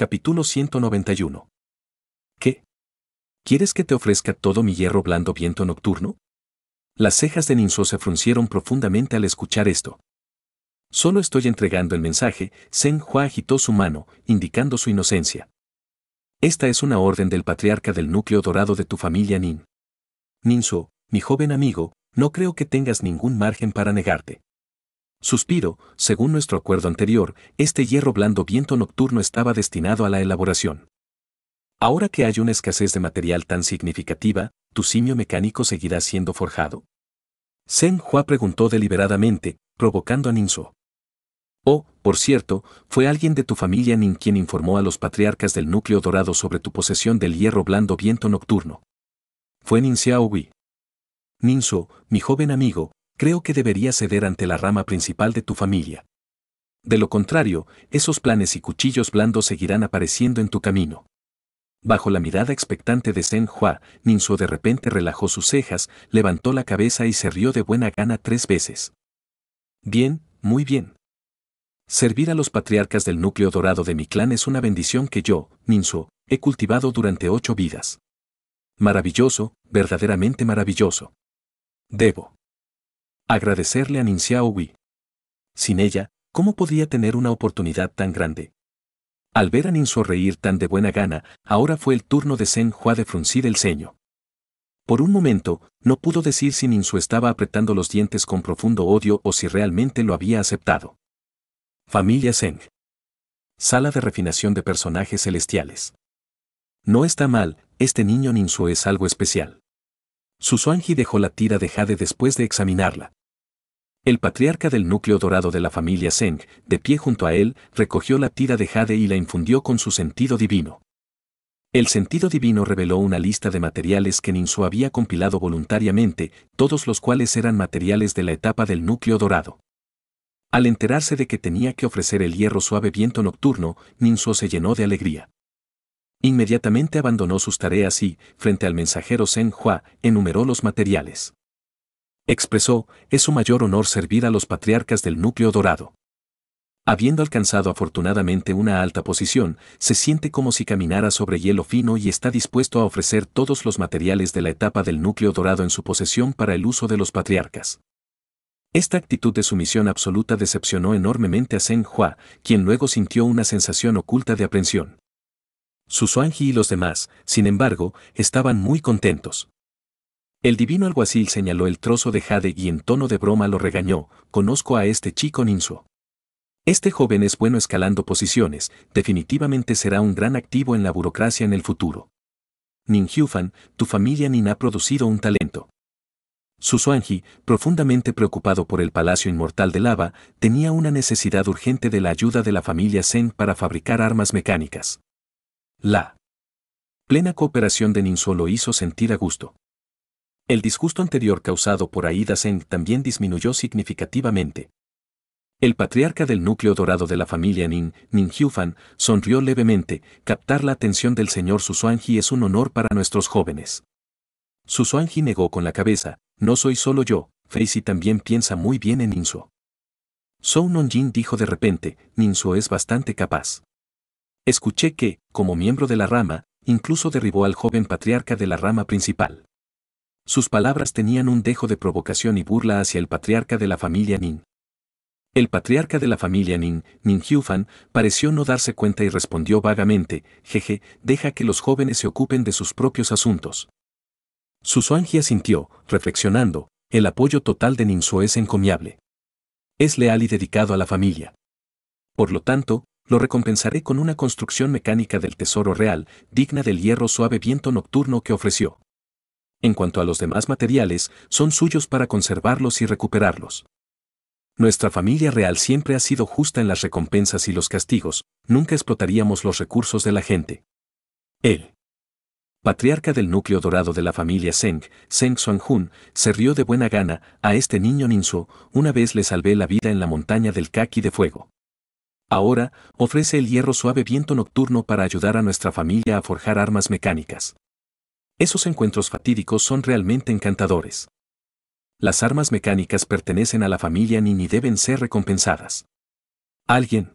Capítulo 191. ¿Qué? ¿Quieres que te ofrezca todo mi hierro blando viento nocturno? Las cejas de Ninso se fruncieron profundamente al escuchar esto. Solo estoy entregando el mensaje, Zen Hua agitó su mano, indicando su inocencia. Esta es una orden del patriarca del núcleo dorado de tu familia Nin. Ninso, mi joven amigo, no creo que tengas ningún margen para negarte. Suspiro, según nuestro acuerdo anterior, este hierro blando viento nocturno estaba destinado a la elaboración. Ahora que hay una escasez de material tan significativa, ¿tu simio mecánico seguirá siendo forjado? Zen Hua preguntó deliberadamente, provocando a Ninso. Oh, por cierto, fue alguien de tu familia Nin quien informó a los patriarcas del núcleo dorado sobre tu posesión del hierro blando viento nocturno. Fue Nin Nin Ninso, mi joven amigo, creo que debería ceder ante la rama principal de tu familia. De lo contrario, esos planes y cuchillos blandos seguirán apareciendo en tu camino. Bajo la mirada expectante de Zen Hua, Ninsuo de repente relajó sus cejas, levantó la cabeza y se rió de buena gana tres veces. Bien, muy bien. Servir a los patriarcas del núcleo dorado de mi clan es una bendición que yo, Ninsuo, he cultivado durante ocho vidas. Maravilloso, verdaderamente maravilloso. Debo. Agradecerle a Ninxiao Wei. Sin ella, ¿cómo podía tener una oportunidad tan grande? Al ver a Nin reír tan de buena gana, ahora fue el turno de Zen Hua de fruncir el ceño. Por un momento, no pudo decir si Ninsu estaba apretando los dientes con profundo odio o si realmente lo había aceptado. Familia Zen. Sala de refinación de personajes celestiales. No está mal, este niño Ninsu es algo especial. Su Suanji dejó la tira de jade después de examinarla. El patriarca del núcleo dorado de la familia Zeng, de pie junto a él, recogió la tira de jade y la infundió con su sentido divino. El sentido divino reveló una lista de materiales que Ninsu había compilado voluntariamente, todos los cuales eran materiales de la etapa del núcleo dorado. Al enterarse de que tenía que ofrecer el hierro suave viento nocturno, Ninsuo se llenó de alegría. Inmediatamente abandonó sus tareas y, frente al mensajero Zeng Hua, enumeró los materiales. Expresó, es su mayor honor servir a los patriarcas del núcleo dorado. Habiendo alcanzado afortunadamente una alta posición, se siente como si caminara sobre hielo fino y está dispuesto a ofrecer todos los materiales de la etapa del núcleo dorado en su posesión para el uso de los patriarcas. Esta actitud de sumisión absoluta decepcionó enormemente a Zheng Hua, quien luego sintió una sensación oculta de aprensión. susuanji y los demás, sin embargo, estaban muy contentos. El divino alguacil señaló el trozo de jade y en tono de broma lo regañó, conozco a este chico Ninsuo. Este joven es bueno escalando posiciones, definitivamente será un gran activo en la burocracia en el futuro. Nin tu familia Nin ha producido un talento. Susuanji, profundamente preocupado por el Palacio Inmortal de Lava, tenía una necesidad urgente de la ayuda de la familia Zen para fabricar armas mecánicas. La plena cooperación de Ninsuo lo hizo sentir a gusto. El disgusto anterior causado por Aida Sen también disminuyó significativamente. El patriarca del núcleo dorado de la familia Nin, Nin sonrió levemente, captar la atención del señor Susuanji es un honor para nuestros jóvenes. Susuanji negó con la cabeza, no soy solo yo, Feisi también piensa muy bien en Suo. Sou Nonjin dijo de repente, Suo es bastante capaz. Escuché que, como miembro de la rama, incluso derribó al joven patriarca de la rama principal. Sus palabras tenían un dejo de provocación y burla hacia el patriarca de la familia Nin. El patriarca de la familia Nin, Nin Hyufan, pareció no darse cuenta y respondió vagamente, jeje, deja que los jóvenes se ocupen de sus propios asuntos. Su suangia sintió, reflexionando, el apoyo total de ninsu es encomiable. Es leal y dedicado a la familia. Por lo tanto, lo recompensaré con una construcción mecánica del tesoro real, digna del hierro suave viento nocturno que ofreció. En cuanto a los demás materiales, son suyos para conservarlos y recuperarlos. Nuestra familia real siempre ha sido justa en las recompensas y los castigos, nunca explotaríamos los recursos de la gente. Él. Patriarca del núcleo dorado de la familia Zeng, Zeng Xuanjun, se rió de buena gana a este niño Ninso. una vez le salvé la vida en la montaña del Kaki de Fuego. Ahora, ofrece el hierro suave viento nocturno para ayudar a nuestra familia a forjar armas mecánicas. Esos encuentros fatídicos son realmente encantadores. Las armas mecánicas pertenecen a la familia ni y deben ser recompensadas. Alguien.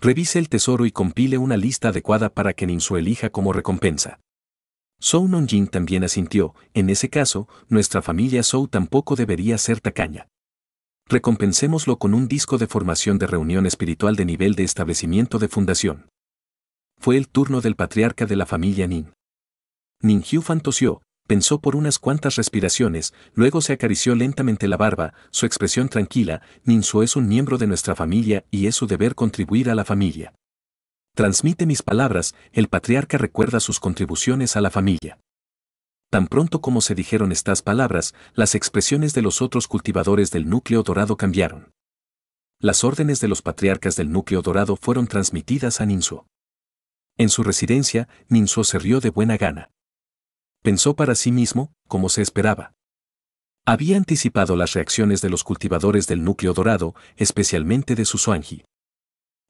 Revise el tesoro y compile una lista adecuada para que Su elija como recompensa. Sou Nonjin también asintió, en ese caso, nuestra familia Sou tampoco debería ser tacaña. Recompensémoslo con un disco de formación de reunión espiritual de nivel de establecimiento de fundación. Fue el turno del patriarca de la familia Nin. Ninhyu Fan pensó por unas cuantas respiraciones, luego se acarició lentamente la barba, su expresión tranquila, Ninsu es un miembro de nuestra familia y es su deber contribuir a la familia. Transmite mis palabras, el patriarca recuerda sus contribuciones a la familia. Tan pronto como se dijeron estas palabras, las expresiones de los otros cultivadores del núcleo dorado cambiaron. Las órdenes de los patriarcas del núcleo dorado fueron transmitidas a Ninsuo. En su residencia, su se rió de buena gana pensó para sí mismo, como se esperaba. Había anticipado las reacciones de los cultivadores del núcleo dorado, especialmente de su suanji.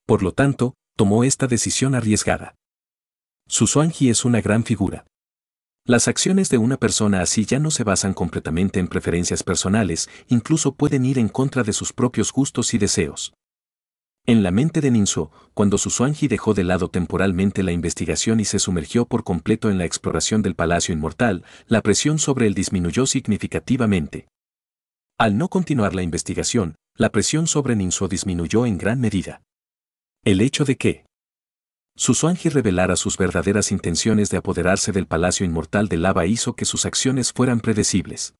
Por lo tanto, tomó esta decisión arriesgada. Su suanji es una gran figura. Las acciones de una persona así ya no se basan completamente en preferencias personales, incluso pueden ir en contra de sus propios gustos y deseos. En la mente de Ninso, cuando Susuanji dejó de lado temporalmente la investigación y se sumergió por completo en la exploración del Palacio Inmortal, la presión sobre él disminuyó significativamente. Al no continuar la investigación, la presión sobre Ninso disminuyó en gran medida. El hecho de que Susuanji revelara sus verdaderas intenciones de apoderarse del Palacio Inmortal de Lava hizo que sus acciones fueran predecibles.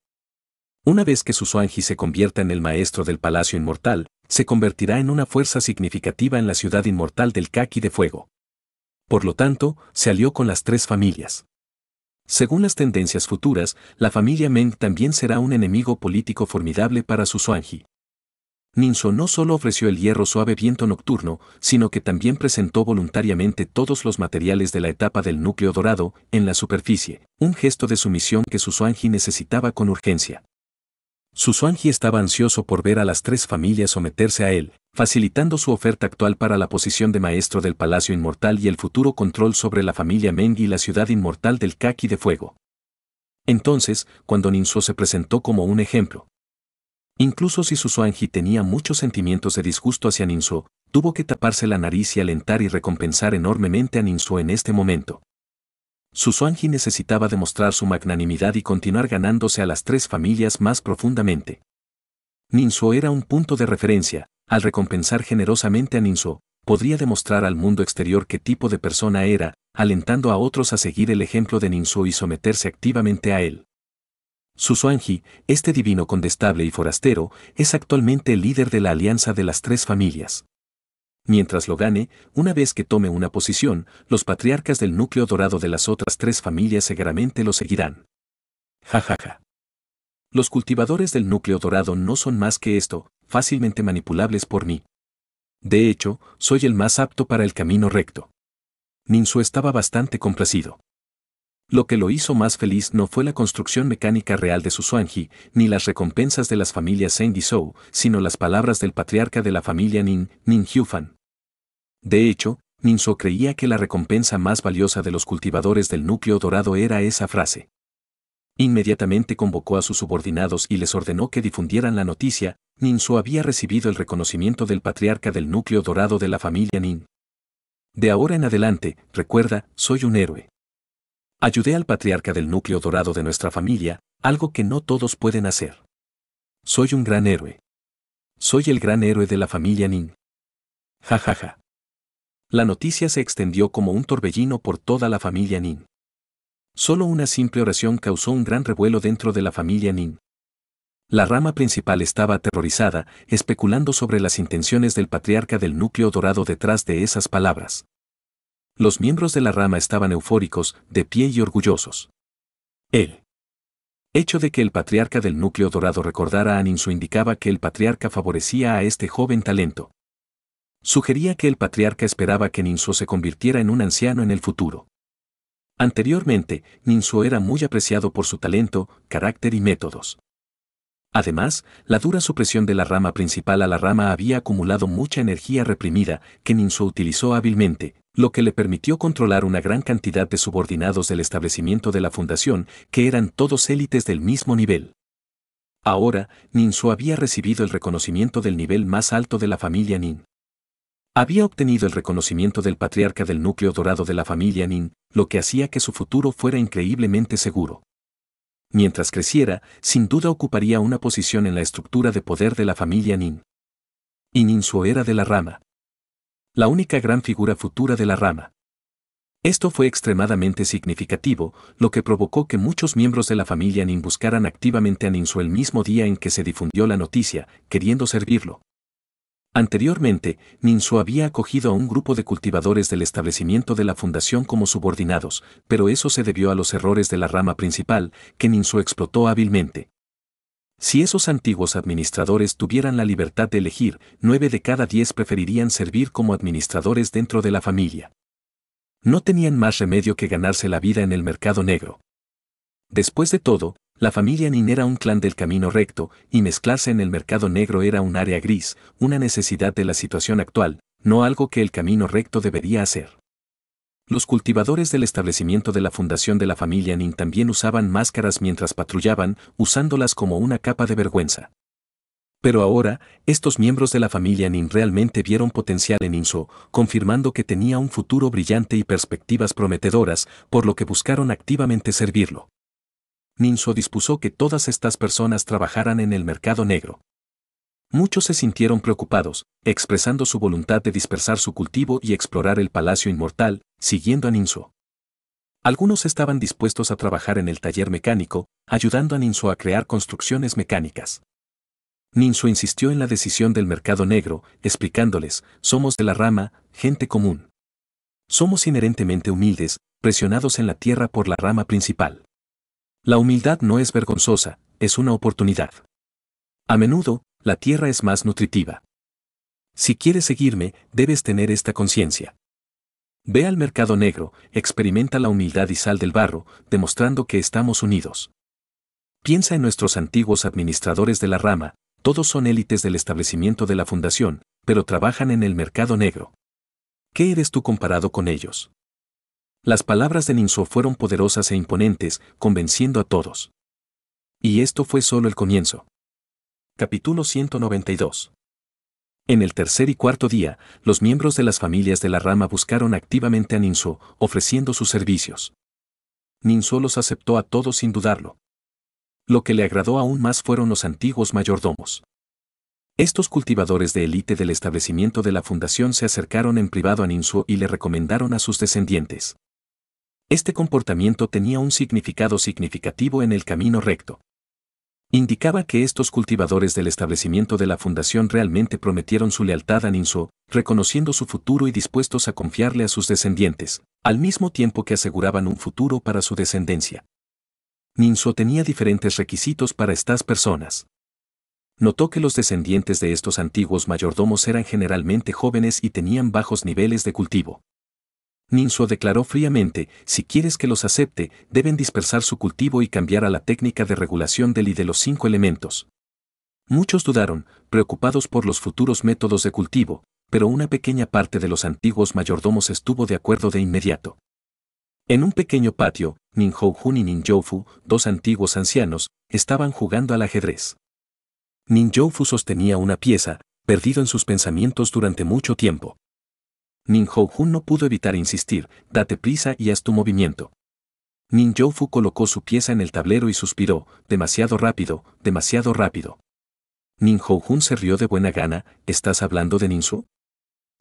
Una vez que su suanji se convierta en el maestro del Palacio Inmortal, se convertirá en una fuerza significativa en la ciudad inmortal del Kaki de Fuego. Por lo tanto, se alió con las tres familias. Según las tendencias futuras, la familia Meng también será un enemigo político formidable para su suanji. Ninso no solo ofreció el hierro suave viento nocturno, sino que también presentó voluntariamente todos los materiales de la etapa del núcleo dorado en la superficie, un gesto de sumisión que su suanji necesitaba con urgencia. Su Suanji estaba ansioso por ver a las tres familias someterse a él, facilitando su oferta actual para la posición de maestro del Palacio Inmortal y el futuro control sobre la familia Meng y la ciudad inmortal del Kaki de Fuego. Entonces, cuando Ninsuo se presentó como un ejemplo. Incluso si suanji tenía muchos sentimientos de disgusto hacia Ninsuo, tuvo que taparse la nariz y alentar y recompensar enormemente a Ninsuo en este momento. Suanji necesitaba demostrar su magnanimidad y continuar ganándose a las tres familias más profundamente. Ninso era un punto de referencia, al recompensar generosamente a Ninso, podría demostrar al mundo exterior qué tipo de persona era, alentando a otros a seguir el ejemplo de Ninso y someterse activamente a él. Suanji, este divino condestable y forastero, es actualmente el líder de la alianza de las tres familias. Mientras lo gane, una vez que tome una posición, los patriarcas del núcleo dorado de las otras tres familias seguramente lo seguirán. Jajaja. Ja, ja. Los cultivadores del núcleo dorado no son más que esto, fácilmente manipulables por mí. De hecho, soy el más apto para el camino recto. Ninsu estaba bastante complacido. Lo que lo hizo más feliz no fue la construcción mecánica real de su suanji, ni las recompensas de las familias y Zhou, sino las palabras del patriarca de la familia Nin, Nin Hyufan. De hecho, So creía que la recompensa más valiosa de los cultivadores del núcleo dorado era esa frase. Inmediatamente convocó a sus subordinados y les ordenó que difundieran la noticia, So había recibido el reconocimiento del patriarca del núcleo dorado de la familia Nin. De ahora en adelante, recuerda, soy un héroe. Ayudé al patriarca del núcleo dorado de nuestra familia, algo que no todos pueden hacer. Soy un gran héroe. Soy el gran héroe de la familia Nin. Ja ja ja. La noticia se extendió como un torbellino por toda la familia Nin. Solo una simple oración causó un gran revuelo dentro de la familia Nin. La rama principal estaba aterrorizada, especulando sobre las intenciones del patriarca del núcleo dorado detrás de esas palabras. Los miembros de la rama estaban eufóricos, de pie y orgullosos. El hecho de que el patriarca del núcleo dorado recordara a Aninsu indicaba que el patriarca favorecía a este joven talento. Sugería que el patriarca esperaba que Ninsuo se convirtiera en un anciano en el futuro. Anteriormente, Ninsuo era muy apreciado por su talento, carácter y métodos. Además, la dura supresión de la rama principal a la rama había acumulado mucha energía reprimida que Ninsuo utilizó hábilmente, lo que le permitió controlar una gran cantidad de subordinados del establecimiento de la fundación, que eran todos élites del mismo nivel. Ahora, Ninsu había recibido el reconocimiento del nivel más alto de la familia Nin. Había obtenido el reconocimiento del patriarca del núcleo dorado de la familia Nin, lo que hacía que su futuro fuera increíblemente seguro. Mientras creciera, sin duda ocuparía una posición en la estructura de poder de la familia Nin. Y Ninsu era de la rama la única gran figura futura de la rama. Esto fue extremadamente significativo, lo que provocó que muchos miembros de la familia Nin buscaran activamente a Ninsu el mismo día en que se difundió la noticia, queriendo servirlo. Anteriormente, Ninsu había acogido a un grupo de cultivadores del establecimiento de la fundación como subordinados, pero eso se debió a los errores de la rama principal, que Ninsu explotó hábilmente. Si esos antiguos administradores tuvieran la libertad de elegir, nueve de cada diez preferirían servir como administradores dentro de la familia. No tenían más remedio que ganarse la vida en el mercado negro. Después de todo, la familia Nin era un clan del camino recto, y mezclarse en el mercado negro era un área gris, una necesidad de la situación actual, no algo que el camino recto debería hacer. Los cultivadores del establecimiento de la fundación de la familia Nin también usaban máscaras mientras patrullaban, usándolas como una capa de vergüenza. Pero ahora, estos miembros de la familia Nin realmente vieron potencial en Ninso, confirmando que tenía un futuro brillante y perspectivas prometedoras, por lo que buscaron activamente servirlo. Ninso dispuso que todas estas personas trabajaran en el mercado negro muchos se sintieron preocupados, expresando su voluntad de dispersar su cultivo y explorar el Palacio Inmortal, siguiendo a Ninso. Algunos estaban dispuestos a trabajar en el taller mecánico, ayudando a Ninso a crear construcciones mecánicas. Ninso insistió en la decisión del mercado negro, explicándoles, somos de la rama, gente común. Somos inherentemente humildes, presionados en la tierra por la rama principal. La humildad no es vergonzosa, es una oportunidad. A menudo, la tierra es más nutritiva. Si quieres seguirme, debes tener esta conciencia. Ve al mercado negro, experimenta la humildad y sal del barro, demostrando que estamos unidos. Piensa en nuestros antiguos administradores de la rama, todos son élites del establecimiento de la fundación, pero trabajan en el mercado negro. ¿Qué eres tú comparado con ellos? Las palabras de Ninso fueron poderosas e imponentes, convenciendo a todos. Y esto fue solo el comienzo. Capítulo 192. En el tercer y cuarto día, los miembros de las familias de la rama buscaron activamente a Ninso, ofreciendo sus servicios. Ninso los aceptó a todos sin dudarlo. Lo que le agradó aún más fueron los antiguos mayordomos. Estos cultivadores de élite del establecimiento de la fundación se acercaron en privado a Ninso y le recomendaron a sus descendientes. Este comportamiento tenía un significado significativo en el camino recto indicaba que estos cultivadores del establecimiento de la fundación realmente prometieron su lealtad a Ninso, reconociendo su futuro y dispuestos a confiarle a sus descendientes, al mismo tiempo que aseguraban un futuro para su descendencia. Ninso tenía diferentes requisitos para estas personas. Notó que los descendientes de estos antiguos mayordomos eran generalmente jóvenes y tenían bajos niveles de cultivo. Ninso declaró fríamente, si quieres que los acepte, deben dispersar su cultivo y cambiar a la técnica de regulación del y de los cinco elementos. Muchos dudaron, preocupados por los futuros métodos de cultivo, pero una pequeña parte de los antiguos mayordomos estuvo de acuerdo de inmediato. En un pequeño patio, Ninhou Jun y Ninjoufu, dos antiguos ancianos, estaban jugando al ajedrez. Ninjoufu sostenía una pieza, perdido en sus pensamientos durante mucho tiempo. Nin Ho-hun no pudo evitar insistir, date prisa y haz tu movimiento. Nin Jou-fu colocó su pieza en el tablero y suspiró, demasiado rápido, demasiado rápido. Nin ho se rió de buena gana, ¿estás hablando de Su?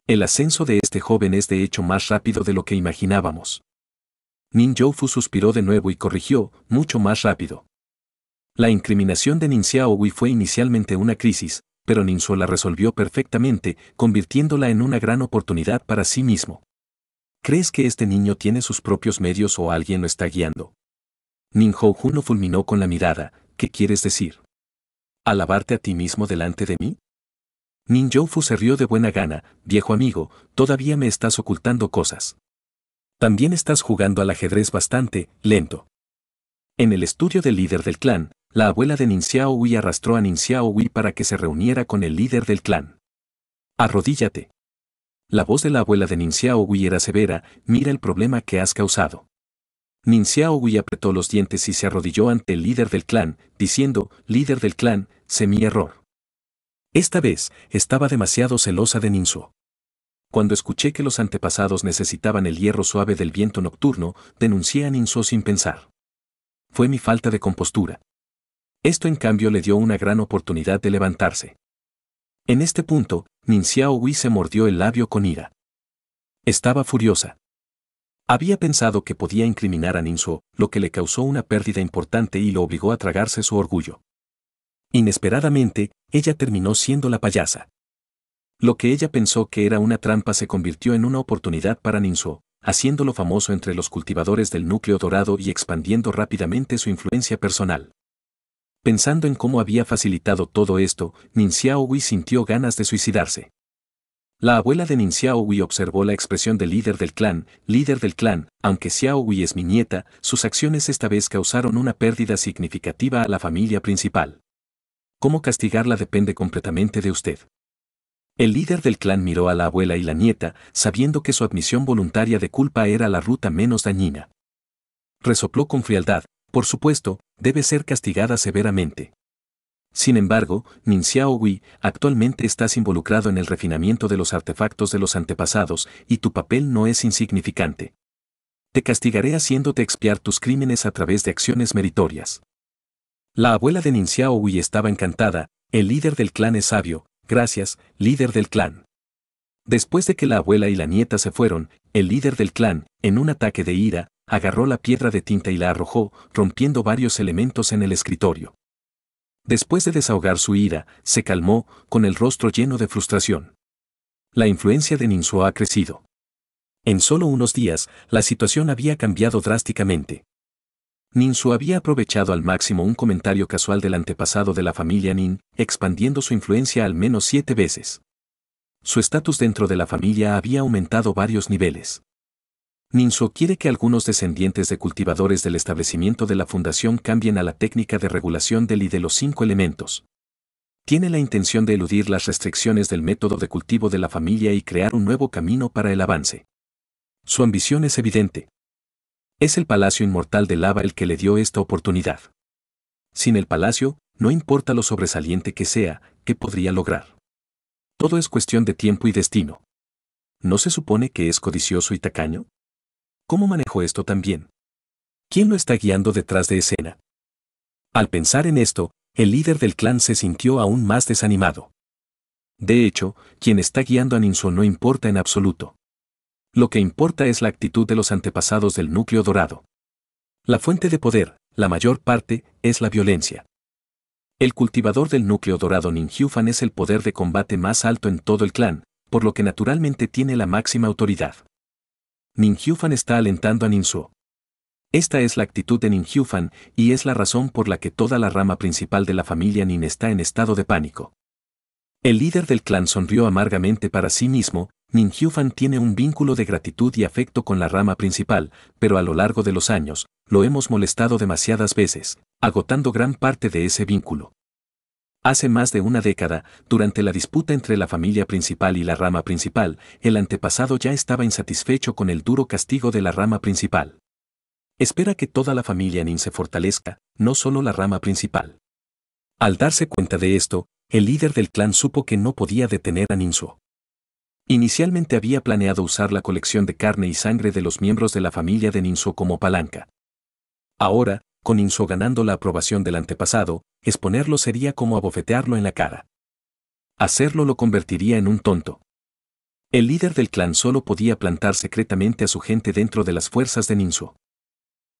El ascenso de este joven es de hecho más rápido de lo que imaginábamos. Nin Fu suspiró de nuevo y corrigió, mucho más rápido. La incriminación de Nin Xiaohui fue inicialmente una crisis, pero Ninso la resolvió perfectamente, convirtiéndola en una gran oportunidad para sí mismo. ¿Crees que este niño tiene sus propios medios o alguien lo está guiando? Jou-hu no fulminó con la mirada, ¿qué quieres decir? ¿Alabarte a ti mismo delante de mí? Ninjou-fu se rió de buena gana, viejo amigo, todavía me estás ocultando cosas. También estás jugando al ajedrez bastante, lento. En el estudio del líder del clan, la abuela de Ninxiao wi arrastró a Ninxiao wi para que se reuniera con el líder del clan. Arrodíllate. La voz de la abuela de Ninxiao wi era severa, mira el problema que has causado. Ninxiao wi apretó los dientes y se arrodilló ante el líder del clan, diciendo, líder del clan, sé mi error. Esta vez, estaba demasiado celosa de Ninsuo. Cuando escuché que los antepasados necesitaban el hierro suave del viento nocturno, denuncié a Ninsuo sin pensar. Fue mi falta de compostura. Esto en cambio le dio una gran oportunidad de levantarse. En este punto, Xiao Hui se mordió el labio con ira. Estaba furiosa. Había pensado que podía incriminar a Ninso, lo que le causó una pérdida importante y lo obligó a tragarse su orgullo. Inesperadamente, ella terminó siendo la payasa. Lo que ella pensó que era una trampa se convirtió en una oportunidad para Ninso, haciéndolo famoso entre los cultivadores del núcleo dorado y expandiendo rápidamente su influencia personal. Pensando en cómo había facilitado todo esto, Hui sintió ganas de suicidarse. La abuela de Nin observó la expresión del líder del clan, líder del clan, aunque Xiaohui es mi nieta, sus acciones esta vez causaron una pérdida significativa a la familia principal. Cómo castigarla depende completamente de usted. El líder del clan miró a la abuela y la nieta, sabiendo que su admisión voluntaria de culpa era la ruta menos dañina. Resopló con frialdad, por supuesto, debe ser castigada severamente. Sin embargo, Min actualmente estás involucrado en el refinamiento de los artefactos de los antepasados y tu papel no es insignificante. Te castigaré haciéndote expiar tus crímenes a través de acciones meritorias. La abuela de Min estaba encantada, el líder del clan es sabio, gracias, líder del clan. Después de que la abuela y la nieta se fueron, el líder del clan, en un ataque de ira, agarró la piedra de tinta y la arrojó, rompiendo varios elementos en el escritorio. Después de desahogar su ira, se calmó, con el rostro lleno de frustración. La influencia de Ninsuo ha crecido. En solo unos días, la situación había cambiado drásticamente. Ninsu había aprovechado al máximo un comentario casual del antepasado de la familia Nin, expandiendo su influencia al menos siete veces. Su estatus dentro de la familia había aumentado varios niveles. Ninso quiere que algunos descendientes de cultivadores del establecimiento de la fundación cambien a la técnica de regulación del y de los cinco elementos. Tiene la intención de eludir las restricciones del método de cultivo de la familia y crear un nuevo camino para el avance. Su ambición es evidente. Es el Palacio Inmortal de Lava el que le dio esta oportunidad. Sin el Palacio, no importa lo sobresaliente que sea, ¿qué podría lograr? Todo es cuestión de tiempo y destino. ¿No se supone que es codicioso y tacaño? ¿Cómo manejo esto también. ¿Quién lo está guiando detrás de escena? Al pensar en esto, el líder del clan se sintió aún más desanimado. De hecho, quien está guiando a Ninsuo no importa en absoluto. Lo que importa es la actitud de los antepasados del núcleo dorado. La fuente de poder, la mayor parte, es la violencia. El cultivador del núcleo dorado fan es el poder de combate más alto en todo el clan, por lo que naturalmente tiene la máxima autoridad. Fan está alentando a Ninsuo. Esta es la actitud de Fan, y es la razón por la que toda la rama principal de la familia Nin está en estado de pánico. El líder del clan sonrió amargamente para sí mismo, Fan tiene un vínculo de gratitud y afecto con la rama principal, pero a lo largo de los años, lo hemos molestado demasiadas veces, agotando gran parte de ese vínculo. Hace más de una década, durante la disputa entre la familia principal y la rama principal, el antepasado ya estaba insatisfecho con el duro castigo de la rama principal. Espera que toda la familia Nin se fortalezca, no solo la rama principal. Al darse cuenta de esto, el líder del clan supo que no podía detener a Ninso. Inicialmente había planeado usar la colección de carne y sangre de los miembros de la familia de Ninso como palanca. Ahora, con Ninso ganando la aprobación del antepasado, exponerlo sería como abofetearlo en la cara. Hacerlo lo convertiría en un tonto. El líder del clan solo podía plantar secretamente a su gente dentro de las fuerzas de Ninso.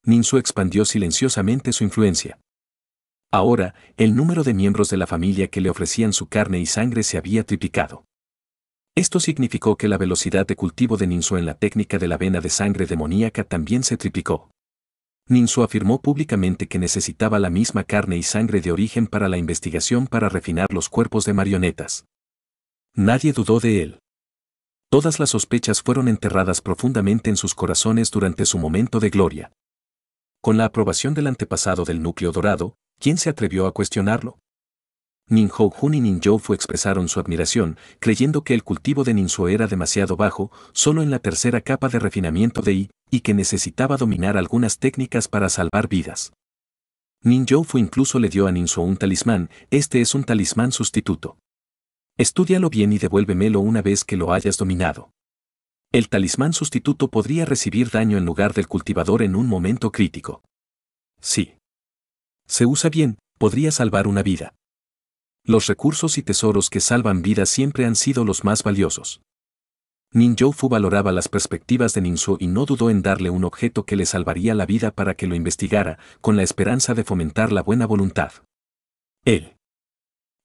Ninso expandió silenciosamente su influencia. Ahora, el número de miembros de la familia que le ofrecían su carne y sangre se había triplicado. Esto significó que la velocidad de cultivo de Ninso en la técnica de la vena de sangre demoníaca también se triplicó. Ninsu afirmó públicamente que necesitaba la misma carne y sangre de origen para la investigación para refinar los cuerpos de marionetas. Nadie dudó de él. Todas las sospechas fueron enterradas profundamente en sus corazones durante su momento de gloria. Con la aprobación del antepasado del núcleo dorado, ¿quién se atrevió a cuestionarlo? ho hun y Ninjou-fu expresaron su admiración, creyendo que el cultivo de Ninsuo era demasiado bajo, solo en la tercera capa de refinamiento de I, y que necesitaba dominar algunas técnicas para salvar vidas. Ninjou-fu incluso le dio a Ninsuo un talismán, este es un talismán sustituto. Estúdialo bien y devuélvemelo una vez que lo hayas dominado. El talismán sustituto podría recibir daño en lugar del cultivador en un momento crítico. Sí. Se usa bien, podría salvar una vida. Los recursos y tesoros que salvan vidas siempre han sido los más valiosos. Ninjofu valoraba las perspectivas de Ninsuo y no dudó en darle un objeto que le salvaría la vida para que lo investigara, con la esperanza de fomentar la buena voluntad. El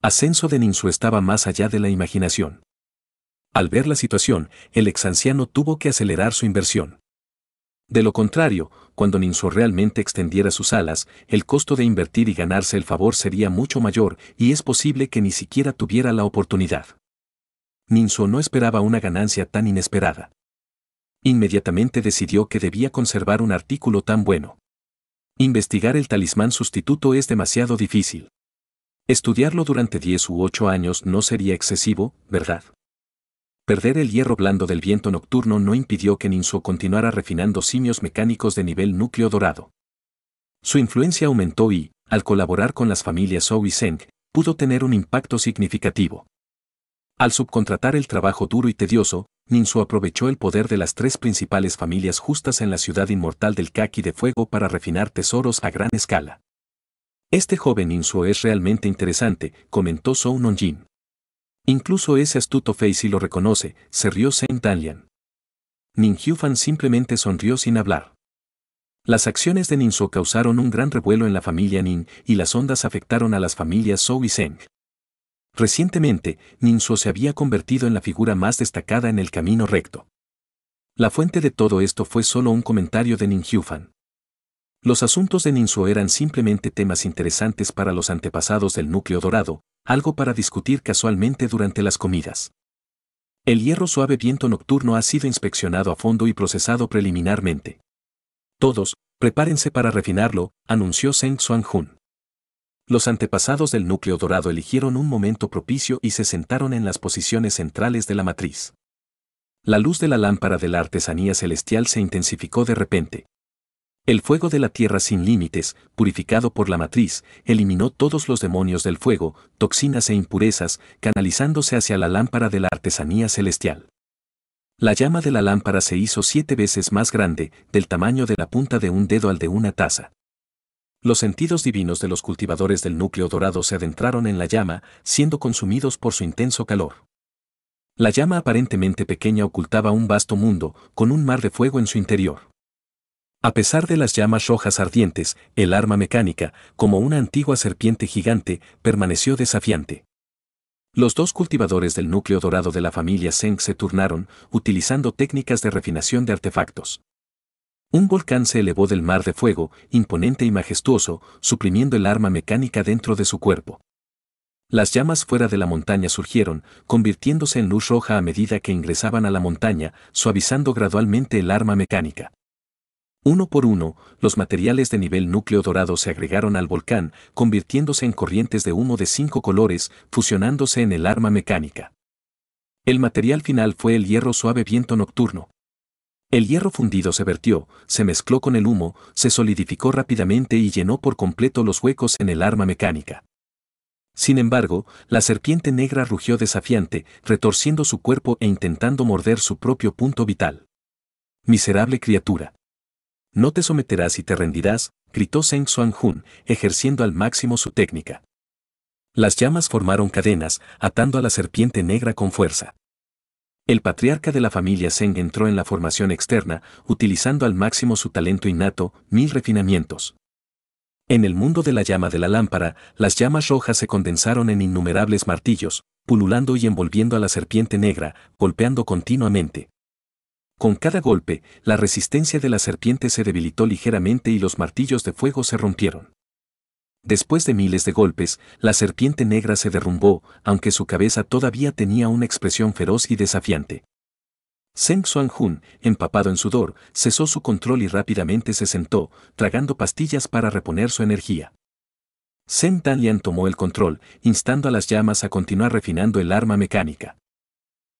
ascenso de Ninsuo estaba más allá de la imaginación. Al ver la situación, el ex anciano tuvo que acelerar su inversión. De lo contrario, cuando Ninso realmente extendiera sus alas, el costo de invertir y ganarse el favor sería mucho mayor y es posible que ni siquiera tuviera la oportunidad. Ninso no esperaba una ganancia tan inesperada. Inmediatamente decidió que debía conservar un artículo tan bueno. Investigar el talismán sustituto es demasiado difícil. Estudiarlo durante 10 u 8 años no sería excesivo, ¿verdad? Perder el hierro blando del viento nocturno no impidió que Ninsuo continuara refinando simios mecánicos de nivel núcleo dorado. Su influencia aumentó y, al colaborar con las familias Zhou y Zeng, pudo tener un impacto significativo. Al subcontratar el trabajo duro y tedioso, Ninsu aprovechó el poder de las tres principales familias justas en la ciudad inmortal del Kaki de Fuego para refinar tesoros a gran escala. Este joven Ninsu es realmente interesante, comentó Zhou Nongjin. Incluso ese astuto Facey lo reconoce, se rió Saint dalian Ning simplemente sonrió sin hablar. Las acciones de Ninso causaron un gran revuelo en la familia Nin y las ondas afectaron a las familias Zhou y Zeng. Recientemente, So se había convertido en la figura más destacada en el camino recto. La fuente de todo esto fue solo un comentario de Ning Los asuntos de Ninso eran simplemente temas interesantes para los antepasados del núcleo dorado, algo para discutir casualmente durante las comidas. El hierro suave viento nocturno ha sido inspeccionado a fondo y procesado preliminarmente. Todos, prepárense para refinarlo, anunció Zeng Jun. Los antepasados del núcleo dorado eligieron un momento propicio y se sentaron en las posiciones centrales de la matriz. La luz de la lámpara de la artesanía celestial se intensificó de repente. El fuego de la tierra sin límites, purificado por la matriz, eliminó todos los demonios del fuego, toxinas e impurezas, canalizándose hacia la lámpara de la artesanía celestial. La llama de la lámpara se hizo siete veces más grande, del tamaño de la punta de un dedo al de una taza. Los sentidos divinos de los cultivadores del núcleo dorado se adentraron en la llama, siendo consumidos por su intenso calor. La llama aparentemente pequeña ocultaba un vasto mundo, con un mar de fuego en su interior. A pesar de las llamas rojas ardientes, el arma mecánica, como una antigua serpiente gigante, permaneció desafiante. Los dos cultivadores del núcleo dorado de la familia Zeng se turnaron, utilizando técnicas de refinación de artefactos. Un volcán se elevó del mar de fuego, imponente y majestuoso, suprimiendo el arma mecánica dentro de su cuerpo. Las llamas fuera de la montaña surgieron, convirtiéndose en luz roja a medida que ingresaban a la montaña, suavizando gradualmente el arma mecánica. Uno por uno, los materiales de nivel núcleo dorado se agregaron al volcán, convirtiéndose en corrientes de humo de cinco colores, fusionándose en el arma mecánica. El material final fue el hierro suave viento nocturno. El hierro fundido se vertió, se mezcló con el humo, se solidificó rápidamente y llenó por completo los huecos en el arma mecánica. Sin embargo, la serpiente negra rugió desafiante, retorciendo su cuerpo e intentando morder su propio punto vital. Miserable criatura no te someterás y te rendirás, gritó Zheng Xuanjun, ejerciendo al máximo su técnica. Las llamas formaron cadenas, atando a la serpiente negra con fuerza. El patriarca de la familia Zeng entró en la formación externa, utilizando al máximo su talento innato, mil refinamientos. En el mundo de la llama de la lámpara, las llamas rojas se condensaron en innumerables martillos, pululando y envolviendo a la serpiente negra, golpeando continuamente. Con cada golpe, la resistencia de la serpiente se debilitó ligeramente y los martillos de fuego se rompieron. Después de miles de golpes, la serpiente negra se derrumbó, aunque su cabeza todavía tenía una expresión feroz y desafiante. Zeng Hun, empapado en sudor, cesó su control y rápidamente se sentó, tragando pastillas para reponer su energía. Zheng Danlian tomó el control, instando a las llamas a continuar refinando el arma mecánica.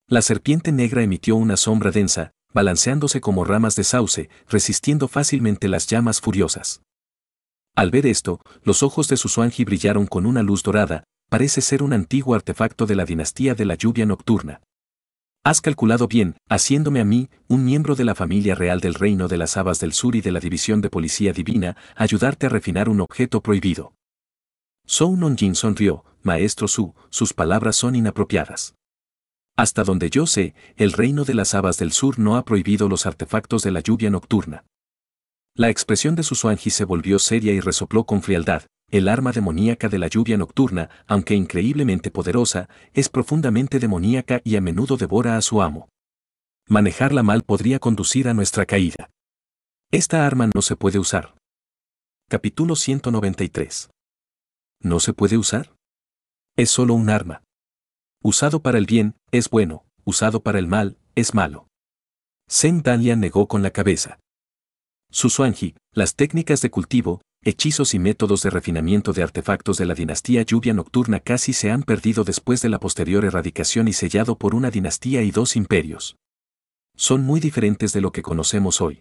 La serpiente negra emitió una sombra densa, balanceándose como ramas de sauce, resistiendo fácilmente las llamas furiosas. Al ver esto, los ojos de su suanji brillaron con una luz dorada, parece ser un antiguo artefacto de la dinastía de la lluvia nocturna. Has calculado bien, haciéndome a mí, un miembro de la familia real del reino de las habas del sur y de la división de policía divina, ayudarte a refinar un objeto prohibido. Sou Jin sonrió, maestro Su, sus palabras son inapropiadas. Hasta donde yo sé, el reino de las habas del sur no ha prohibido los artefactos de la lluvia nocturna. La expresión de Susuanji se volvió seria y resopló con frialdad. El arma demoníaca de la lluvia nocturna, aunque increíblemente poderosa, es profundamente demoníaca y a menudo devora a su amo. Manejarla mal podría conducir a nuestra caída. Esta arma no se puede usar. Capítulo 193. ¿No se puede usar? Es solo un arma. Usado para el bien, es bueno, usado para el mal, es malo. Zeng Dalian negó con la cabeza. Su suanji, las técnicas de cultivo, hechizos y métodos de refinamiento de artefactos de la dinastía lluvia nocturna casi se han perdido después de la posterior erradicación y sellado por una dinastía y dos imperios. Son muy diferentes de lo que conocemos hoy.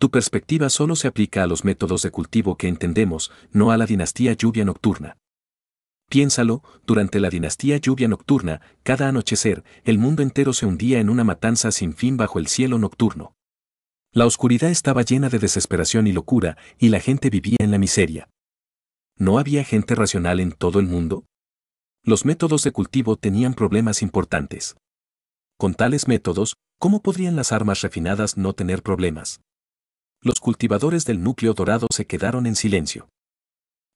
Tu perspectiva solo se aplica a los métodos de cultivo que entendemos, no a la dinastía lluvia nocturna. Piénsalo, durante la dinastía lluvia nocturna, cada anochecer, el mundo entero se hundía en una matanza sin fin bajo el cielo nocturno. La oscuridad estaba llena de desesperación y locura, y la gente vivía en la miseria. ¿No había gente racional en todo el mundo? Los métodos de cultivo tenían problemas importantes. Con tales métodos, ¿cómo podrían las armas refinadas no tener problemas? Los cultivadores del núcleo dorado se quedaron en silencio.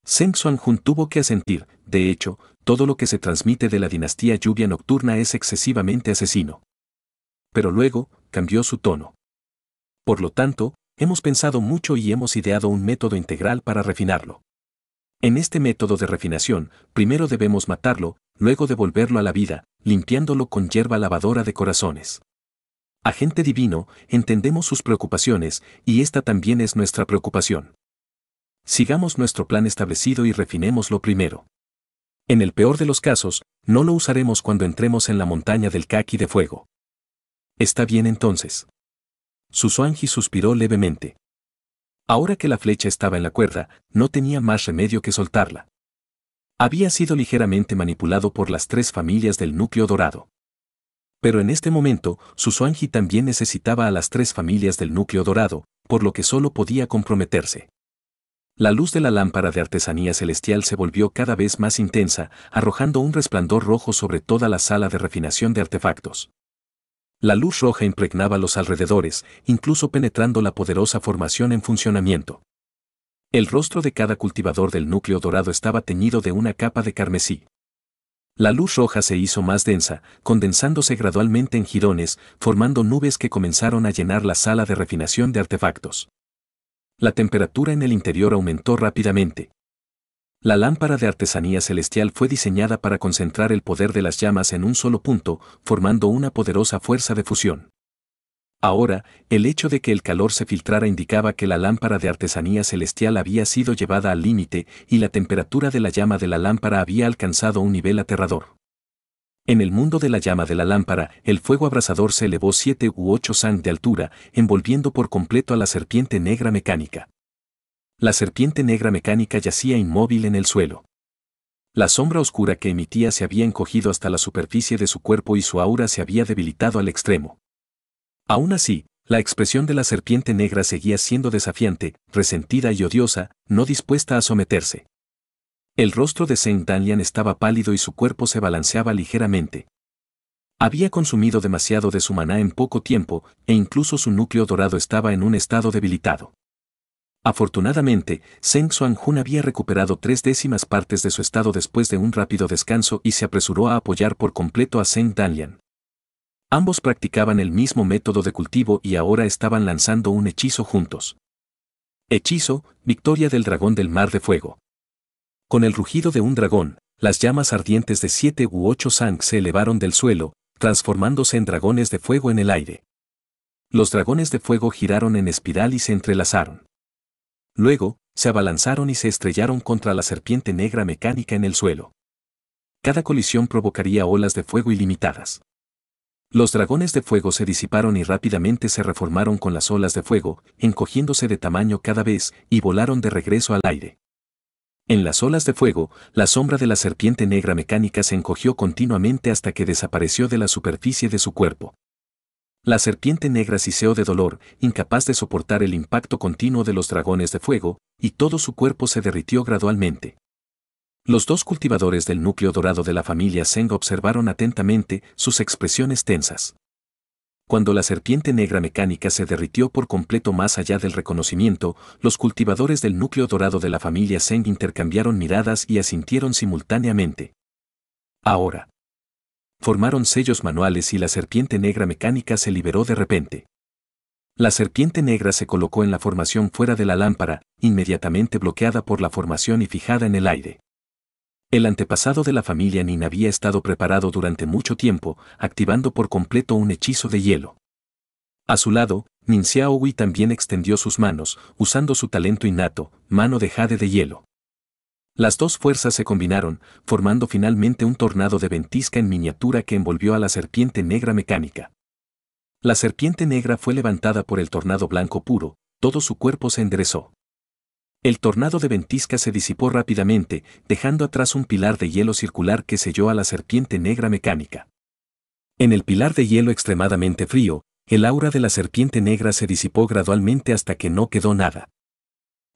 Xuanjun tuvo que asentir, de hecho, todo lo que se transmite de la dinastía lluvia nocturna es excesivamente asesino. Pero luego, cambió su tono. Por lo tanto, hemos pensado mucho y hemos ideado un método integral para refinarlo. En este método de refinación, primero debemos matarlo, luego devolverlo a la vida, limpiándolo con hierba lavadora de corazones. Agente divino, entendemos sus preocupaciones, y esta también es nuestra preocupación. Sigamos nuestro plan establecido y refinémoslo primero. En el peor de los casos, no lo usaremos cuando entremos en la montaña del kaki de fuego. Está bien entonces. Su suanji suspiró levemente. Ahora que la flecha estaba en la cuerda, no tenía más remedio que soltarla. Había sido ligeramente manipulado por las tres familias del núcleo dorado. Pero en este momento, suanji también necesitaba a las tres familias del núcleo dorado, por lo que solo podía comprometerse. La luz de la lámpara de artesanía celestial se volvió cada vez más intensa, arrojando un resplandor rojo sobre toda la sala de refinación de artefactos. La luz roja impregnaba los alrededores, incluso penetrando la poderosa formación en funcionamiento. El rostro de cada cultivador del núcleo dorado estaba teñido de una capa de carmesí. La luz roja se hizo más densa, condensándose gradualmente en jirones, formando nubes que comenzaron a llenar la sala de refinación de artefactos la temperatura en el interior aumentó rápidamente. La lámpara de artesanía celestial fue diseñada para concentrar el poder de las llamas en un solo punto, formando una poderosa fuerza de fusión. Ahora, el hecho de que el calor se filtrara indicaba que la lámpara de artesanía celestial había sido llevada al límite y la temperatura de la llama de la lámpara había alcanzado un nivel aterrador. En el mundo de la llama de la lámpara, el fuego abrasador se elevó siete u ocho san de altura, envolviendo por completo a la serpiente negra mecánica. La serpiente negra mecánica yacía inmóvil en el suelo. La sombra oscura que emitía se había encogido hasta la superficie de su cuerpo y su aura se había debilitado al extremo. Aún así, la expresión de la serpiente negra seguía siendo desafiante, resentida y odiosa, no dispuesta a someterse. El rostro de Saint Dalian estaba pálido y su cuerpo se balanceaba ligeramente. Había consumido demasiado de su maná en poco tiempo, e incluso su núcleo dorado estaba en un estado debilitado. Afortunadamente, Zeng Xuanjun había recuperado tres décimas partes de su estado después de un rápido descanso y se apresuró a apoyar por completo a Zeng Danlian. Ambos practicaban el mismo método de cultivo y ahora estaban lanzando un hechizo juntos. Hechizo, victoria del dragón del mar de fuego. Con el rugido de un dragón, las llamas ardientes de siete u ocho Sang se elevaron del suelo, transformándose en dragones de fuego en el aire. Los dragones de fuego giraron en espiral y se entrelazaron. Luego, se abalanzaron y se estrellaron contra la serpiente negra mecánica en el suelo. Cada colisión provocaría olas de fuego ilimitadas. Los dragones de fuego se disiparon y rápidamente se reformaron con las olas de fuego, encogiéndose de tamaño cada vez, y volaron de regreso al aire. En las olas de fuego, la sombra de la serpiente negra mecánica se encogió continuamente hasta que desapareció de la superficie de su cuerpo. La serpiente negra siseó de dolor, incapaz de soportar el impacto continuo de los dragones de fuego, y todo su cuerpo se derritió gradualmente. Los dos cultivadores del núcleo dorado de la familia Zeng observaron atentamente sus expresiones tensas cuando la serpiente negra mecánica se derritió por completo más allá del reconocimiento, los cultivadores del núcleo dorado de la familia Zeng intercambiaron miradas y asintieron simultáneamente. Ahora. Formaron sellos manuales y la serpiente negra mecánica se liberó de repente. La serpiente negra se colocó en la formación fuera de la lámpara, inmediatamente bloqueada por la formación y fijada en el aire. El antepasado de la familia Nin había estado preparado durante mucho tiempo, activando por completo un hechizo de hielo. A su lado, Nin Xiaohui también extendió sus manos, usando su talento innato, mano de jade de hielo. Las dos fuerzas se combinaron, formando finalmente un tornado de ventisca en miniatura que envolvió a la serpiente negra mecánica. La serpiente negra fue levantada por el tornado blanco puro, todo su cuerpo se enderezó. El tornado de ventisca se disipó rápidamente, dejando atrás un pilar de hielo circular que selló a la serpiente negra mecánica. En el pilar de hielo extremadamente frío, el aura de la serpiente negra se disipó gradualmente hasta que no quedó nada.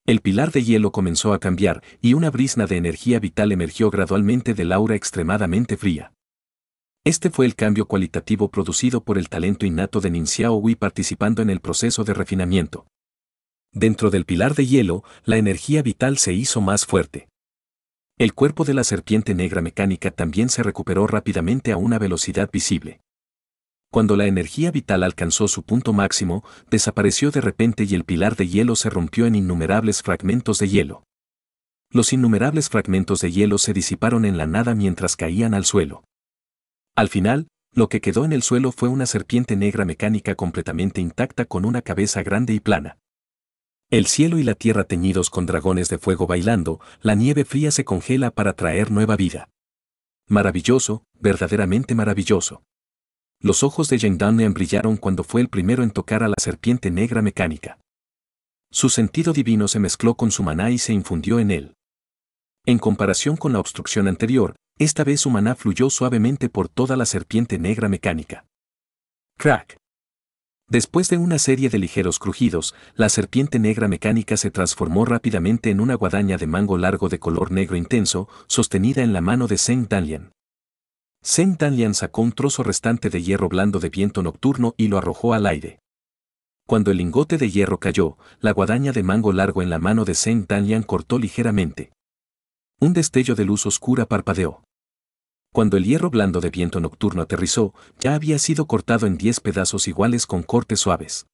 El pilar de hielo comenzó a cambiar y una brisna de energía vital emergió gradualmente del aura extremadamente fría. Este fue el cambio cualitativo producido por el talento innato de Ninxiao Wei participando en el proceso de refinamiento dentro del pilar de hielo, la energía vital se hizo más fuerte. El cuerpo de la serpiente negra mecánica también se recuperó rápidamente a una velocidad visible. Cuando la energía vital alcanzó su punto máximo, desapareció de repente y el pilar de hielo se rompió en innumerables fragmentos de hielo. Los innumerables fragmentos de hielo se disiparon en la nada mientras caían al suelo. Al final, lo que quedó en el suelo fue una serpiente negra mecánica completamente intacta con una cabeza grande y plana. El cielo y la tierra teñidos con dragones de fuego bailando, la nieve fría se congela para traer nueva vida. Maravilloso, verdaderamente maravilloso. Los ojos de Jane brillaron cuando fue el primero en tocar a la serpiente negra mecánica. Su sentido divino se mezcló con su maná y se infundió en él. En comparación con la obstrucción anterior, esta vez su maná fluyó suavemente por toda la serpiente negra mecánica. Crack. Después de una serie de ligeros crujidos, la serpiente negra mecánica se transformó rápidamente en una guadaña de mango largo de color negro intenso, sostenida en la mano de Zeng Danlian. Zeng Danlian sacó un trozo restante de hierro blando de viento nocturno y lo arrojó al aire. Cuando el lingote de hierro cayó, la guadaña de mango largo en la mano de Zeng Danlian cortó ligeramente. Un destello de luz oscura parpadeó. Cuando el hierro blando de viento nocturno aterrizó, ya había sido cortado en diez pedazos iguales con cortes suaves.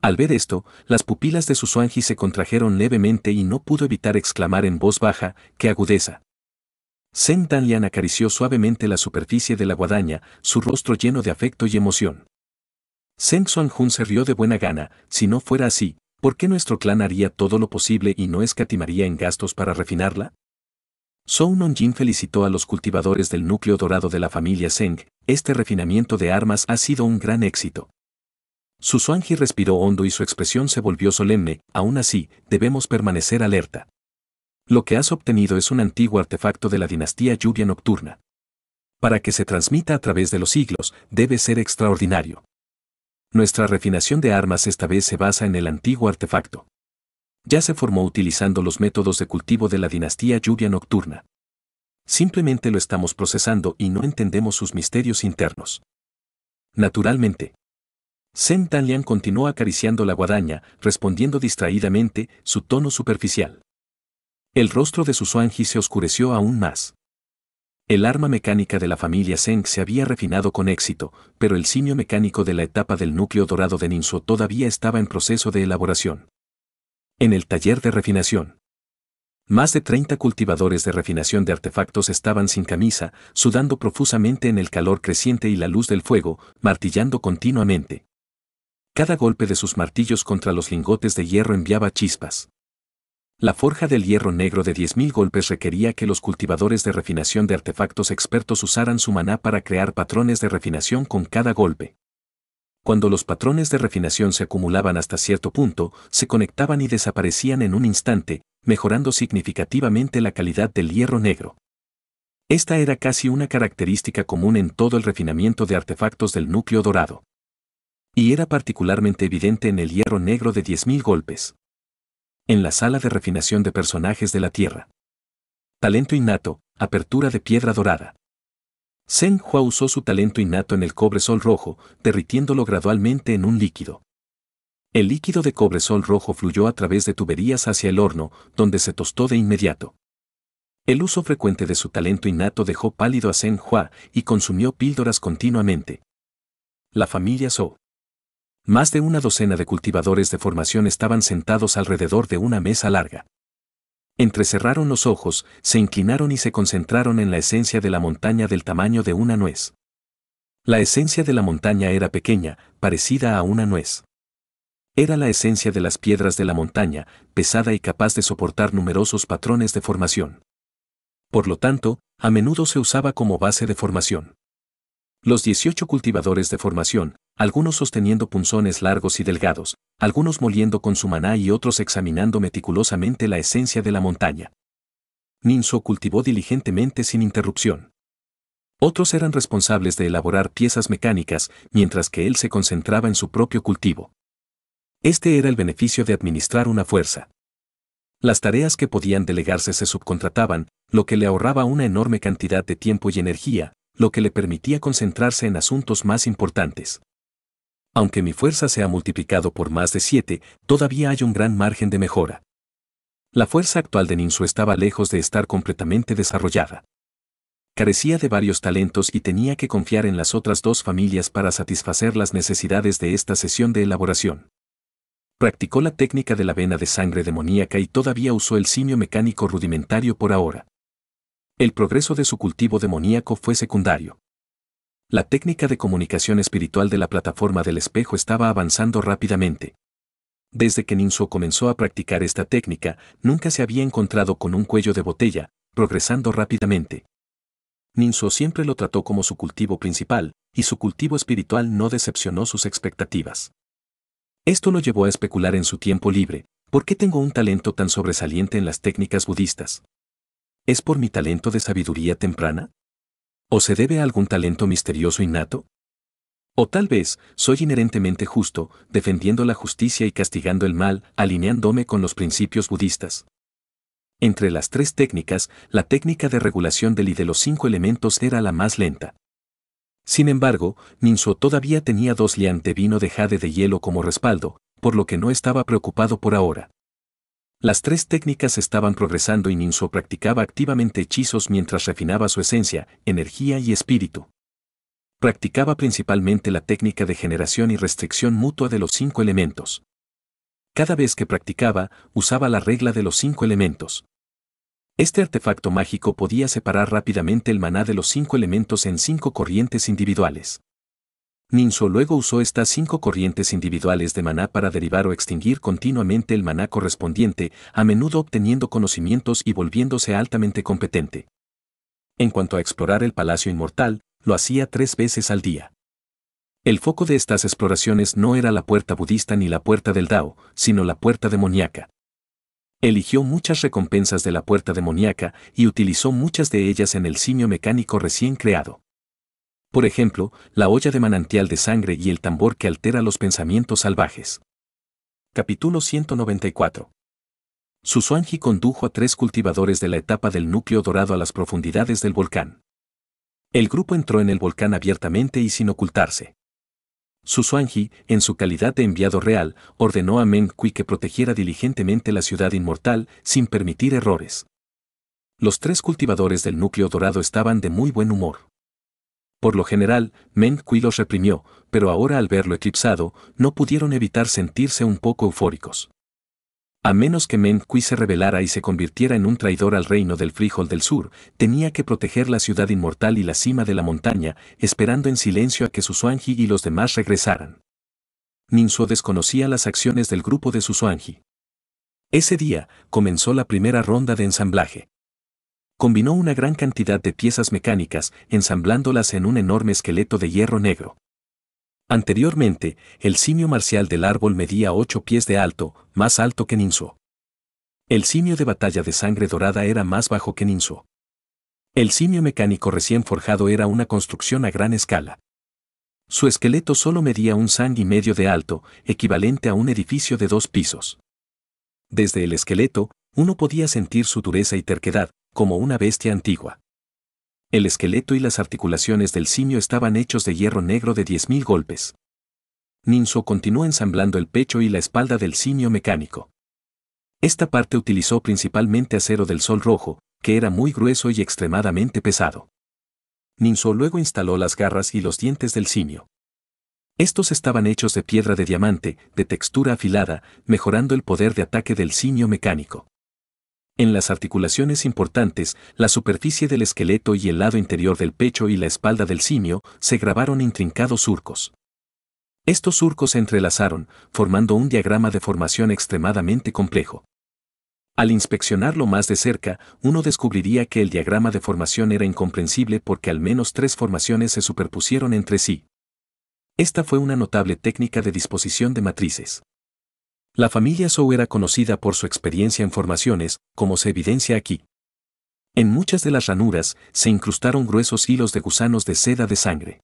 Al ver esto, las pupilas de su suanji se contrajeron levemente y no pudo evitar exclamar en voz baja, ¡qué agudeza! Sen Danlian acarició suavemente la superficie de la guadaña, su rostro lleno de afecto y emoción. Sen Xuanjun se rió de buena gana, si no fuera así, ¿por qué nuestro clan haría todo lo posible y no escatimaría en gastos para refinarla? Song Jin felicitó a los cultivadores del núcleo dorado de la familia Zeng, este refinamiento de armas ha sido un gran éxito. Su Suanji respiró hondo y su expresión se volvió solemne, aún así, debemos permanecer alerta. Lo que has obtenido es un antiguo artefacto de la dinastía lluvia nocturna. Para que se transmita a través de los siglos, debe ser extraordinario. Nuestra refinación de armas esta vez se basa en el antiguo artefacto ya se formó utilizando los métodos de cultivo de la dinastía lluvia nocturna. Simplemente lo estamos procesando y no entendemos sus misterios internos. Naturalmente. Zen Tanlian continuó acariciando la guadaña, respondiendo distraídamente, su tono superficial. El rostro de su suanji se oscureció aún más. El arma mecánica de la familia Sen se había refinado con éxito, pero el simio mecánico de la etapa del núcleo dorado de Ninso todavía estaba en proceso de elaboración. En el taller de refinación. Más de 30 cultivadores de refinación de artefactos estaban sin camisa, sudando profusamente en el calor creciente y la luz del fuego, martillando continuamente. Cada golpe de sus martillos contra los lingotes de hierro enviaba chispas. La forja del hierro negro de 10.000 golpes requería que los cultivadores de refinación de artefactos expertos usaran su maná para crear patrones de refinación con cada golpe cuando los patrones de refinación se acumulaban hasta cierto punto, se conectaban y desaparecían en un instante, mejorando significativamente la calidad del hierro negro. Esta era casi una característica común en todo el refinamiento de artefactos del núcleo dorado. Y era particularmente evidente en el hierro negro de 10.000 golpes. En la sala de refinación de personajes de la Tierra. Talento innato, apertura de piedra dorada. Zen Hua usó su talento innato en el cobresol rojo, derritiéndolo gradualmente en un líquido. El líquido de cobresol rojo fluyó a través de tuberías hacia el horno, donde se tostó de inmediato. El uso frecuente de su talento innato dejó pálido a Zen Hua y consumió píldoras continuamente. La familia Zou. Más de una docena de cultivadores de formación estaban sentados alrededor de una mesa larga. Entrecerraron los ojos, se inclinaron y se concentraron en la esencia de la montaña del tamaño de una nuez. La esencia de la montaña era pequeña, parecida a una nuez. Era la esencia de las piedras de la montaña, pesada y capaz de soportar numerosos patrones de formación. Por lo tanto, a menudo se usaba como base de formación. Los 18 cultivadores de formación, algunos sosteniendo punzones largos y delgados, algunos moliendo con su maná y otros examinando meticulosamente la esencia de la montaña. Ninso cultivó diligentemente sin interrupción. Otros eran responsables de elaborar piezas mecánicas, mientras que él se concentraba en su propio cultivo. Este era el beneficio de administrar una fuerza. Las tareas que podían delegarse se subcontrataban, lo que le ahorraba una enorme cantidad de tiempo y energía, lo que le permitía concentrarse en asuntos más importantes. Aunque mi fuerza se ha multiplicado por más de siete, todavía hay un gran margen de mejora. La fuerza actual de Ninsu estaba lejos de estar completamente desarrollada. Carecía de varios talentos y tenía que confiar en las otras dos familias para satisfacer las necesidades de esta sesión de elaboración. Practicó la técnica de la vena de sangre demoníaca y todavía usó el simio mecánico rudimentario por ahora. El progreso de su cultivo demoníaco fue secundario. La técnica de comunicación espiritual de la plataforma del espejo estaba avanzando rápidamente. Desde que Ninso comenzó a practicar esta técnica, nunca se había encontrado con un cuello de botella, progresando rápidamente. Ninso siempre lo trató como su cultivo principal, y su cultivo espiritual no decepcionó sus expectativas. Esto lo llevó a especular en su tiempo libre, ¿por qué tengo un talento tan sobresaliente en las técnicas budistas? ¿Es por mi talento de sabiduría temprana? ¿O se debe a algún talento misterioso innato? O tal vez, soy inherentemente justo, defendiendo la justicia y castigando el mal, alineándome con los principios budistas. Entre las tres técnicas, la técnica de regulación del y de los cinco elementos era la más lenta. Sin embargo, Minso todavía tenía dos lian vino de jade de hielo como respaldo, por lo que no estaba preocupado por ahora. Las tres técnicas estaban progresando y Ninso practicaba activamente hechizos mientras refinaba su esencia, energía y espíritu. Practicaba principalmente la técnica de generación y restricción mutua de los cinco elementos. Cada vez que practicaba, usaba la regla de los cinco elementos. Este artefacto mágico podía separar rápidamente el maná de los cinco elementos en cinco corrientes individuales. Ninso luego usó estas cinco corrientes individuales de maná para derivar o extinguir continuamente el maná correspondiente, a menudo obteniendo conocimientos y volviéndose altamente competente. En cuanto a explorar el Palacio Inmortal, lo hacía tres veces al día. El foco de estas exploraciones no era la puerta budista ni la puerta del Dao, sino la puerta demoníaca. Eligió muchas recompensas de la puerta demoníaca y utilizó muchas de ellas en el simio mecánico recién creado por ejemplo, la olla de manantial de sangre y el tambor que altera los pensamientos salvajes. Capítulo 194. Susuangi condujo a tres cultivadores de la etapa del núcleo dorado a las profundidades del volcán. El grupo entró en el volcán abiertamente y sin ocultarse. Susuangi, en su calidad de enviado real, ordenó a Meng Kui que protegiera diligentemente la ciudad inmortal sin permitir errores. Los tres cultivadores del núcleo dorado estaban de muy buen humor. Por lo general, Men Kui los reprimió, pero ahora al verlo eclipsado, no pudieron evitar sentirse un poco eufóricos. A menos que Men Kui se rebelara y se convirtiera en un traidor al reino del frijol del sur, tenía que proteger la ciudad inmortal y la cima de la montaña, esperando en silencio a que Susuangi y los demás regresaran. Ninsuo desconocía las acciones del grupo de Susuangi. Ese día, comenzó la primera ronda de ensamblaje. Combinó una gran cantidad de piezas mecánicas, ensamblándolas en un enorme esqueleto de hierro negro. Anteriormente, el simio marcial del árbol medía ocho pies de alto, más alto que Ninso. El simio de batalla de sangre dorada era más bajo que Ninso. El simio mecánico recién forjado era una construcción a gran escala. Su esqueleto solo medía un sang y medio de alto, equivalente a un edificio de dos pisos. Desde el esqueleto, uno podía sentir su dureza y terquedad, como una bestia antigua. El esqueleto y las articulaciones del simio estaban hechos de hierro negro de 10.000 golpes. Ninso continuó ensamblando el pecho y la espalda del simio mecánico. Esta parte utilizó principalmente acero del sol rojo, que era muy grueso y extremadamente pesado. Ninso luego instaló las garras y los dientes del simio. Estos estaban hechos de piedra de diamante, de textura afilada, mejorando el poder de ataque del simio mecánico. En las articulaciones importantes, la superficie del esqueleto y el lado interior del pecho y la espalda del simio se grabaron intrincados surcos. Estos surcos se entrelazaron, formando un diagrama de formación extremadamente complejo. Al inspeccionarlo más de cerca, uno descubriría que el diagrama de formación era incomprensible porque al menos tres formaciones se superpusieron entre sí. Esta fue una notable técnica de disposición de matrices. La familia Zhou era conocida por su experiencia en formaciones, como se evidencia aquí. En muchas de las ranuras se incrustaron gruesos hilos de gusanos de seda de sangre.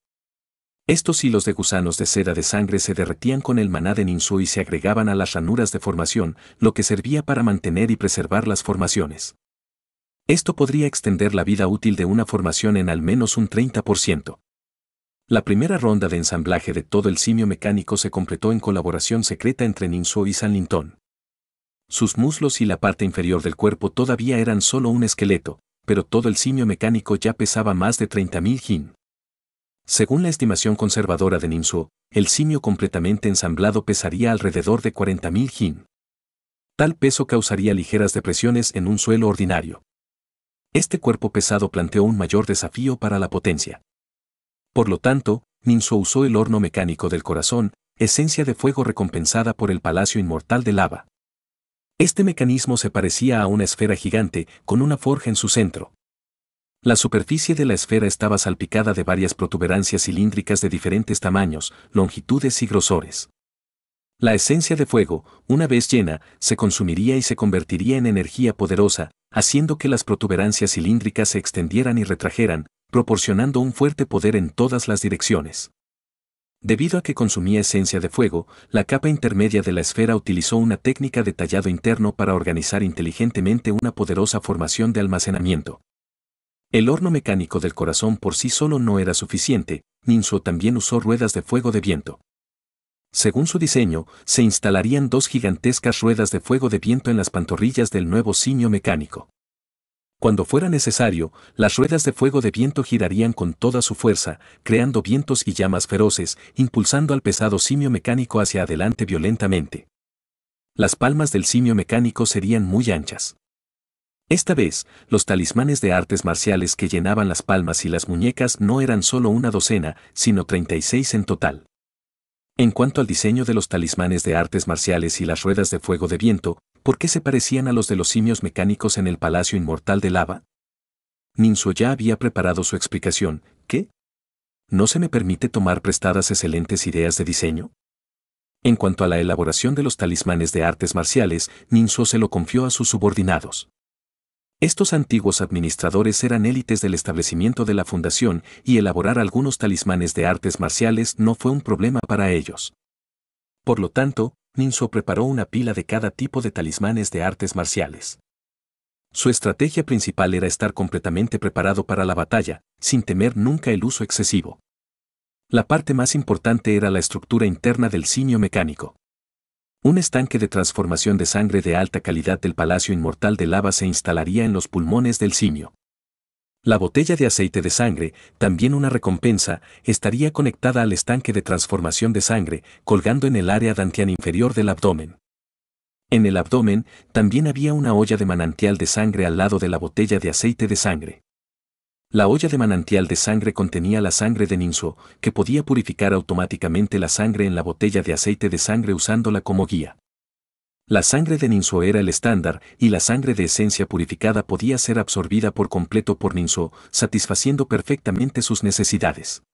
Estos hilos de gusanos de seda de sangre se derretían con el maná de ninsu y se agregaban a las ranuras de formación, lo que servía para mantener y preservar las formaciones. Esto podría extender la vida útil de una formación en al menos un 30%. La primera ronda de ensamblaje de todo el simio mecánico se completó en colaboración secreta entre Ninsuo y San Linton. Sus muslos y la parte inferior del cuerpo todavía eran solo un esqueleto, pero todo el simio mecánico ya pesaba más de 30.000 jin. Según la estimación conservadora de Ninsuo, el simio completamente ensamblado pesaría alrededor de 40.000 jin. Tal peso causaría ligeras depresiones en un suelo ordinario. Este cuerpo pesado planteó un mayor desafío para la potencia. Por lo tanto, Minso usó el horno mecánico del corazón, esencia de fuego recompensada por el Palacio Inmortal de Lava. Este mecanismo se parecía a una esfera gigante, con una forja en su centro. La superficie de la esfera estaba salpicada de varias protuberancias cilíndricas de diferentes tamaños, longitudes y grosores. La esencia de fuego, una vez llena, se consumiría y se convertiría en energía poderosa, haciendo que las protuberancias cilíndricas se extendieran y retrajeran, proporcionando un fuerte poder en todas las direcciones. Debido a que consumía esencia de fuego, la capa intermedia de la esfera utilizó una técnica de tallado interno para organizar inteligentemente una poderosa formación de almacenamiento. El horno mecánico del corazón por sí solo no era suficiente, Ninso también usó ruedas de fuego de viento. Según su diseño, se instalarían dos gigantescas ruedas de fuego de viento en las pantorrillas del nuevo simio mecánico. Cuando fuera necesario, las ruedas de fuego de viento girarían con toda su fuerza, creando vientos y llamas feroces, impulsando al pesado simio mecánico hacia adelante violentamente. Las palmas del simio mecánico serían muy anchas. Esta vez, los talismanes de artes marciales que llenaban las palmas y las muñecas no eran solo una docena, sino 36 en total. En cuanto al diseño de los talismanes de artes marciales y las ruedas de fuego de viento, ¿Por qué se parecían a los de los simios mecánicos en el Palacio Inmortal de Lava? Ninso ya había preparado su explicación, ¿qué? ¿No se me permite tomar prestadas excelentes ideas de diseño? En cuanto a la elaboración de los talismanes de artes marciales, Ninso se lo confió a sus subordinados. Estos antiguos administradores eran élites del establecimiento de la fundación y elaborar algunos talismanes de artes marciales no fue un problema para ellos. Por lo tanto, Ninso preparó una pila de cada tipo de talismanes de artes marciales. Su estrategia principal era estar completamente preparado para la batalla, sin temer nunca el uso excesivo. La parte más importante era la estructura interna del simio mecánico. Un estanque de transformación de sangre de alta calidad del Palacio Inmortal de Lava se instalaría en los pulmones del simio. La botella de aceite de sangre, también una recompensa, estaría conectada al estanque de transformación de sangre, colgando en el área dantiana inferior del abdomen. En el abdomen también había una olla de manantial de sangre al lado de la botella de aceite de sangre. La olla de manantial de sangre contenía la sangre de ninso, que podía purificar automáticamente la sangre en la botella de aceite de sangre usándola como guía. La sangre de Ninso era el estándar y la sangre de esencia purificada podía ser absorbida por completo por Ninso, satisfaciendo perfectamente sus necesidades.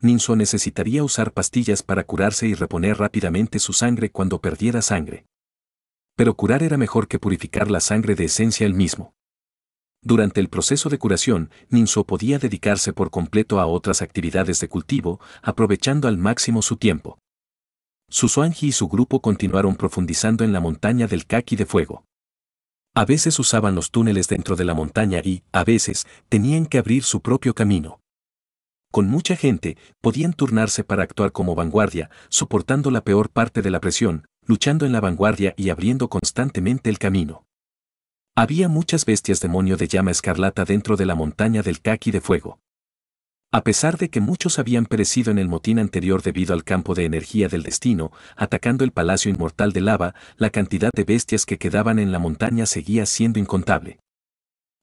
Ninso necesitaría usar pastillas para curarse y reponer rápidamente su sangre cuando perdiera sangre. Pero curar era mejor que purificar la sangre de esencia él mismo. Durante el proceso de curación, Ninso podía dedicarse por completo a otras actividades de cultivo, aprovechando al máximo su tiempo. Suanji y su grupo continuaron profundizando en la montaña del Kaki de Fuego. A veces usaban los túneles dentro de la montaña y, a veces, tenían que abrir su propio camino. Con mucha gente, podían turnarse para actuar como vanguardia, soportando la peor parte de la presión, luchando en la vanguardia y abriendo constantemente el camino. Había muchas bestias demonio de llama escarlata dentro de la montaña del Kaki de Fuego. A pesar de que muchos habían perecido en el motín anterior debido al campo de energía del destino, atacando el palacio inmortal de lava, la cantidad de bestias que quedaban en la montaña seguía siendo incontable.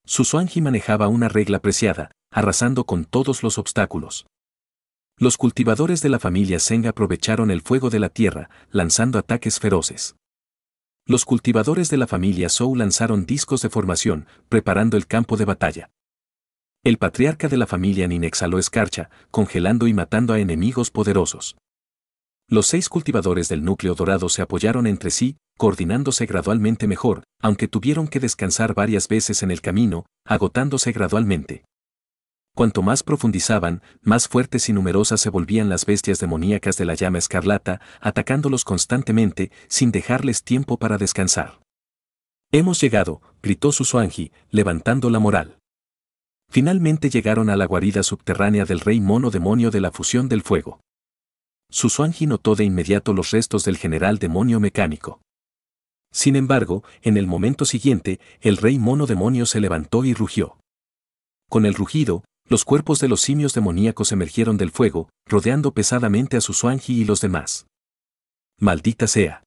Su suanji manejaba una regla preciada, arrasando con todos los obstáculos. Los cultivadores de la familia Zeng aprovecharon el fuego de la tierra, lanzando ataques feroces. Los cultivadores de la familia Zhou lanzaron discos de formación, preparando el campo de batalla. El patriarca de la familia Nin exhaló escarcha, congelando y matando a enemigos poderosos. Los seis cultivadores del núcleo dorado se apoyaron entre sí, coordinándose gradualmente mejor, aunque tuvieron que descansar varias veces en el camino, agotándose gradualmente. Cuanto más profundizaban, más fuertes y numerosas se volvían las bestias demoníacas de la llama escarlata, atacándolos constantemente, sin dejarles tiempo para descansar. Hemos llegado, gritó suanji, levantando la moral. Finalmente llegaron a la guarida subterránea del rey mono demonio de la fusión del fuego. Su suanji notó de inmediato los restos del general demonio mecánico. Sin embargo, en el momento siguiente, el rey mono demonio se levantó y rugió. Con el rugido, los cuerpos de los simios demoníacos emergieron del fuego, rodeando pesadamente a suanji y los demás. Maldita sea.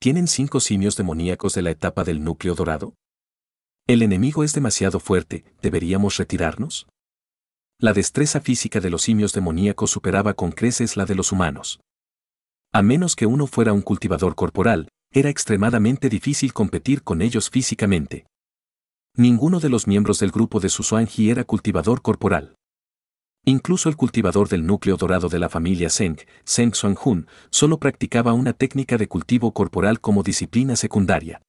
¿Tienen cinco simios demoníacos de la etapa del núcleo dorado? ¿El enemigo es demasiado fuerte, deberíamos retirarnos? La destreza física de los simios demoníacos superaba con creces la de los humanos. A menos que uno fuera un cultivador corporal, era extremadamente difícil competir con ellos físicamente. Ninguno de los miembros del grupo de Susuanji era cultivador corporal. Incluso el cultivador del núcleo dorado de la familia Zeng, Zeng Xuanjun, solo practicaba una técnica de cultivo corporal como disciplina secundaria.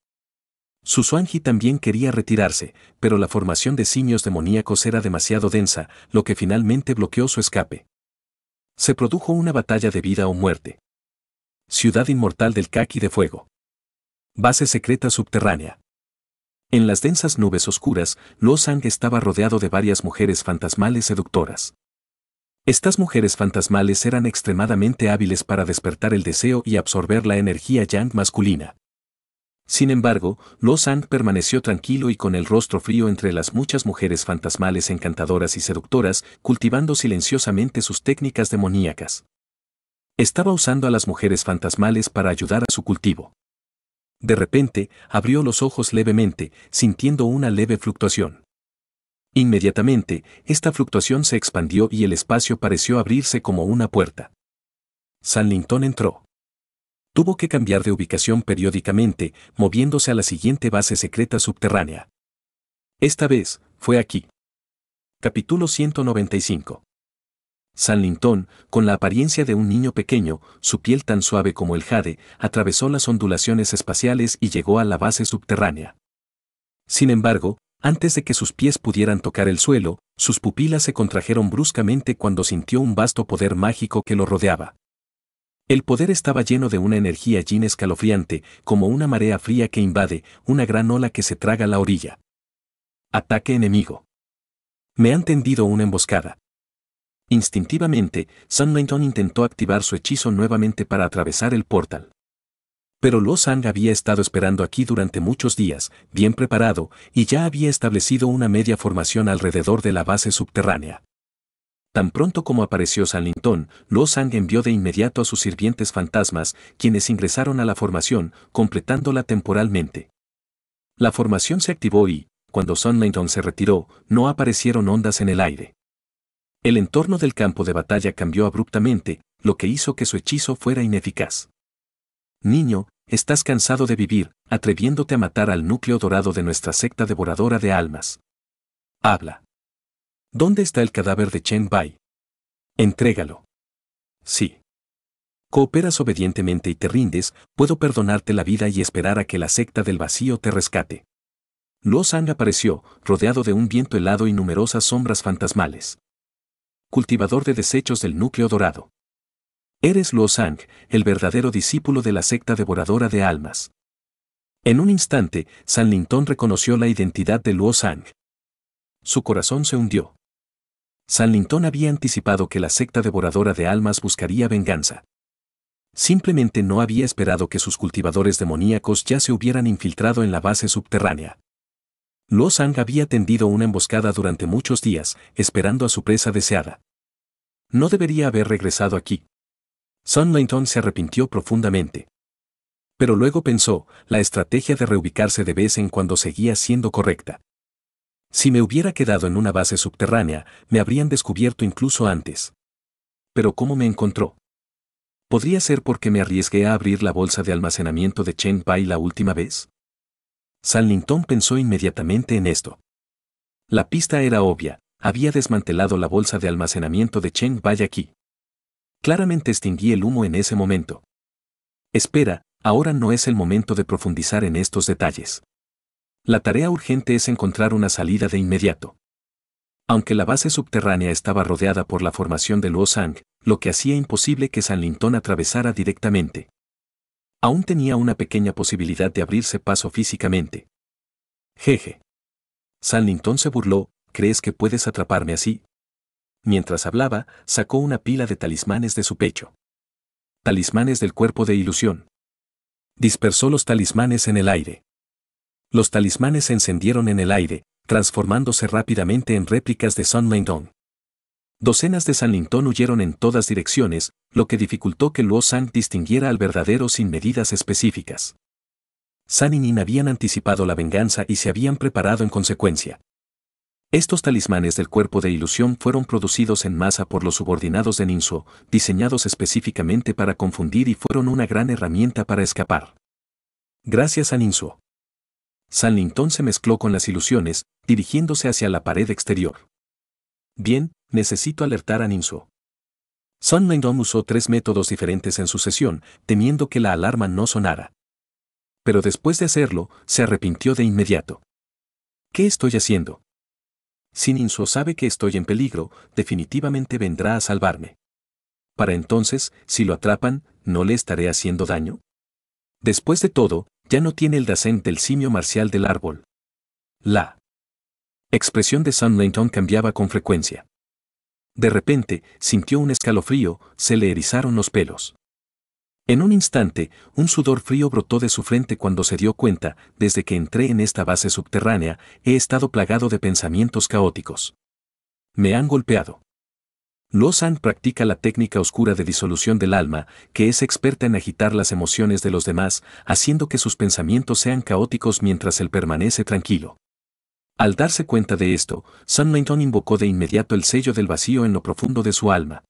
Su Suanji también quería retirarse, pero la formación de simios demoníacos era demasiado densa, lo que finalmente bloqueó su escape. Se produjo una batalla de vida o muerte. Ciudad inmortal del Kaki de Fuego. Base secreta subterránea. En las densas nubes oscuras, Lo Sang estaba rodeado de varias mujeres fantasmales seductoras. Estas mujeres fantasmales eran extremadamente hábiles para despertar el deseo y absorber la energía yang masculina. Sin embargo, Lo permaneció tranquilo y con el rostro frío entre las muchas mujeres fantasmales encantadoras y seductoras, cultivando silenciosamente sus técnicas demoníacas. Estaba usando a las mujeres fantasmales para ayudar a su cultivo. De repente, abrió los ojos levemente, sintiendo una leve fluctuación. Inmediatamente, esta fluctuación se expandió y el espacio pareció abrirse como una puerta. San Linton entró. Tuvo que cambiar de ubicación periódicamente, moviéndose a la siguiente base secreta subterránea. Esta vez, fue aquí. Capítulo 195. Lintón, con la apariencia de un niño pequeño, su piel tan suave como el jade, atravesó las ondulaciones espaciales y llegó a la base subterránea. Sin embargo, antes de que sus pies pudieran tocar el suelo, sus pupilas se contrajeron bruscamente cuando sintió un vasto poder mágico que lo rodeaba. El poder estaba lleno de una energía yin escalofriante, como una marea fría que invade, una gran ola que se traga la orilla. Ataque enemigo. Me han tendido una emboscada. Instintivamente, Sun intentó activar su hechizo nuevamente para atravesar el portal. Pero Lo Sang había estado esperando aquí durante muchos días, bien preparado, y ya había establecido una media formación alrededor de la base subterránea. Tan pronto como apareció Linton, Lo Sang envió de inmediato a sus sirvientes fantasmas, quienes ingresaron a la formación, completándola temporalmente. La formación se activó y, cuando Sunlinton se retiró, no aparecieron ondas en el aire. El entorno del campo de batalla cambió abruptamente, lo que hizo que su hechizo fuera ineficaz. Niño, estás cansado de vivir, atreviéndote a matar al núcleo dorado de nuestra secta devoradora de almas. Habla. ¿Dónde está el cadáver de Chen Bai? Entrégalo. Sí. Cooperas obedientemente y te rindes, puedo perdonarte la vida y esperar a que la secta del vacío te rescate. Luo Sang apareció, rodeado de un viento helado y numerosas sombras fantasmales. Cultivador de desechos del núcleo dorado. Eres Luo Sang, el verdadero discípulo de la secta devoradora de almas. En un instante, San Linton reconoció la identidad de Luo Sang. Su corazón se hundió. San Linton había anticipado que la secta devoradora de almas buscaría venganza. Simplemente no había esperado que sus cultivadores demoníacos ya se hubieran infiltrado en la base subterránea. Lo Sang había tendido una emboscada durante muchos días, esperando a su presa deseada. No debería haber regresado aquí. Linton se arrepintió profundamente. Pero luego pensó, la estrategia de reubicarse de vez en cuando seguía siendo correcta. Si me hubiera quedado en una base subterránea, me habrían descubierto incluso antes. Pero ¿cómo me encontró? ¿Podría ser porque me arriesgué a abrir la bolsa de almacenamiento de Chen Bai la última vez? Sanlington pensó inmediatamente en esto. La pista era obvia, había desmantelado la bolsa de almacenamiento de Chen Bai aquí. Claramente extinguí el humo en ese momento. Espera, ahora no es el momento de profundizar en estos detalles. La tarea urgente es encontrar una salida de inmediato. Aunque la base subterránea estaba rodeada por la formación de sang, lo que hacía imposible que San Linton atravesara directamente. Aún tenía una pequeña posibilidad de abrirse paso físicamente. Jeje. San Linton se burló, ¿crees que puedes atraparme así? Mientras hablaba, sacó una pila de talismanes de su pecho. Talismanes del cuerpo de ilusión. Dispersó los talismanes en el aire. Los talismanes se encendieron en el aire, transformándose rápidamente en réplicas de Sun Dong. Docenas de San Lintón huyeron en todas direcciones, lo que dificultó que Luo San distinguiera al verdadero sin medidas específicas. San y Nin habían anticipado la venganza y se habían preparado en consecuencia. Estos talismanes del cuerpo de ilusión fueron producidos en masa por los subordinados de Ninso, diseñados específicamente para confundir y fueron una gran herramienta para escapar. Gracias a Ninsuo. San Sanlington se mezcló con las ilusiones, dirigiéndose hacia la pared exterior. Bien, necesito alertar a San Sanlington usó tres métodos diferentes en su sesión, temiendo que la alarma no sonara. Pero después de hacerlo, se arrepintió de inmediato. ¿Qué estoy haciendo? Si Ninso sabe que estoy en peligro, definitivamente vendrá a salvarme. Para entonces, si lo atrapan, ¿no le estaré haciendo daño? Después de todo, ya no tiene el dacén del simio marcial del árbol. La expresión de Sam Linton cambiaba con frecuencia. De repente, sintió un escalofrío, se le erizaron los pelos. En un instante, un sudor frío brotó de su frente cuando se dio cuenta, desde que entré en esta base subterránea, he estado plagado de pensamientos caóticos. Me han golpeado. San practica la técnica oscura de disolución del alma, que es experta en agitar las emociones de los demás, haciendo que sus pensamientos sean caóticos mientras él permanece tranquilo. Al darse cuenta de esto, San invocó de inmediato el sello del vacío en lo profundo de su alma.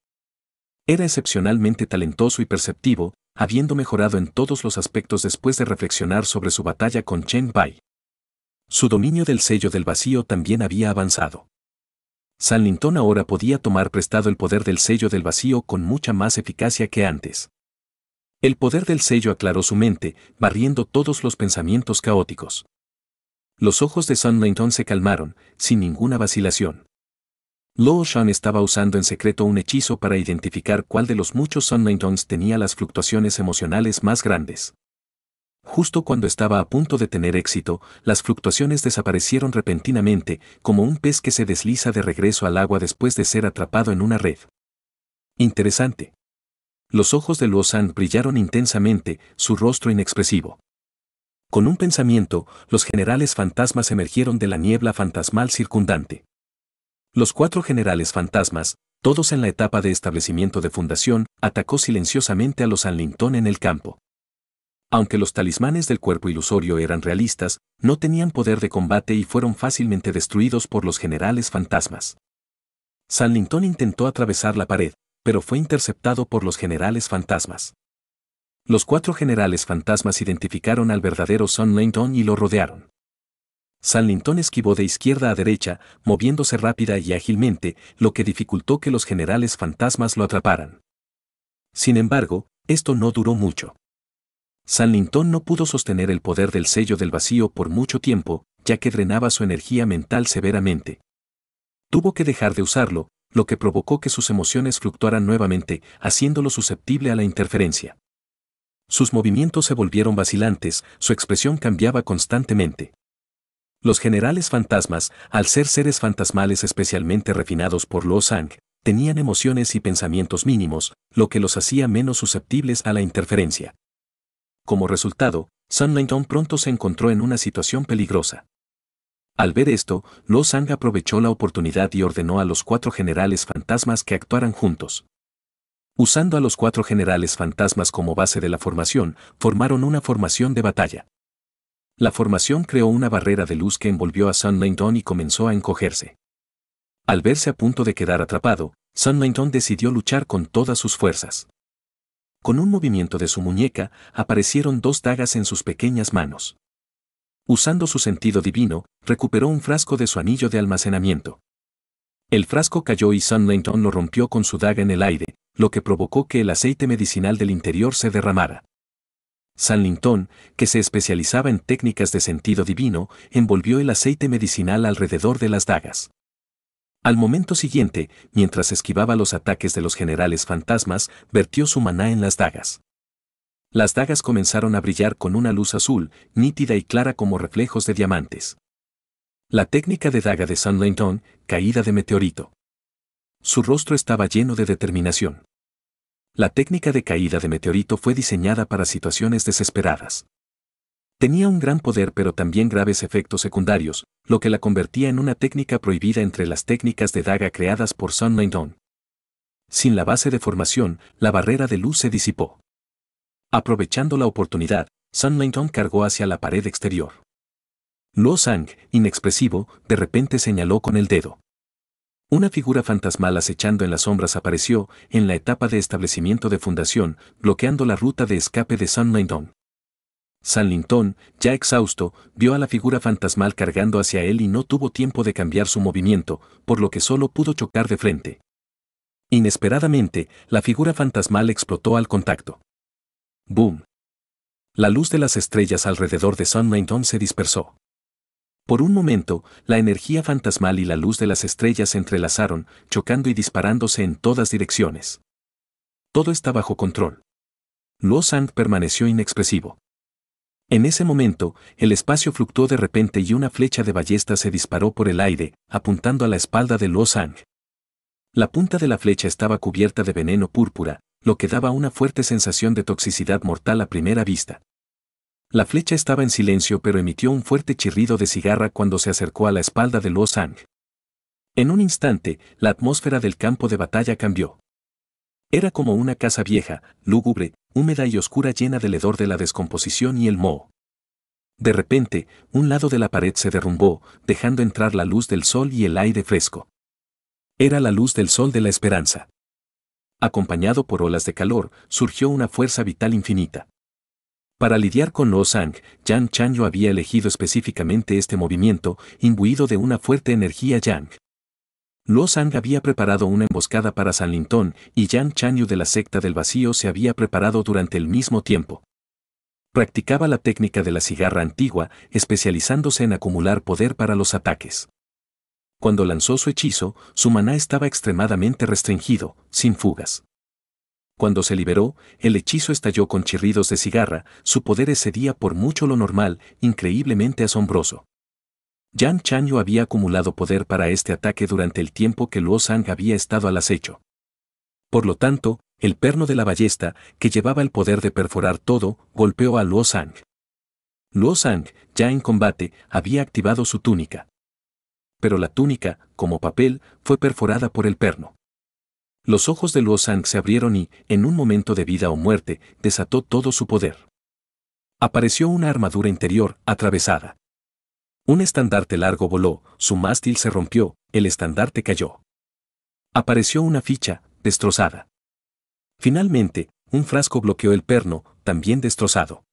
Era excepcionalmente talentoso y perceptivo, habiendo mejorado en todos los aspectos después de reflexionar sobre su batalla con Chen Bai. Su dominio del sello del vacío también había avanzado. San Linton ahora podía tomar prestado el poder del sello del vacío con mucha más eficacia que antes. El poder del sello aclaró su mente, barriendo todos los pensamientos caóticos. Los ojos de San Linton se calmaron, sin ninguna vacilación. Lo Shan estaba usando en secreto un hechizo para identificar cuál de los muchos San tenía las fluctuaciones emocionales más grandes. Justo cuando estaba a punto de tener éxito, las fluctuaciones desaparecieron repentinamente, como un pez que se desliza de regreso al agua después de ser atrapado en una red. Interesante. Los ojos de San brillaron intensamente, su rostro inexpresivo. Con un pensamiento, los generales fantasmas emergieron de la niebla fantasmal circundante. Los cuatro generales fantasmas, todos en la etapa de establecimiento de fundación, atacó silenciosamente a los Lintón en el campo. Aunque los talismanes del cuerpo ilusorio eran realistas, no tenían poder de combate y fueron fácilmente destruidos por los generales fantasmas. San Linton intentó atravesar la pared, pero fue interceptado por los generales fantasmas. Los cuatro generales fantasmas identificaron al verdadero Linton y lo rodearon. San Linton esquivó de izquierda a derecha, moviéndose rápida y ágilmente, lo que dificultó que los generales fantasmas lo atraparan. Sin embargo, esto no duró mucho. San Linton no pudo sostener el poder del sello del vacío por mucho tiempo, ya que drenaba su energía mental severamente. Tuvo que dejar de usarlo, lo que provocó que sus emociones fluctuaran nuevamente, haciéndolo susceptible a la interferencia. Sus movimientos se volvieron vacilantes, su expresión cambiaba constantemente. Los generales fantasmas, al ser seres fantasmales especialmente refinados por Lo Sang, tenían emociones y pensamientos mínimos, lo que los hacía menos susceptibles a la interferencia. Como resultado, Sunlinton pronto se encontró en una situación peligrosa. Al ver esto, Lo Sang aprovechó la oportunidad y ordenó a los cuatro generales fantasmas que actuaran juntos. Usando a los cuatro generales fantasmas como base de la formación, formaron una formación de batalla. La formación creó una barrera de luz que envolvió a Sun Nain-don y comenzó a encogerse. Al verse a punto de quedar atrapado, Sun Langdon decidió luchar con todas sus fuerzas. Con un movimiento de su muñeca, aparecieron dos dagas en sus pequeñas manos. Usando su sentido divino, recuperó un frasco de su anillo de almacenamiento. El frasco cayó y San Linton lo rompió con su daga en el aire, lo que provocó que el aceite medicinal del interior se derramara. San Linton, que se especializaba en técnicas de sentido divino, envolvió el aceite medicinal alrededor de las dagas. Al momento siguiente, mientras esquivaba los ataques de los generales fantasmas, vertió su maná en las dagas. Las dagas comenzaron a brillar con una luz azul, nítida y clara como reflejos de diamantes. La técnica de daga de Sun caída de meteorito. Su rostro estaba lleno de determinación. La técnica de caída de meteorito fue diseñada para situaciones desesperadas. Tenía un gran poder pero también graves efectos secundarios, lo que la convertía en una técnica prohibida entre las técnicas de daga creadas por Sun Main-don. Sin la base de formación, la barrera de luz se disipó. Aprovechando la oportunidad, Sun Dong cargó hacia la pared exterior. Luo Sang, inexpresivo, de repente señaló con el dedo. Una figura fantasmal acechando en las sombras apareció en la etapa de establecimiento de fundación, bloqueando la ruta de escape de Sun Main-don. San Linton, ya exhausto, vio a la figura fantasmal cargando hacia él y no tuvo tiempo de cambiar su movimiento, por lo que solo pudo chocar de frente. Inesperadamente, la figura fantasmal explotó al contacto. ¡Boom! La luz de las estrellas alrededor de San Linton se dispersó. Por un momento, la energía fantasmal y la luz de las estrellas se entrelazaron, chocando y disparándose en todas direcciones. Todo está bajo control. Luo Sand permaneció inexpresivo. En ese momento, el espacio fluctuó de repente y una flecha de ballesta se disparó por el aire, apuntando a la espalda de Luo Sang. La punta de la flecha estaba cubierta de veneno púrpura, lo que daba una fuerte sensación de toxicidad mortal a primera vista. La flecha estaba en silencio pero emitió un fuerte chirrido de cigarra cuando se acercó a la espalda de Luo Sang. En un instante, la atmósfera del campo de batalla cambió. Era como una casa vieja, lúgubre, húmeda y oscura llena del hedor de la descomposición y el moho. De repente, un lado de la pared se derrumbó, dejando entrar la luz del sol y el aire fresco. Era la luz del sol de la esperanza. Acompañado por olas de calor, surgió una fuerza vital infinita. Para lidiar con Lo Sang, Yang Yo había elegido específicamente este movimiento, imbuido de una fuerte energía Yang. Luo Sang había preparado una emboscada para San Lintón y Yan Chanyu de la secta del vacío se había preparado durante el mismo tiempo. Practicaba la técnica de la cigarra antigua, especializándose en acumular poder para los ataques. Cuando lanzó su hechizo, su maná estaba extremadamente restringido, sin fugas. Cuando se liberó, el hechizo estalló con chirridos de cigarra, su poder excedía por mucho lo normal, increíblemente asombroso. Yan Chanyu había acumulado poder para este ataque durante el tiempo que Luo Sang había estado al acecho. Por lo tanto, el perno de la ballesta, que llevaba el poder de perforar todo, golpeó a Luo Sang. Luo Sang, ya en combate, había activado su túnica. Pero la túnica, como papel, fue perforada por el perno. Los ojos de Luo Sang se abrieron y, en un momento de vida o muerte, desató todo su poder. Apareció una armadura interior, atravesada. Un estandarte largo voló, su mástil se rompió, el estandarte cayó. Apareció una ficha, destrozada. Finalmente, un frasco bloqueó el perno, también destrozado.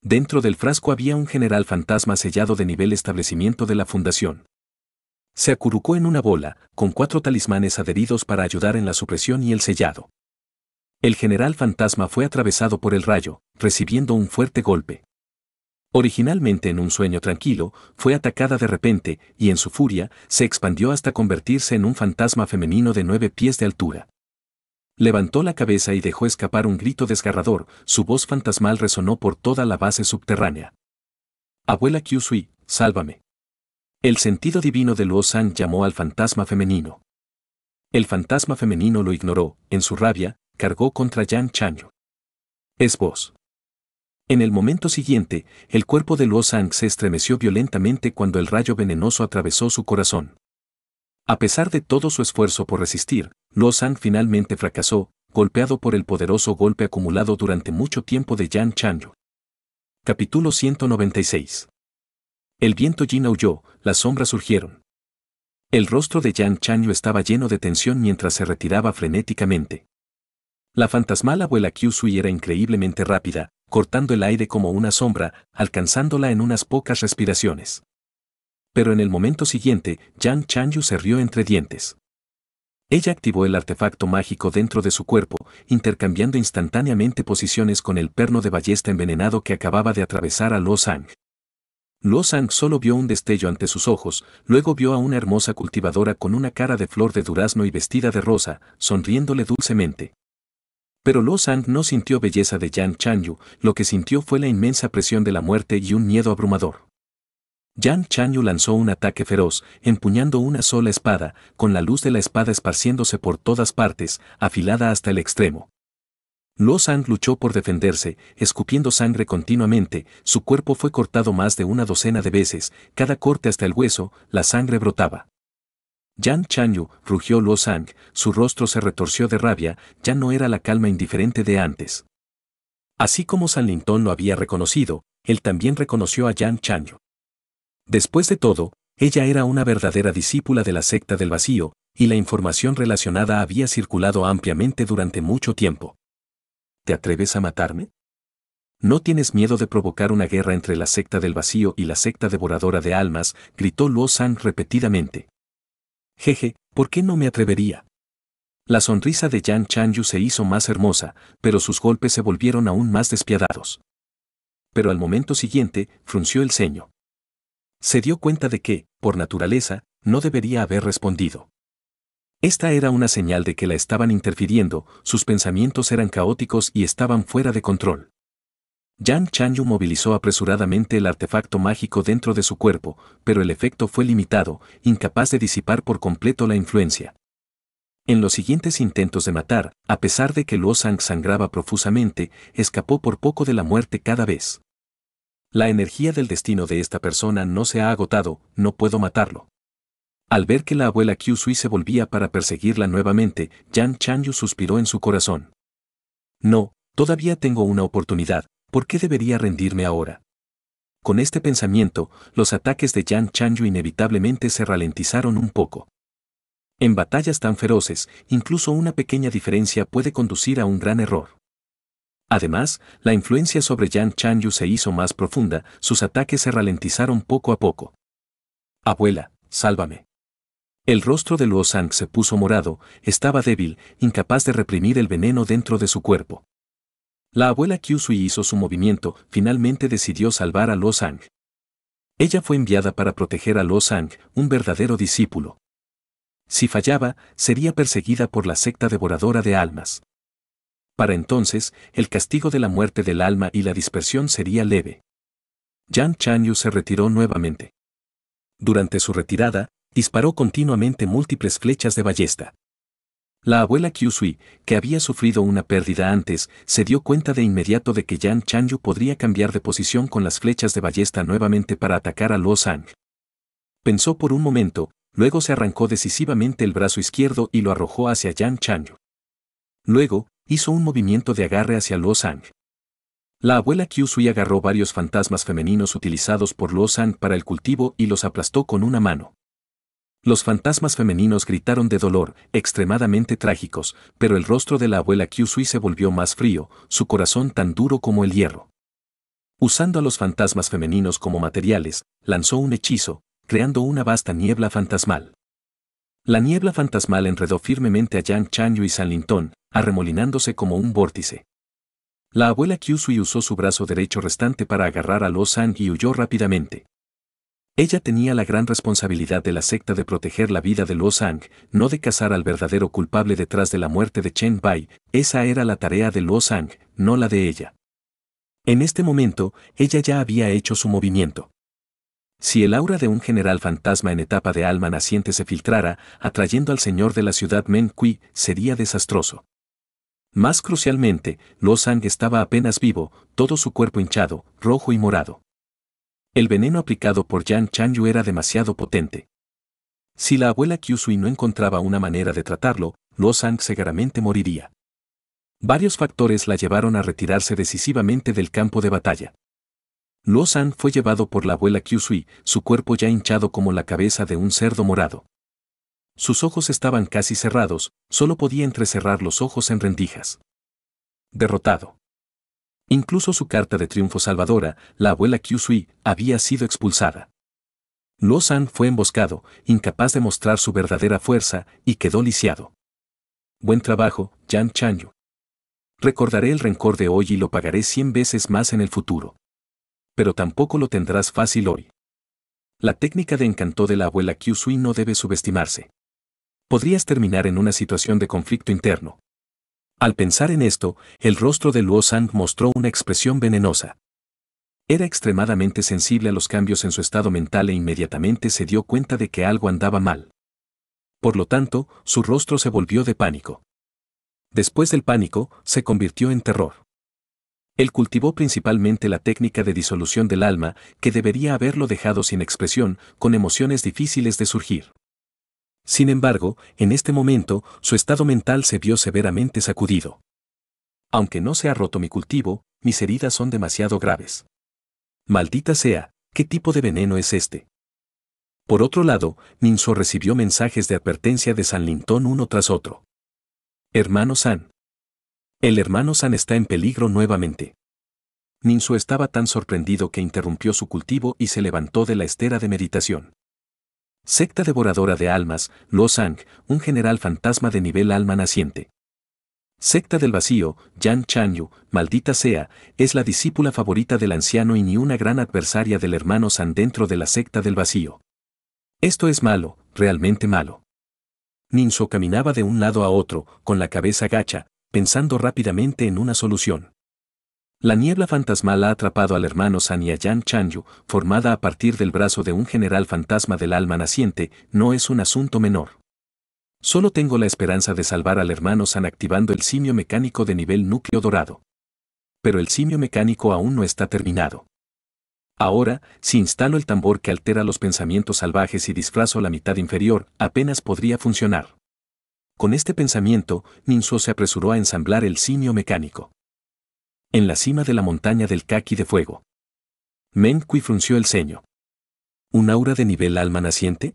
Dentro del frasco había un general fantasma sellado de nivel establecimiento de la fundación. Se acurucó en una bola, con cuatro talismanes adheridos para ayudar en la supresión y el sellado. El general fantasma fue atravesado por el rayo, recibiendo un fuerte golpe. Originalmente en un sueño tranquilo, fue atacada de repente y en su furia se expandió hasta convertirse en un fantasma femenino de nueve pies de altura. Levantó la cabeza y dejó escapar un grito desgarrador, su voz fantasmal resonó por toda la base subterránea. Abuela Kyusui, sálvame. El sentido divino de Luo San llamó al fantasma femenino. El fantasma femenino lo ignoró, en su rabia, cargó contra Yan Chanyu. Es vos. En el momento siguiente, el cuerpo de Luo Sang se estremeció violentamente cuando el rayo venenoso atravesó su corazón. A pesar de todo su esfuerzo por resistir, Luo Sang finalmente fracasó, golpeado por el poderoso golpe acumulado durante mucho tiempo de Yan Chanyu. Capítulo 196 El viento Jin aulló, las sombras surgieron. El rostro de Yan Chanyu estaba lleno de tensión mientras se retiraba frenéticamente. La fantasmal abuela Q Sui era increíblemente rápida, cortando el aire como una sombra, alcanzándola en unas pocas respiraciones. Pero en el momento siguiente, Yang Chanyu se rió entre dientes. Ella activó el artefacto mágico dentro de su cuerpo, intercambiando instantáneamente posiciones con el perno de ballesta envenenado que acababa de atravesar a Luo Sang. Luo Sang solo vio un destello ante sus ojos, luego vio a una hermosa cultivadora con una cara de flor de durazno y vestida de rosa, sonriéndole dulcemente. Pero Lo San no sintió belleza de Yan Chanyu, lo que sintió fue la inmensa presión de la muerte y un miedo abrumador. Yan Chanyu lanzó un ataque feroz, empuñando una sola espada, con la luz de la espada esparciéndose por todas partes, afilada hasta el extremo. Lo Sang luchó por defenderse, escupiendo sangre continuamente, su cuerpo fue cortado más de una docena de veces, cada corte hasta el hueso, la sangre brotaba. Yan Chanyu, rugió Luo Sang, su rostro se retorció de rabia, ya no era la calma indiferente de antes. Así como San Linton lo había reconocido, él también reconoció a Yan Chanyu. Después de todo, ella era una verdadera discípula de la secta del vacío, y la información relacionada había circulado ampliamente durante mucho tiempo. ¿Te atreves a matarme? ¿No tienes miedo de provocar una guerra entre la secta del vacío y la secta devoradora de almas? gritó Luo Sang repetidamente. Jeje, ¿por qué no me atrevería? La sonrisa de Yan Yu se hizo más hermosa, pero sus golpes se volvieron aún más despiadados. Pero al momento siguiente, frunció el ceño. Se dio cuenta de que, por naturaleza, no debería haber respondido. Esta era una señal de que la estaban interfiriendo, sus pensamientos eran caóticos y estaban fuera de control. Yan Chanyu movilizó apresuradamente el artefacto mágico dentro de su cuerpo, pero el efecto fue limitado, incapaz de disipar por completo la influencia. En los siguientes intentos de matar, a pesar de que Luo Sang sangraba profusamente, escapó por poco de la muerte cada vez. La energía del destino de esta persona no se ha agotado, no puedo matarlo. Al ver que la abuela Q Sui se volvía para perseguirla nuevamente, Chan Chanyu suspiró en su corazón. No, todavía tengo una oportunidad, ¿Por qué debería rendirme ahora? Con este pensamiento, los ataques de Yan Chanyu inevitablemente se ralentizaron un poco. En batallas tan feroces, incluso una pequeña diferencia puede conducir a un gran error. Además, la influencia sobre Yan Chanyu se hizo más profunda, sus ataques se ralentizaron poco a poco. Abuela, sálvame. El rostro de Luo Sang se puso morado, estaba débil, incapaz de reprimir el veneno dentro de su cuerpo. La abuela Kyusui hizo su movimiento, finalmente decidió salvar a Lo Sang. Ella fue enviada para proteger a Lo Sang, un verdadero discípulo. Si fallaba, sería perseguida por la secta devoradora de almas. Para entonces, el castigo de la muerte del alma y la dispersión sería leve. Yan Chanyu se retiró nuevamente. Durante su retirada, disparó continuamente múltiples flechas de ballesta. La abuela Kyusui, que había sufrido una pérdida antes, se dio cuenta de inmediato de que Yan Chanyu podría cambiar de posición con las flechas de ballesta nuevamente para atacar a Luo Sang. Pensó por un momento, luego se arrancó decisivamente el brazo izquierdo y lo arrojó hacia Yan Chanyu. Luego, hizo un movimiento de agarre hacia Luo Zhang. La abuela Kyusui agarró varios fantasmas femeninos utilizados por Luo Zhang para el cultivo y los aplastó con una mano. Los fantasmas femeninos gritaron de dolor, extremadamente trágicos, pero el rostro de la abuela Kyusui se volvió más frío, su corazón tan duro como el hierro. Usando a los fantasmas femeninos como materiales, lanzó un hechizo, creando una vasta niebla fantasmal. La niebla fantasmal enredó firmemente a Yang Chanyu y San Linton, arremolinándose como un vórtice. La abuela Kyusui usó su brazo derecho restante para agarrar a Lo San y huyó rápidamente. Ella tenía la gran responsabilidad de la secta de proteger la vida de Luo Sang, no de cazar al verdadero culpable detrás de la muerte de Chen Bai, esa era la tarea de Luo Sang, no la de ella. En este momento, ella ya había hecho su movimiento. Si el aura de un general fantasma en etapa de alma naciente se filtrara, atrayendo al señor de la ciudad Men Kui, sería desastroso. Más crucialmente, Luo Sang estaba apenas vivo, todo su cuerpo hinchado, rojo y morado. El veneno aplicado por Yan Chanyu era demasiado potente. Si la abuela Kyusui no encontraba una manera de tratarlo, Luo Sang seguramente moriría. Varios factores la llevaron a retirarse decisivamente del campo de batalla. Luo San fue llevado por la abuela Kyusui, su cuerpo ya hinchado como la cabeza de un cerdo morado. Sus ojos estaban casi cerrados, solo podía entrecerrar los ojos en rendijas. Derrotado. Incluso su carta de triunfo salvadora, la abuela Kyusui, había sido expulsada. Luo San fue emboscado, incapaz de mostrar su verdadera fuerza, y quedó lisiado. Buen trabajo, Yan Chanyu. Recordaré el rencor de hoy y lo pagaré cien veces más en el futuro. Pero tampoco lo tendrás fácil hoy. La técnica de encanto de la abuela Sui no debe subestimarse. Podrías terminar en una situación de conflicto interno, al pensar en esto, el rostro de Luo Sang mostró una expresión venenosa. Era extremadamente sensible a los cambios en su estado mental e inmediatamente se dio cuenta de que algo andaba mal. Por lo tanto, su rostro se volvió de pánico. Después del pánico, se convirtió en terror. Él cultivó principalmente la técnica de disolución del alma, que debería haberlo dejado sin expresión, con emociones difíciles de surgir. Sin embargo, en este momento, su estado mental se vio severamente sacudido. Aunque no se ha roto mi cultivo, mis heridas son demasiado graves. Maldita sea, ¿qué tipo de veneno es este? Por otro lado, Ninso recibió mensajes de advertencia de San Lintón uno tras otro. Hermano San. El hermano San está en peligro nuevamente. Ninso estaba tan sorprendido que interrumpió su cultivo y se levantó de la estera de meditación. Secta devoradora de almas, Luo Sang, un general fantasma de nivel alma naciente. Secta del vacío, Yan Chanyu, maldita sea, es la discípula favorita del anciano y ni una gran adversaria del hermano San dentro de la secta del vacío. Esto es malo, realmente malo. Ninso caminaba de un lado a otro, con la cabeza gacha, pensando rápidamente en una solución. La niebla fantasmal ha atrapado al hermano San y a Yan Chanyu, formada a partir del brazo de un general fantasma del alma naciente, no es un asunto menor. Solo tengo la esperanza de salvar al hermano San activando el simio mecánico de nivel núcleo dorado. Pero el simio mecánico aún no está terminado. Ahora, si instalo el tambor que altera los pensamientos salvajes y disfrazo la mitad inferior, apenas podría funcionar. Con este pensamiento, Ninso se apresuró a ensamblar el simio mecánico en la cima de la montaña del Kaki de fuego. Men Kui frunció el ceño. ¿Un aura de nivel alma naciente?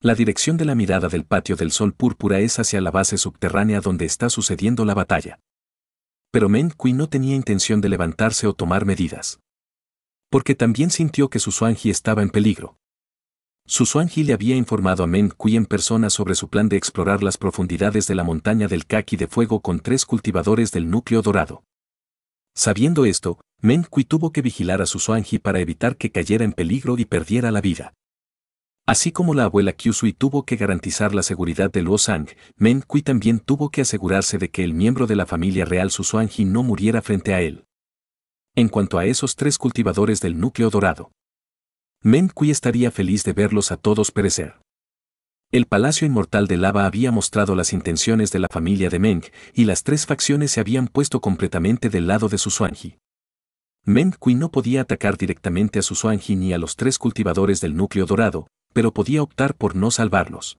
La dirección de la mirada del patio del sol púrpura es hacia la base subterránea donde está sucediendo la batalla. Pero men Kui no tenía intención de levantarse o tomar medidas. Porque también sintió que su Suanji estaba en peligro. Su suanji le había informado a Men Kui en persona sobre su plan de explorar las profundidades de la montaña del Kaki de fuego con tres cultivadores del núcleo dorado. Sabiendo esto, Menkui tuvo que vigilar a su para evitar que cayera en peligro y perdiera la vida. Así como la abuela Kyusui tuvo que garantizar la seguridad de Luo Sang, Men Kui también tuvo que asegurarse de que el miembro de la familia real Susuanji no muriera frente a él. En cuanto a esos tres cultivadores del núcleo dorado, Men Kui estaría feliz de verlos a todos perecer. El Palacio Inmortal de Lava había mostrado las intenciones de la familia de Meng, y las tres facciones se habían puesto completamente del lado de su suanji. Meng Kui no podía atacar directamente a su suanji ni a los tres cultivadores del núcleo dorado, pero podía optar por no salvarlos.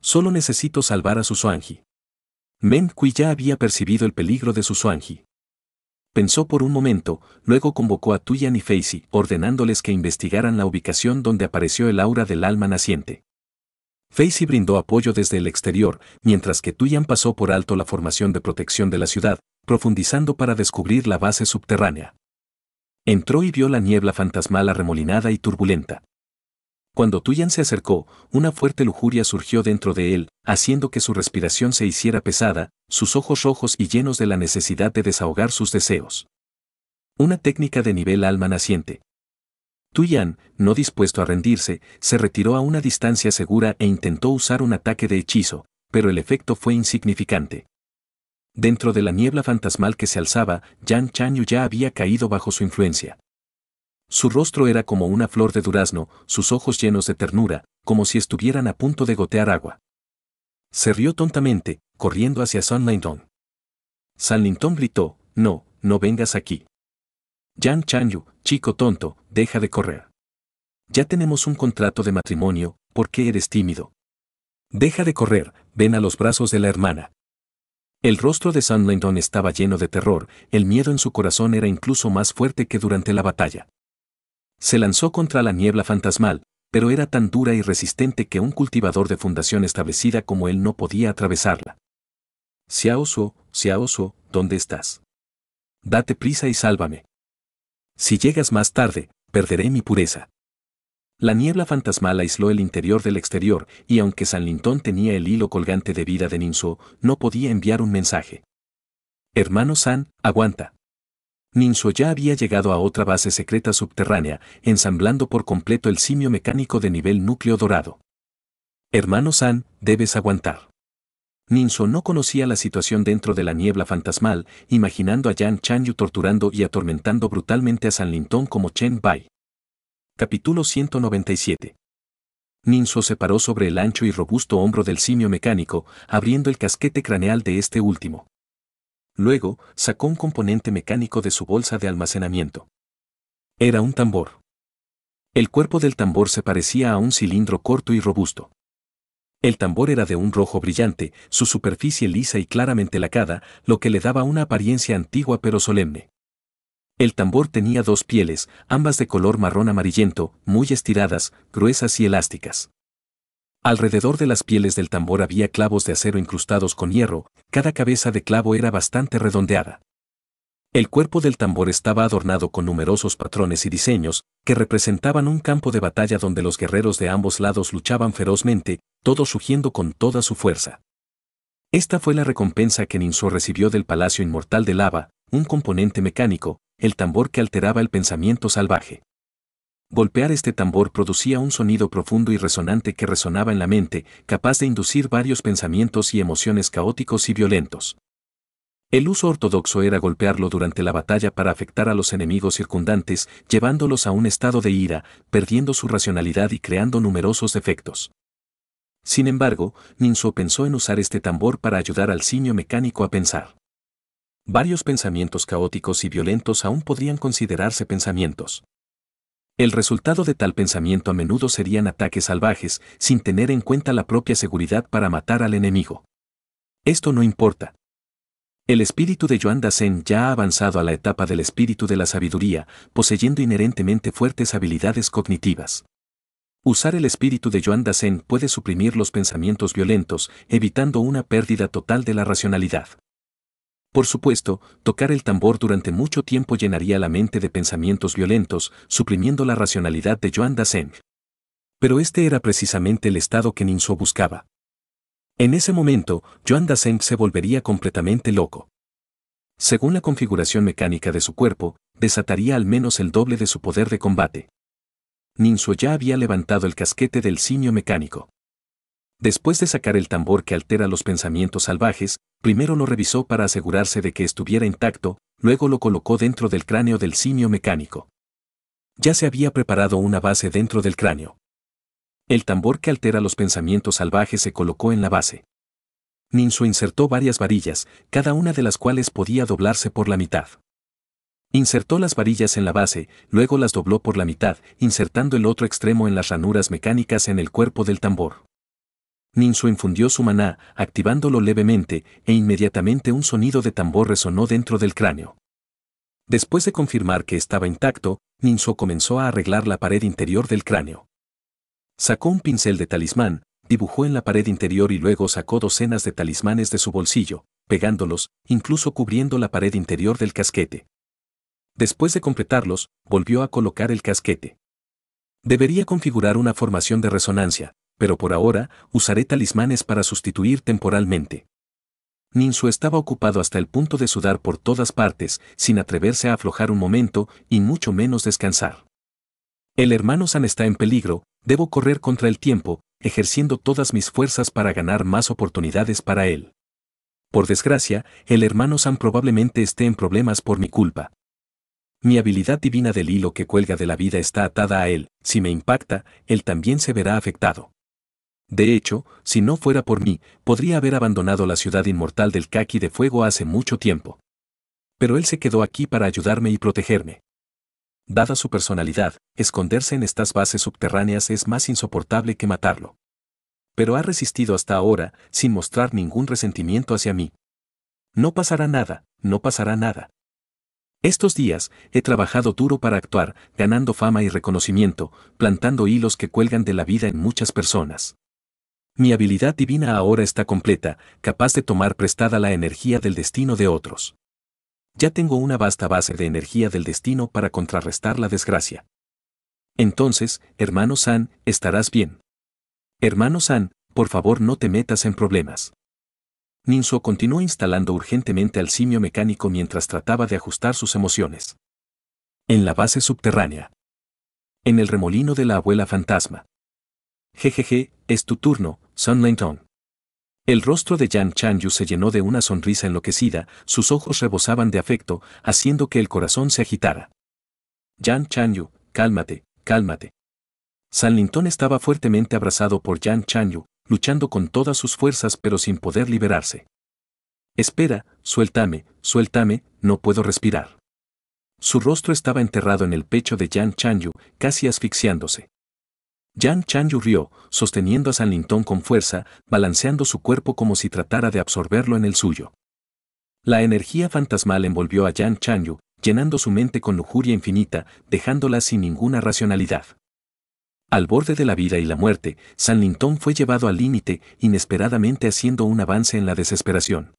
Solo necesito salvar a su suanji. Meng Kui ya había percibido el peligro de su suanji. Pensó por un momento, luego convocó a Tuyan y Feisi, ordenándoles que investigaran la ubicación donde apareció el aura del alma naciente. Facey brindó apoyo desde el exterior, mientras que Tuyan pasó por alto la formación de protección de la ciudad, profundizando para descubrir la base subterránea. Entró y vio la niebla fantasmal arremolinada y turbulenta. Cuando Tuyan se acercó, una fuerte lujuria surgió dentro de él, haciendo que su respiración se hiciera pesada, sus ojos rojos y llenos de la necesidad de desahogar sus deseos. Una técnica de nivel alma naciente. Tuyan, no dispuesto a rendirse, se retiró a una distancia segura e intentó usar un ataque de hechizo, pero el efecto fue insignificante. Dentro de la niebla fantasmal que se alzaba, Yan Chanyu ya había caído bajo su influencia. Su rostro era como una flor de durazno, sus ojos llenos de ternura, como si estuvieran a punto de gotear agua. Se rió tontamente, corriendo hacia San Linton. San Linton gritó, No, no vengas aquí. Chan Yu, chico tonto, deja de correr. Ya tenemos un contrato de matrimonio, ¿por qué eres tímido? Deja de correr, ven a los brazos de la hermana. El rostro de San Lenton estaba lleno de terror, el miedo en su corazón era incluso más fuerte que durante la batalla. Se lanzó contra la niebla fantasmal, pero era tan dura y resistente que un cultivador de fundación establecida como él no podía atravesarla. Xiao Xiaoso, ¿dónde estás? Date prisa y sálvame. Si llegas más tarde, perderé mi pureza. La niebla fantasmal aisló el interior del exterior, y aunque San Linton tenía el hilo colgante de vida de Ninso, no podía enviar un mensaje. Hermano San, aguanta. Ninso ya había llegado a otra base secreta subterránea, ensamblando por completo el simio mecánico de nivel núcleo dorado. Hermano San, debes aguantar. Ninso no conocía la situación dentro de la niebla fantasmal, imaginando a Yan Chanyu torturando y atormentando brutalmente a San Linton como Chen Bai. Capítulo 197 Ninso se paró sobre el ancho y robusto hombro del simio mecánico, abriendo el casquete craneal de este último. Luego, sacó un componente mecánico de su bolsa de almacenamiento. Era un tambor. El cuerpo del tambor se parecía a un cilindro corto y robusto. El tambor era de un rojo brillante, su superficie lisa y claramente lacada, lo que le daba una apariencia antigua pero solemne. El tambor tenía dos pieles, ambas de color marrón amarillento, muy estiradas, gruesas y elásticas. Alrededor de las pieles del tambor había clavos de acero incrustados con hierro, cada cabeza de clavo era bastante redondeada. El cuerpo del tambor estaba adornado con numerosos patrones y diseños, que representaban un campo de batalla donde los guerreros de ambos lados luchaban ferozmente, todos sugiendo con toda su fuerza. Esta fue la recompensa que Ninsu recibió del Palacio Inmortal de Lava, un componente mecánico, el tambor que alteraba el pensamiento salvaje. Golpear este tambor producía un sonido profundo y resonante que resonaba en la mente, capaz de inducir varios pensamientos y emociones caóticos y violentos. El uso ortodoxo era golpearlo durante la batalla para afectar a los enemigos circundantes, llevándolos a un estado de ira, perdiendo su racionalidad y creando numerosos defectos. Sin embargo, Ninso pensó en usar este tambor para ayudar al simio mecánico a pensar. Varios pensamientos caóticos y violentos aún podrían considerarse pensamientos. El resultado de tal pensamiento a menudo serían ataques salvajes, sin tener en cuenta la propia seguridad para matar al enemigo. Esto no importa. El espíritu de Yuan Sen ya ha avanzado a la etapa del espíritu de la sabiduría, poseyendo inherentemente fuertes habilidades cognitivas. Usar el espíritu de Yuan puede suprimir los pensamientos violentos, evitando una pérdida total de la racionalidad. Por supuesto, tocar el tambor durante mucho tiempo llenaría la mente de pensamientos violentos, suprimiendo la racionalidad de Yuan Sen. Pero este era precisamente el estado que Ninso buscaba. En ese momento, Joan Dasent se volvería completamente loco. Según la configuración mecánica de su cuerpo, desataría al menos el doble de su poder de combate. Ninso ya había levantado el casquete del simio mecánico. Después de sacar el tambor que altera los pensamientos salvajes, primero lo revisó para asegurarse de que estuviera intacto, luego lo colocó dentro del cráneo del simio mecánico. Ya se había preparado una base dentro del cráneo. El tambor que altera los pensamientos salvajes se colocó en la base. Ninsu insertó varias varillas, cada una de las cuales podía doblarse por la mitad. Insertó las varillas en la base, luego las dobló por la mitad, insertando el otro extremo en las ranuras mecánicas en el cuerpo del tambor. Ninsu infundió su maná, activándolo levemente, e inmediatamente un sonido de tambor resonó dentro del cráneo. Después de confirmar que estaba intacto, Ninso comenzó a arreglar la pared interior del cráneo. Sacó un pincel de talismán, dibujó en la pared interior y luego sacó docenas de talismanes de su bolsillo, pegándolos, incluso cubriendo la pared interior del casquete. Después de completarlos, volvió a colocar el casquete. Debería configurar una formación de resonancia, pero por ahora usaré talismanes para sustituir temporalmente. Ninsu estaba ocupado hasta el punto de sudar por todas partes, sin atreverse a aflojar un momento y mucho menos descansar. El hermano San está en peligro, debo correr contra el tiempo, ejerciendo todas mis fuerzas para ganar más oportunidades para él. Por desgracia, el hermano San probablemente esté en problemas por mi culpa. Mi habilidad divina del hilo que cuelga de la vida está atada a él, si me impacta, él también se verá afectado. De hecho, si no fuera por mí, podría haber abandonado la ciudad inmortal del Kaki de Fuego hace mucho tiempo. Pero él se quedó aquí para ayudarme y protegerme. Dada su personalidad, esconderse en estas bases subterráneas es más insoportable que matarlo. Pero ha resistido hasta ahora, sin mostrar ningún resentimiento hacia mí. No pasará nada, no pasará nada. Estos días he trabajado duro para actuar, ganando fama y reconocimiento, plantando hilos que cuelgan de la vida en muchas personas. Mi habilidad divina ahora está completa, capaz de tomar prestada la energía del destino de otros ya tengo una vasta base de energía del destino para contrarrestar la desgracia. Entonces, hermano San, estarás bien. Hermano San, por favor no te metas en problemas. Ninso continuó instalando urgentemente al simio mecánico mientras trataba de ajustar sus emociones. En la base subterránea. En el remolino de la abuela fantasma. Jejeje, es tu turno, Sun Lenton. El rostro de Yan Chanyu se llenó de una sonrisa enloquecida, sus ojos rebosaban de afecto, haciendo que el corazón se agitara. Yan Chanyu, cálmate, cálmate. San Lintón estaba fuertemente abrazado por Yan Chanyu, luchando con todas sus fuerzas pero sin poder liberarse. Espera, suéltame, suéltame, no puedo respirar. Su rostro estaba enterrado en el pecho de Yan Chanyu, casi asfixiándose. Yan Chan rió, sosteniendo a San Linton con fuerza, balanceando su cuerpo como si tratara de absorberlo en el suyo. La energía fantasmal envolvió a Yan Chanyu, llenando su mente con lujuria infinita, dejándola sin ninguna racionalidad. Al borde de la vida y la muerte, San Linton fue llevado al límite, inesperadamente haciendo un avance en la desesperación.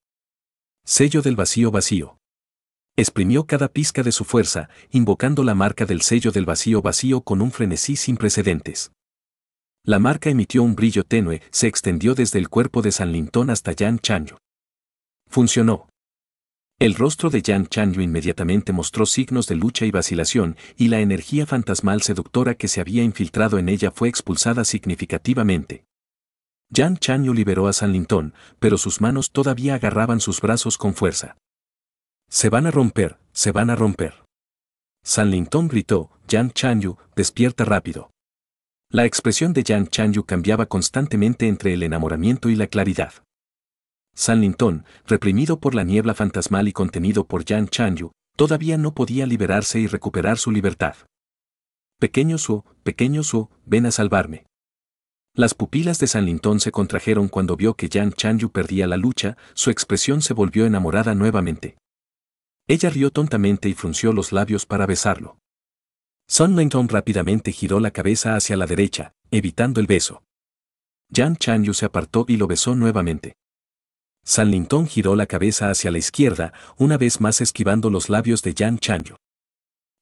Sello del vacío vacío. Exprimió cada pizca de su fuerza, invocando la marca del sello del vacío vacío con un frenesí sin precedentes. La marca emitió un brillo tenue, se extendió desde el cuerpo de San Lintón hasta Yan Chanyu. Funcionó. El rostro de Yan Chanyu inmediatamente mostró signos de lucha y vacilación, y la energía fantasmal seductora que se había infiltrado en ella fue expulsada significativamente. Yan Chanyu liberó a San Lintón, pero sus manos todavía agarraban sus brazos con fuerza. Se van a romper, se van a romper. San Lintón gritó, Yan Chanyu, despierta rápido. La expresión de Chan Chanyu cambiaba constantemente entre el enamoramiento y la claridad. San Linton, reprimido por la niebla fantasmal y contenido por Chan Chanyu, todavía no podía liberarse y recuperar su libertad. Pequeño Su, pequeño Su, ven a salvarme. Las pupilas de San Linton se contrajeron cuando vio que Chan Chanyu perdía la lucha, su expresión se volvió enamorada nuevamente. Ella rió tontamente y frunció los labios para besarlo. Sun Lintong rápidamente giró la cabeza hacia la derecha, evitando el beso. Yan Chanyu se apartó y lo besó nuevamente. San Linton giró la cabeza hacia la izquierda, una vez más esquivando los labios de Yan Chanyu.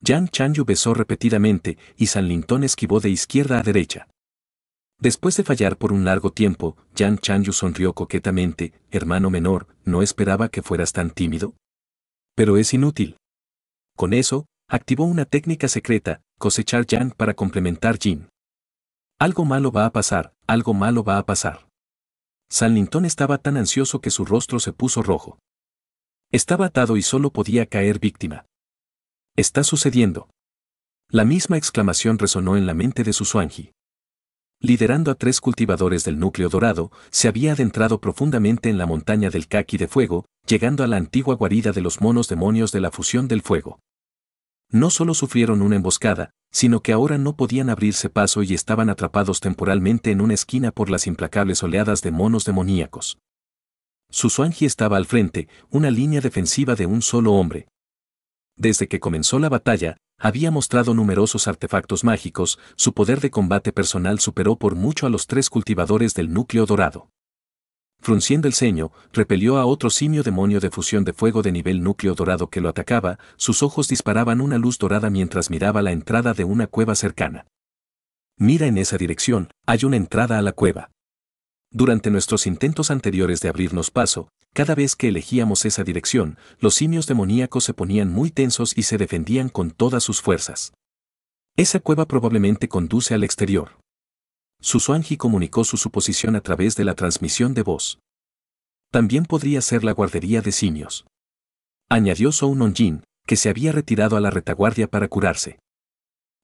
Yan Chanyu besó repetidamente y San Linton esquivó de izquierda a derecha. Después de fallar por un largo tiempo, Yan Chanyu sonrió coquetamente, hermano menor, no esperaba que fueras tan tímido. Pero es inútil. Con eso, Activó una técnica secreta, cosechar Yang para complementar Jin. Algo malo va a pasar, algo malo va a pasar. San Linton estaba tan ansioso que su rostro se puso rojo. Estaba atado y solo podía caer víctima. Está sucediendo. La misma exclamación resonó en la mente de su suanji. Liderando a tres cultivadores del núcleo dorado, se había adentrado profundamente en la montaña del Kaki de Fuego, llegando a la antigua guarida de los monos demonios de la fusión del fuego no solo sufrieron una emboscada, sino que ahora no podían abrirse paso y estaban atrapados temporalmente en una esquina por las implacables oleadas de monos demoníacos. Su suanji estaba al frente, una línea defensiva de un solo hombre. Desde que comenzó la batalla, había mostrado numerosos artefactos mágicos, su poder de combate personal superó por mucho a los tres cultivadores del núcleo dorado. Frunciendo el ceño, repelió a otro simio demonio de fusión de fuego de nivel núcleo dorado que lo atacaba, sus ojos disparaban una luz dorada mientras miraba la entrada de una cueva cercana. Mira en esa dirección, hay una entrada a la cueva. Durante nuestros intentos anteriores de abrirnos paso, cada vez que elegíamos esa dirección, los simios demoníacos se ponían muy tensos y se defendían con todas sus fuerzas. Esa cueva probablemente conduce al exterior. Su suanji comunicó su suposición a través de la transmisión de voz. También podría ser la guardería de simios. Añadió Sou que se había retirado a la retaguardia para curarse.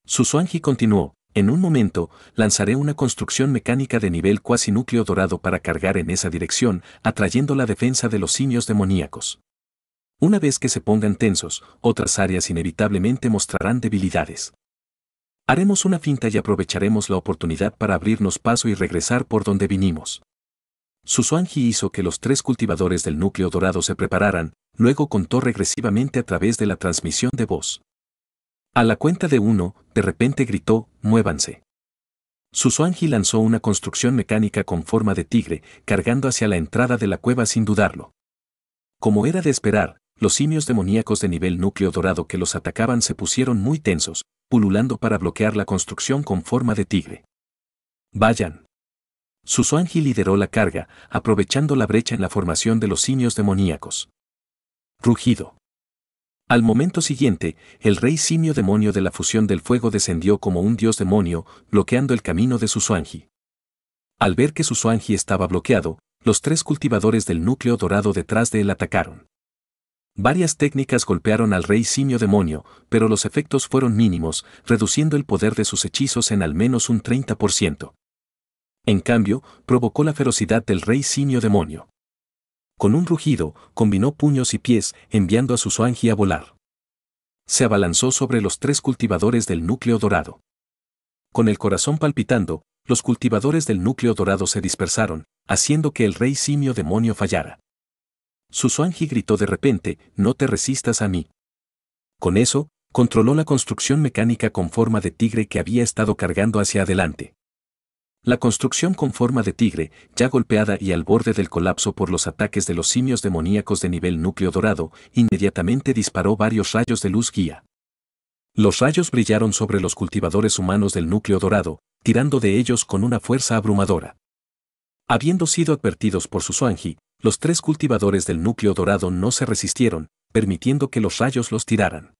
Su suanji continuó, en un momento, lanzaré una construcción mecánica de nivel cuasi núcleo dorado para cargar en esa dirección, atrayendo la defensa de los simios demoníacos. Una vez que se pongan tensos, otras áreas inevitablemente mostrarán debilidades. Haremos una finta y aprovecharemos la oportunidad para abrirnos paso y regresar por donde vinimos. suanji hizo que los tres cultivadores del núcleo dorado se prepararan, luego contó regresivamente a través de la transmisión de voz. A la cuenta de uno, de repente gritó, muévanse. suanji lanzó una construcción mecánica con forma de tigre, cargando hacia la entrada de la cueva sin dudarlo. Como era de esperar, los simios demoníacos de nivel núcleo dorado que los atacaban se pusieron muy tensos, pululando para bloquear la construcción con forma de tigre. Vayan. Susuangi lideró la carga, aprovechando la brecha en la formación de los simios demoníacos. Rugido. Al momento siguiente, el rey simio demonio de la fusión del fuego descendió como un dios demonio, bloqueando el camino de Susuangi. Al ver que Susuangi estaba bloqueado, los tres cultivadores del núcleo dorado detrás de él atacaron. Varias técnicas golpearon al rey simio demonio, pero los efectos fueron mínimos, reduciendo el poder de sus hechizos en al menos un 30%. En cambio, provocó la ferocidad del rey simio demonio. Con un rugido, combinó puños y pies, enviando a su suangi a volar. Se abalanzó sobre los tres cultivadores del núcleo dorado. Con el corazón palpitando, los cultivadores del núcleo dorado se dispersaron, haciendo que el rey simio demonio fallara. Suanji gritó de repente, no te resistas a mí. Con eso, controló la construcción mecánica con forma de tigre que había estado cargando hacia adelante. La construcción con forma de tigre, ya golpeada y al borde del colapso por los ataques de los simios demoníacos de nivel núcleo dorado, inmediatamente disparó varios rayos de luz guía. Los rayos brillaron sobre los cultivadores humanos del núcleo dorado, tirando de ellos con una fuerza abrumadora. Habiendo sido advertidos por su swanji, los tres cultivadores del núcleo dorado no se resistieron, permitiendo que los rayos los tiraran.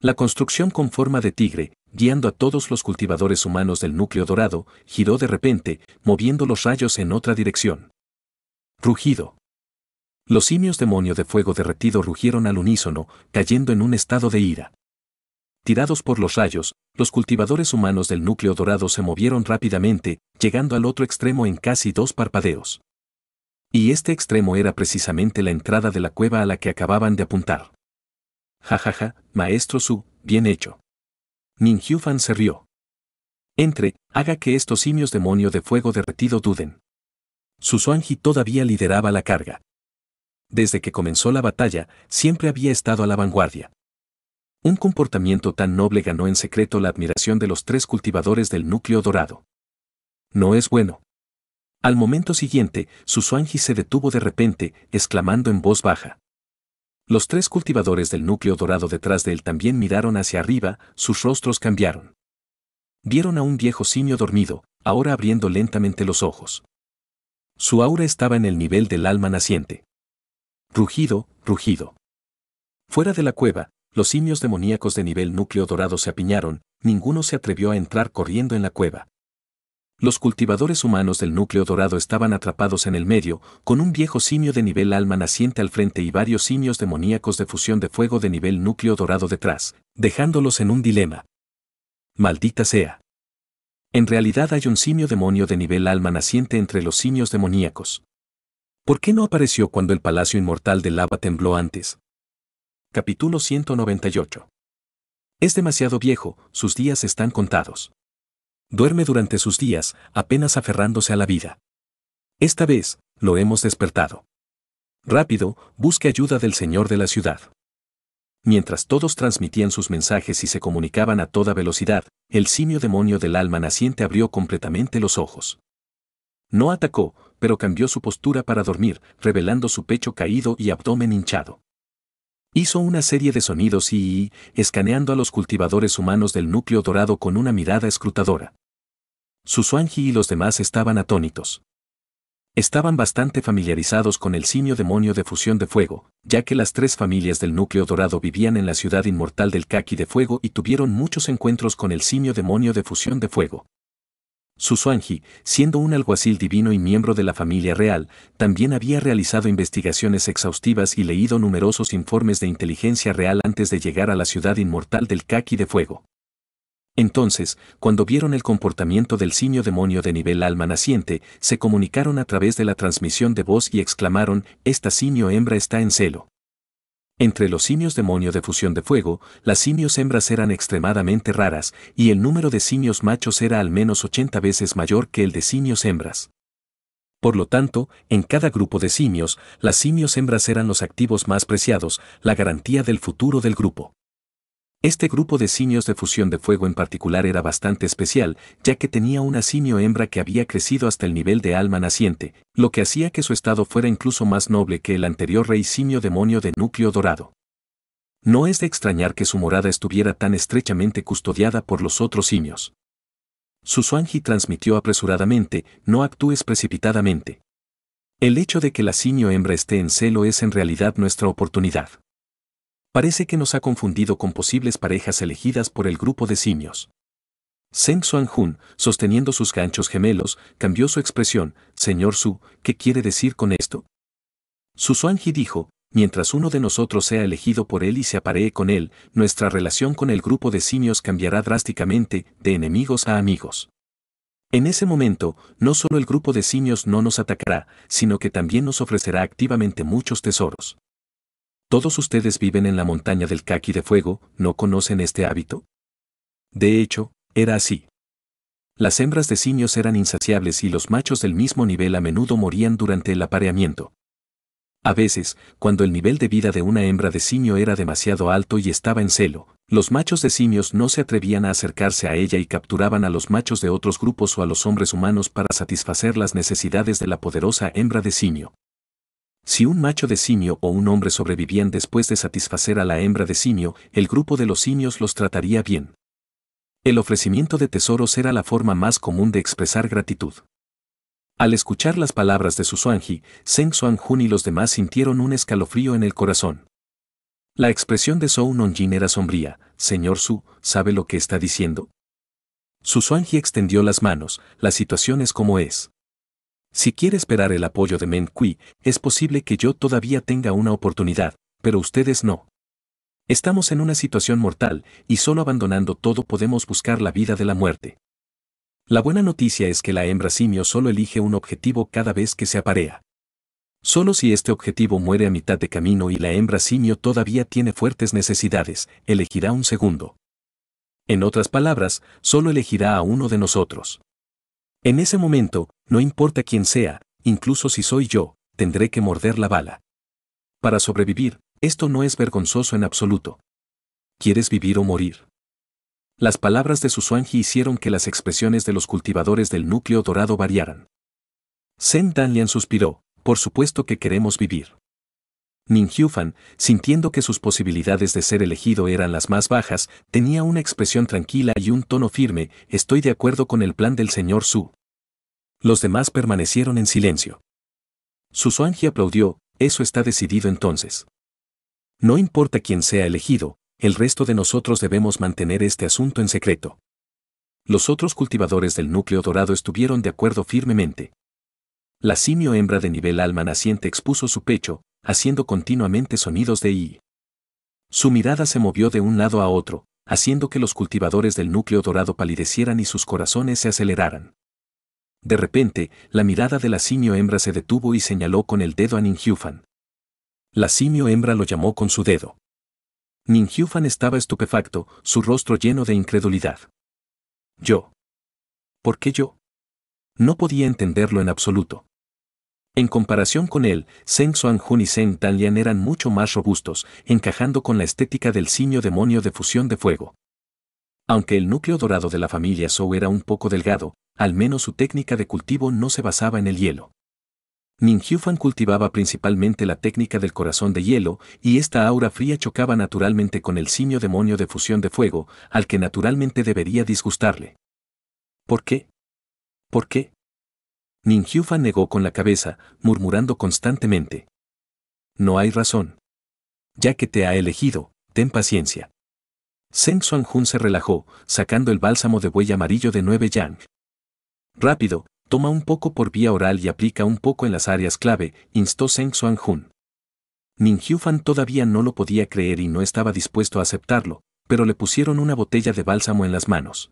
La construcción con forma de tigre, guiando a todos los cultivadores humanos del núcleo dorado, giró de repente, moviendo los rayos en otra dirección. Rugido. Los simios demonio de fuego derretido rugieron al unísono, cayendo en un estado de ira. Tirados por los rayos, los cultivadores humanos del núcleo dorado se movieron rápidamente, llegando al otro extremo en casi dos parpadeos. Y este extremo era precisamente la entrada de la cueva a la que acababan de apuntar. —¡Ja, ja, ja, maestro Su, bien hecho. Min Fan se rió. Entre, haga que estos simios demonio de fuego derretido duden. Su Suanji todavía lideraba la carga. Desde que comenzó la batalla, siempre había estado a la vanguardia. Un comportamiento tan noble ganó en secreto la admiración de los tres cultivadores del núcleo dorado. No es bueno. Al momento siguiente, su suanji se detuvo de repente, exclamando en voz baja. Los tres cultivadores del núcleo dorado detrás de él también miraron hacia arriba, sus rostros cambiaron. Vieron a un viejo simio dormido, ahora abriendo lentamente los ojos. Su aura estaba en el nivel del alma naciente. Rugido, rugido. Fuera de la cueva, los simios demoníacos de nivel núcleo dorado se apiñaron, ninguno se atrevió a entrar corriendo en la cueva. Los cultivadores humanos del núcleo dorado estaban atrapados en el medio, con un viejo simio de nivel alma naciente al frente y varios simios demoníacos de fusión de fuego de nivel núcleo dorado detrás, dejándolos en un dilema. Maldita sea. En realidad hay un simio demonio de nivel alma naciente entre los simios demoníacos. ¿Por qué no apareció cuando el palacio inmortal de lava tembló antes? Capítulo 198. Es demasiado viejo, sus días están contados. Duerme durante sus días, apenas aferrándose a la vida. Esta vez, lo hemos despertado. Rápido, busque ayuda del Señor de la ciudad. Mientras todos transmitían sus mensajes y se comunicaban a toda velocidad, el simio demonio del alma naciente abrió completamente los ojos. No atacó, pero cambió su postura para dormir, revelando su pecho caído y abdomen hinchado. Hizo una serie de sonidos y, escaneando a los cultivadores humanos del núcleo dorado con una mirada escrutadora. Susuangi y los demás estaban atónitos. Estaban bastante familiarizados con el simio demonio de fusión de fuego, ya que las tres familias del núcleo dorado vivían en la ciudad inmortal del Kaki de fuego y tuvieron muchos encuentros con el simio demonio de fusión de fuego, su suanji, siendo un alguacil divino y miembro de la familia real, también había realizado investigaciones exhaustivas y leído numerosos informes de inteligencia real antes de llegar a la ciudad inmortal del Kaki de Fuego. Entonces, cuando vieron el comportamiento del simio demonio de nivel alma naciente, se comunicaron a través de la transmisión de voz y exclamaron, Esta simio hembra está en celo. Entre los simios demonio de fusión de fuego, las simios hembras eran extremadamente raras, y el número de simios machos era al menos 80 veces mayor que el de simios hembras. Por lo tanto, en cada grupo de simios, las simios hembras eran los activos más preciados, la garantía del futuro del grupo. Este grupo de simios de fusión de fuego en particular era bastante especial, ya que tenía una simio hembra que había crecido hasta el nivel de alma naciente, lo que hacía que su estado fuera incluso más noble que el anterior rey simio demonio de núcleo dorado. No es de extrañar que su morada estuviera tan estrechamente custodiada por los otros simios. Su suanji transmitió apresuradamente, no actúes precipitadamente. El hecho de que la simio hembra esté en celo es en realidad nuestra oportunidad parece que nos ha confundido con posibles parejas elegidas por el grupo de simios. Zeng Jun, sosteniendo sus ganchos gemelos, cambió su expresión, Señor Su, ¿qué quiere decir con esto? Su Suanji dijo, mientras uno de nosotros sea elegido por él y se aparee con él, nuestra relación con el grupo de simios cambiará drásticamente, de enemigos a amigos. En ese momento, no solo el grupo de simios no nos atacará, sino que también nos ofrecerá activamente muchos tesoros. Todos ustedes viven en la montaña del caqui de fuego, ¿no conocen este hábito? De hecho, era así. Las hembras de simios eran insaciables y los machos del mismo nivel a menudo morían durante el apareamiento. A veces, cuando el nivel de vida de una hembra de simio era demasiado alto y estaba en celo, los machos de simios no se atrevían a acercarse a ella y capturaban a los machos de otros grupos o a los hombres humanos para satisfacer las necesidades de la poderosa hembra de simio. Si un macho de simio o un hombre sobrevivían después de satisfacer a la hembra de simio, el grupo de los simios los trataría bien. El ofrecimiento de tesoros era la forma más común de expresar gratitud. Al escuchar las palabras de su suanji, Zeng Suanjun y los demás sintieron un escalofrío en el corazón. La expresión de Zhou Nongjin era sombría, Señor Su, ¿sabe lo que está diciendo? Su suanji extendió las manos, la situación es como es. Si quiere esperar el apoyo de Men Kui, es posible que yo todavía tenga una oportunidad, pero ustedes no. Estamos en una situación mortal, y solo abandonando todo podemos buscar la vida de la muerte. La buena noticia es que la hembra simio solo elige un objetivo cada vez que se aparea. Solo si este objetivo muere a mitad de camino y la hembra simio todavía tiene fuertes necesidades, elegirá un segundo. En otras palabras, solo elegirá a uno de nosotros. En ese momento, no importa quién sea, incluso si soy yo, tendré que morder la bala. Para sobrevivir, esto no es vergonzoso en absoluto. ¿Quieres vivir o morir? Las palabras de su Susuanji hicieron que las expresiones de los cultivadores del núcleo dorado variaran. Sen Danlian suspiró, por supuesto que queremos vivir. Ning sintiendo que sus posibilidades de ser elegido eran las más bajas, tenía una expresión tranquila y un tono firme, estoy de acuerdo con el plan del señor Su. Los demás permanecieron en silencio. Su suanji aplaudió, eso está decidido entonces. No importa quién sea elegido, el resto de nosotros debemos mantener este asunto en secreto. Los otros cultivadores del núcleo dorado estuvieron de acuerdo firmemente. La simio hembra de nivel alma naciente expuso su pecho, haciendo continuamente sonidos de i. Su mirada se movió de un lado a otro, haciendo que los cultivadores del núcleo dorado palidecieran y sus corazones se aceleraran. De repente, la mirada de la simio hembra se detuvo y señaló con el dedo a Ninjufan. La simio hembra lo llamó con su dedo. Ninjufan estaba estupefacto, su rostro lleno de incredulidad. Yo. ¿Por qué yo? No podía entenderlo en absoluto. En comparación con él, Xuan, Xuanjun y Zeng Tanlian eran mucho más robustos, encajando con la estética del simio demonio de fusión de fuego. Aunque el núcleo dorado de la familia Zhou era un poco delgado, al menos su técnica de cultivo no se basaba en el hielo. Ning Fan cultivaba principalmente la técnica del corazón de hielo, y esta aura fría chocaba naturalmente con el simio demonio de fusión de fuego, al que naturalmente debería disgustarle. ¿Por qué? ¿Por qué? Fan negó con la cabeza, murmurando constantemente. No hay razón. Ya que te ha elegido, ten paciencia. Xuan Jun se relajó, sacando el bálsamo de buey amarillo de nueve yang. Rápido, toma un poco por vía oral y aplica un poco en las áreas clave, instó Xuan Jun. Ning Fan todavía no lo podía creer y no estaba dispuesto a aceptarlo, pero le pusieron una botella de bálsamo en las manos.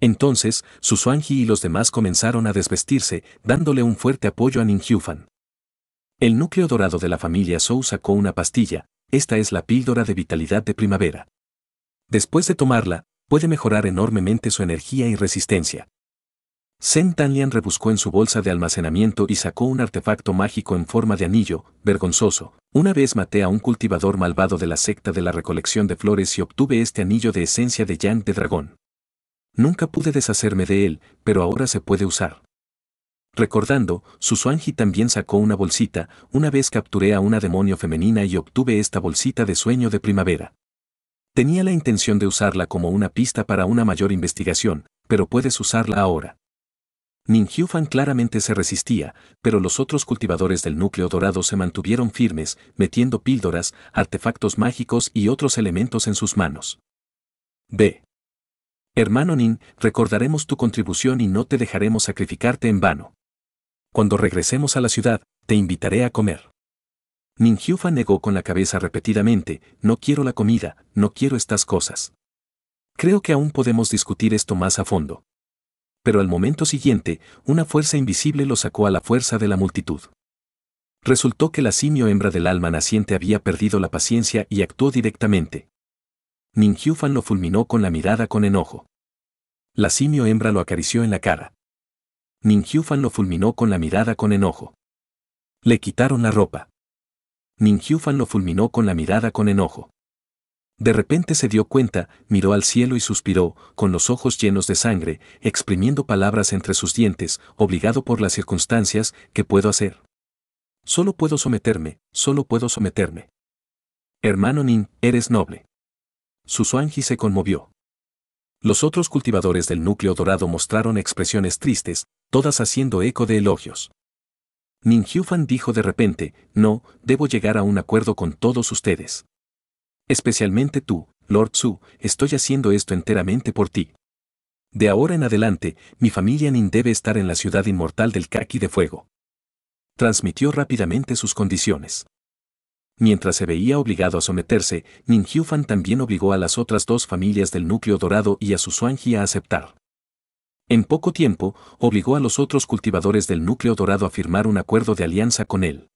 Entonces, suanji y los demás comenzaron a desvestirse, dándole un fuerte apoyo a Ningyufan. El núcleo dorado de la familia Zhou sacó una pastilla, esta es la píldora de vitalidad de primavera. Después de tomarla, puede mejorar enormemente su energía y resistencia. Zen Tanlian rebuscó en su bolsa de almacenamiento y sacó un artefacto mágico en forma de anillo, vergonzoso. Una vez maté a un cultivador malvado de la secta de la recolección de flores y obtuve este anillo de esencia de Yang de dragón. Nunca pude deshacerme de él, pero ahora se puede usar. Recordando, Suanji también sacó una bolsita, una vez capturé a una demonio femenina y obtuve esta bolsita de sueño de primavera. Tenía la intención de usarla como una pista para una mayor investigación, pero puedes usarla ahora. Ningyufan claramente se resistía, pero los otros cultivadores del núcleo dorado se mantuvieron firmes, metiendo píldoras, artefactos mágicos y otros elementos en sus manos. B. Hermano Nin, recordaremos tu contribución y no te dejaremos sacrificarte en vano. Cuando regresemos a la ciudad, te invitaré a comer. Nin negó con la cabeza repetidamente, no quiero la comida, no quiero estas cosas. Creo que aún podemos discutir esto más a fondo. Pero al momento siguiente, una fuerza invisible lo sacó a la fuerza de la multitud. Resultó que la simio hembra del alma naciente había perdido la paciencia y actuó directamente. Ning lo fulminó con la mirada con enojo. La simio hembra lo acarició en la cara. Ning lo fulminó con la mirada con enojo. Le quitaron la ropa. Ning lo fulminó con la mirada con enojo. De repente se dio cuenta, miró al cielo y suspiró, con los ojos llenos de sangre, exprimiendo palabras entre sus dientes, obligado por las circunstancias, ¿qué puedo hacer? Solo puedo someterme, solo puedo someterme. Hermano Nin, eres noble. Su Suanji se conmovió. Los otros cultivadores del núcleo dorado mostraron expresiones tristes, todas haciendo eco de elogios. Ningyufan Fan dijo de repente, no, debo llegar a un acuerdo con todos ustedes. Especialmente tú, Lord Su, estoy haciendo esto enteramente por ti. De ahora en adelante, mi familia Nin debe estar en la ciudad inmortal del Kaki de Fuego. Transmitió rápidamente sus condiciones. Mientras se veía obligado a someterse, ninjufan Fan también obligó a las otras dos familias del núcleo dorado y a su Suanji a aceptar. En poco tiempo, obligó a los otros cultivadores del núcleo dorado a firmar un acuerdo de alianza con él.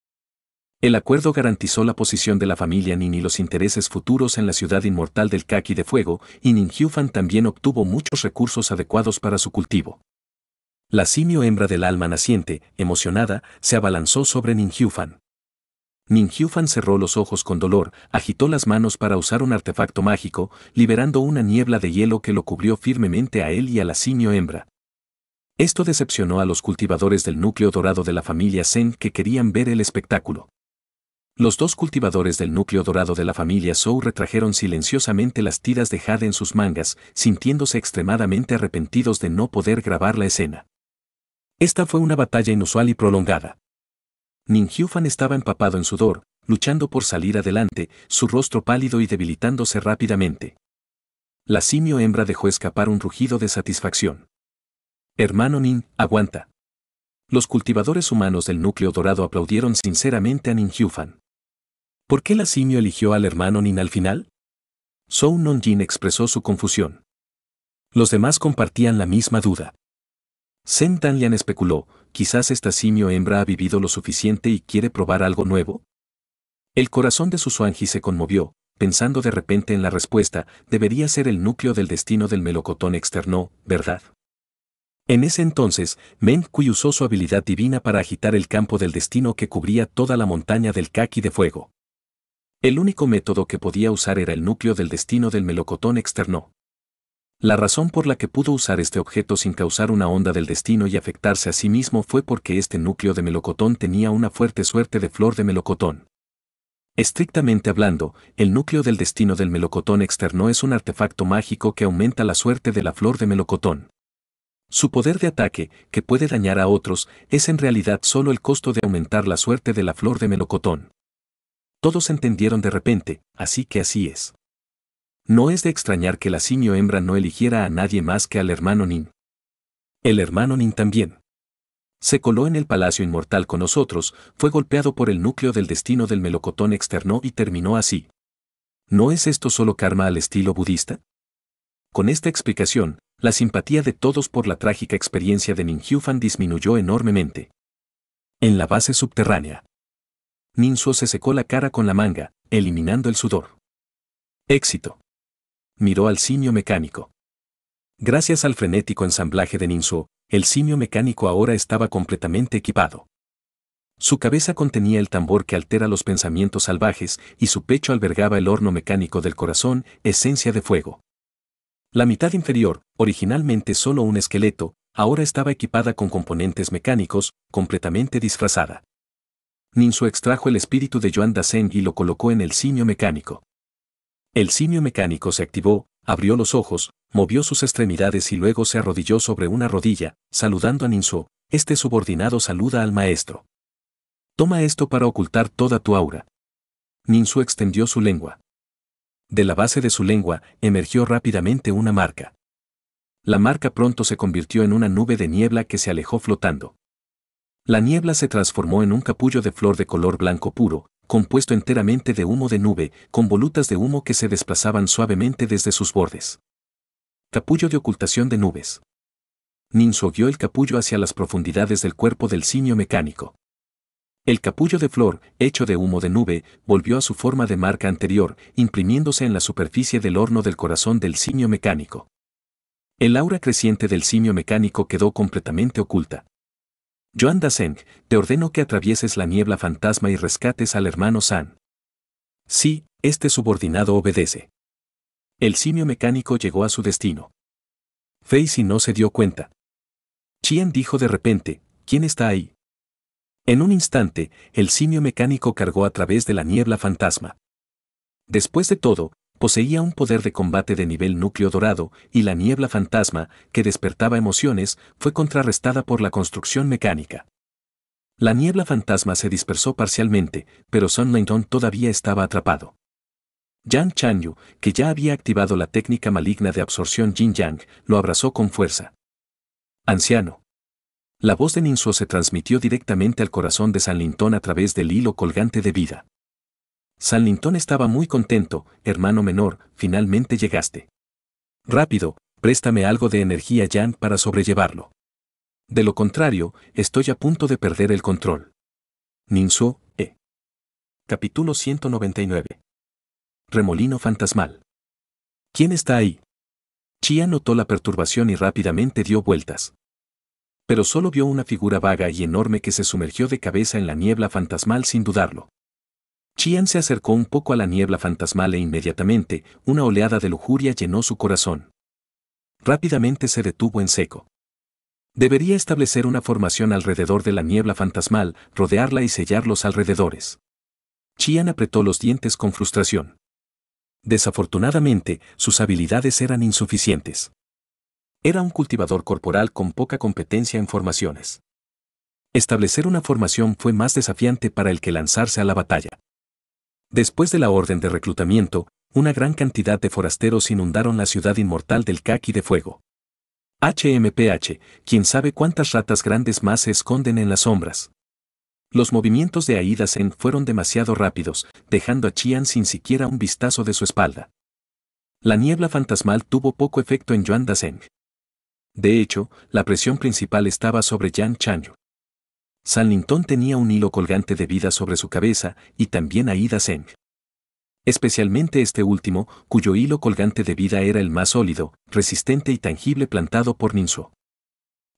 El acuerdo garantizó la posición de la familia Nin y los intereses futuros en la ciudad inmortal del Kaki de Fuego, y Nin también obtuvo muchos recursos adecuados para su cultivo. La simio hembra del alma naciente, emocionada, se abalanzó sobre Nin Fan. Min Fan cerró los ojos con dolor, agitó las manos para usar un artefacto mágico, liberando una niebla de hielo que lo cubrió firmemente a él y a la simio hembra. Esto decepcionó a los cultivadores del núcleo dorado de la familia Zen que querían ver el espectáculo. Los dos cultivadores del núcleo dorado de la familia Zhou retrajeron silenciosamente las tiras de jade en sus mangas, sintiéndose extremadamente arrepentidos de no poder grabar la escena. Esta fue una batalla inusual y prolongada. Ninghyufan estaba empapado en sudor, luchando por salir adelante, su rostro pálido y debilitándose rápidamente. La simio hembra dejó escapar un rugido de satisfacción. Hermano Ning, aguanta. Los cultivadores humanos del núcleo dorado aplaudieron sinceramente a Ningyufan. ¿Por qué la simio eligió al hermano Nin al final? Zhou Nongjin expresó su confusión. Los demás compartían la misma duda. Sen Danlian especuló, quizás esta simio hembra ha vivido lo suficiente y quiere probar algo nuevo. El corazón de su suanji se conmovió, pensando de repente en la respuesta, debería ser el núcleo del destino del melocotón externo, ¿verdad? En ese entonces, Kui usó su habilidad divina para agitar el campo del destino que cubría toda la montaña del Kaki de fuego. El único método que podía usar era el núcleo del destino del melocotón externo. La razón por la que pudo usar este objeto sin causar una onda del destino y afectarse a sí mismo fue porque este núcleo de melocotón tenía una fuerte suerte de flor de melocotón. Estrictamente hablando, el núcleo del destino del melocotón externo es un artefacto mágico que aumenta la suerte de la flor de melocotón. Su poder de ataque, que puede dañar a otros, es en realidad solo el costo de aumentar la suerte de la flor de melocotón. Todos entendieron de repente, así que así es no es de extrañar que la simio hembra no eligiera a nadie más que al hermano Nin. El hermano Nin también. Se coló en el palacio inmortal con nosotros, fue golpeado por el núcleo del destino del melocotón externo y terminó así. ¿No es esto solo karma al estilo budista? Con esta explicación, la simpatía de todos por la trágica experiencia de Ninhyufan disminuyó enormemente. En la base subterránea, Suo se secó la cara con la manga, eliminando el sudor. Éxito miró al simio mecánico. Gracias al frenético ensamblaje de Ninsuo, el simio mecánico ahora estaba completamente equipado. Su cabeza contenía el tambor que altera los pensamientos salvajes y su pecho albergaba el horno mecánico del corazón, esencia de fuego. La mitad inferior, originalmente solo un esqueleto, ahora estaba equipada con componentes mecánicos, completamente disfrazada. Ninsu extrajo el espíritu de Yuan Sen y lo colocó en el simio mecánico. El simio mecánico se activó, abrió los ojos, movió sus extremidades y luego se arrodilló sobre una rodilla, saludando a Ninso, este subordinado saluda al maestro. Toma esto para ocultar toda tu aura. Ninsu extendió su lengua. De la base de su lengua emergió rápidamente una marca. La marca pronto se convirtió en una nube de niebla que se alejó flotando. La niebla se transformó en un capullo de flor de color blanco puro, compuesto enteramente de humo de nube, con volutas de humo que se desplazaban suavemente desde sus bordes. Capullo de ocultación de nubes. guió el capullo hacia las profundidades del cuerpo del simio mecánico. El capullo de flor, hecho de humo de nube, volvió a su forma de marca anterior, imprimiéndose en la superficie del horno del corazón del simio mecánico. El aura creciente del simio mecánico quedó completamente oculta. Joan Daseng, te ordeno que atravieses la niebla fantasma y rescates al hermano San. Sí, este subordinado obedece. El simio mecánico llegó a su destino. Facey no se dio cuenta. Chien dijo de repente, ¿quién está ahí? En un instante, el simio mecánico cargó a través de la niebla fantasma. Después de todo, poseía un poder de combate de nivel núcleo dorado y la niebla fantasma, que despertaba emociones, fue contrarrestada por la construcción mecánica. La niebla fantasma se dispersó parcialmente, pero Sun linton todavía estaba atrapado. Yan Chanyu, que ya había activado la técnica maligna de absorción Jin Yang, lo abrazó con fuerza. Anciano. La voz de Ninsuo se transmitió directamente al corazón de San Lintón a través del hilo colgante de vida. San Lintón estaba muy contento, hermano menor, finalmente llegaste. Rápido, préstame algo de energía Jan para sobrellevarlo. De lo contrario, estoy a punto de perder el control. Ninso, E. Capítulo 199. Remolino fantasmal. ¿Quién está ahí? Chia notó la perturbación y rápidamente dio vueltas. Pero solo vio una figura vaga y enorme que se sumergió de cabeza en la niebla fantasmal sin dudarlo. Chian se acercó un poco a la niebla fantasmal e inmediatamente una oleada de lujuria llenó su corazón. Rápidamente se detuvo en seco. Debería establecer una formación alrededor de la niebla fantasmal, rodearla y sellar los alrededores. Chian apretó los dientes con frustración. Desafortunadamente, sus habilidades eran insuficientes. Era un cultivador corporal con poca competencia en formaciones. Establecer una formación fue más desafiante para el que lanzarse a la batalla. Después de la orden de reclutamiento, una gran cantidad de forasteros inundaron la ciudad inmortal del Kaki de Fuego. HMPH, quién sabe cuántas ratas grandes más se esconden en las sombras. Los movimientos de Aida Sen fueron demasiado rápidos, dejando a Chian sin siquiera un vistazo de su espalda. La niebla fantasmal tuvo poco efecto en Yuan Sen. De hecho, la presión principal estaba sobre Yan Chanyu. San Linton tenía un hilo colgante de vida sobre su cabeza y también Aida Seng. Especialmente este último, cuyo hilo colgante de vida era el más sólido, resistente y tangible plantado por Ninso.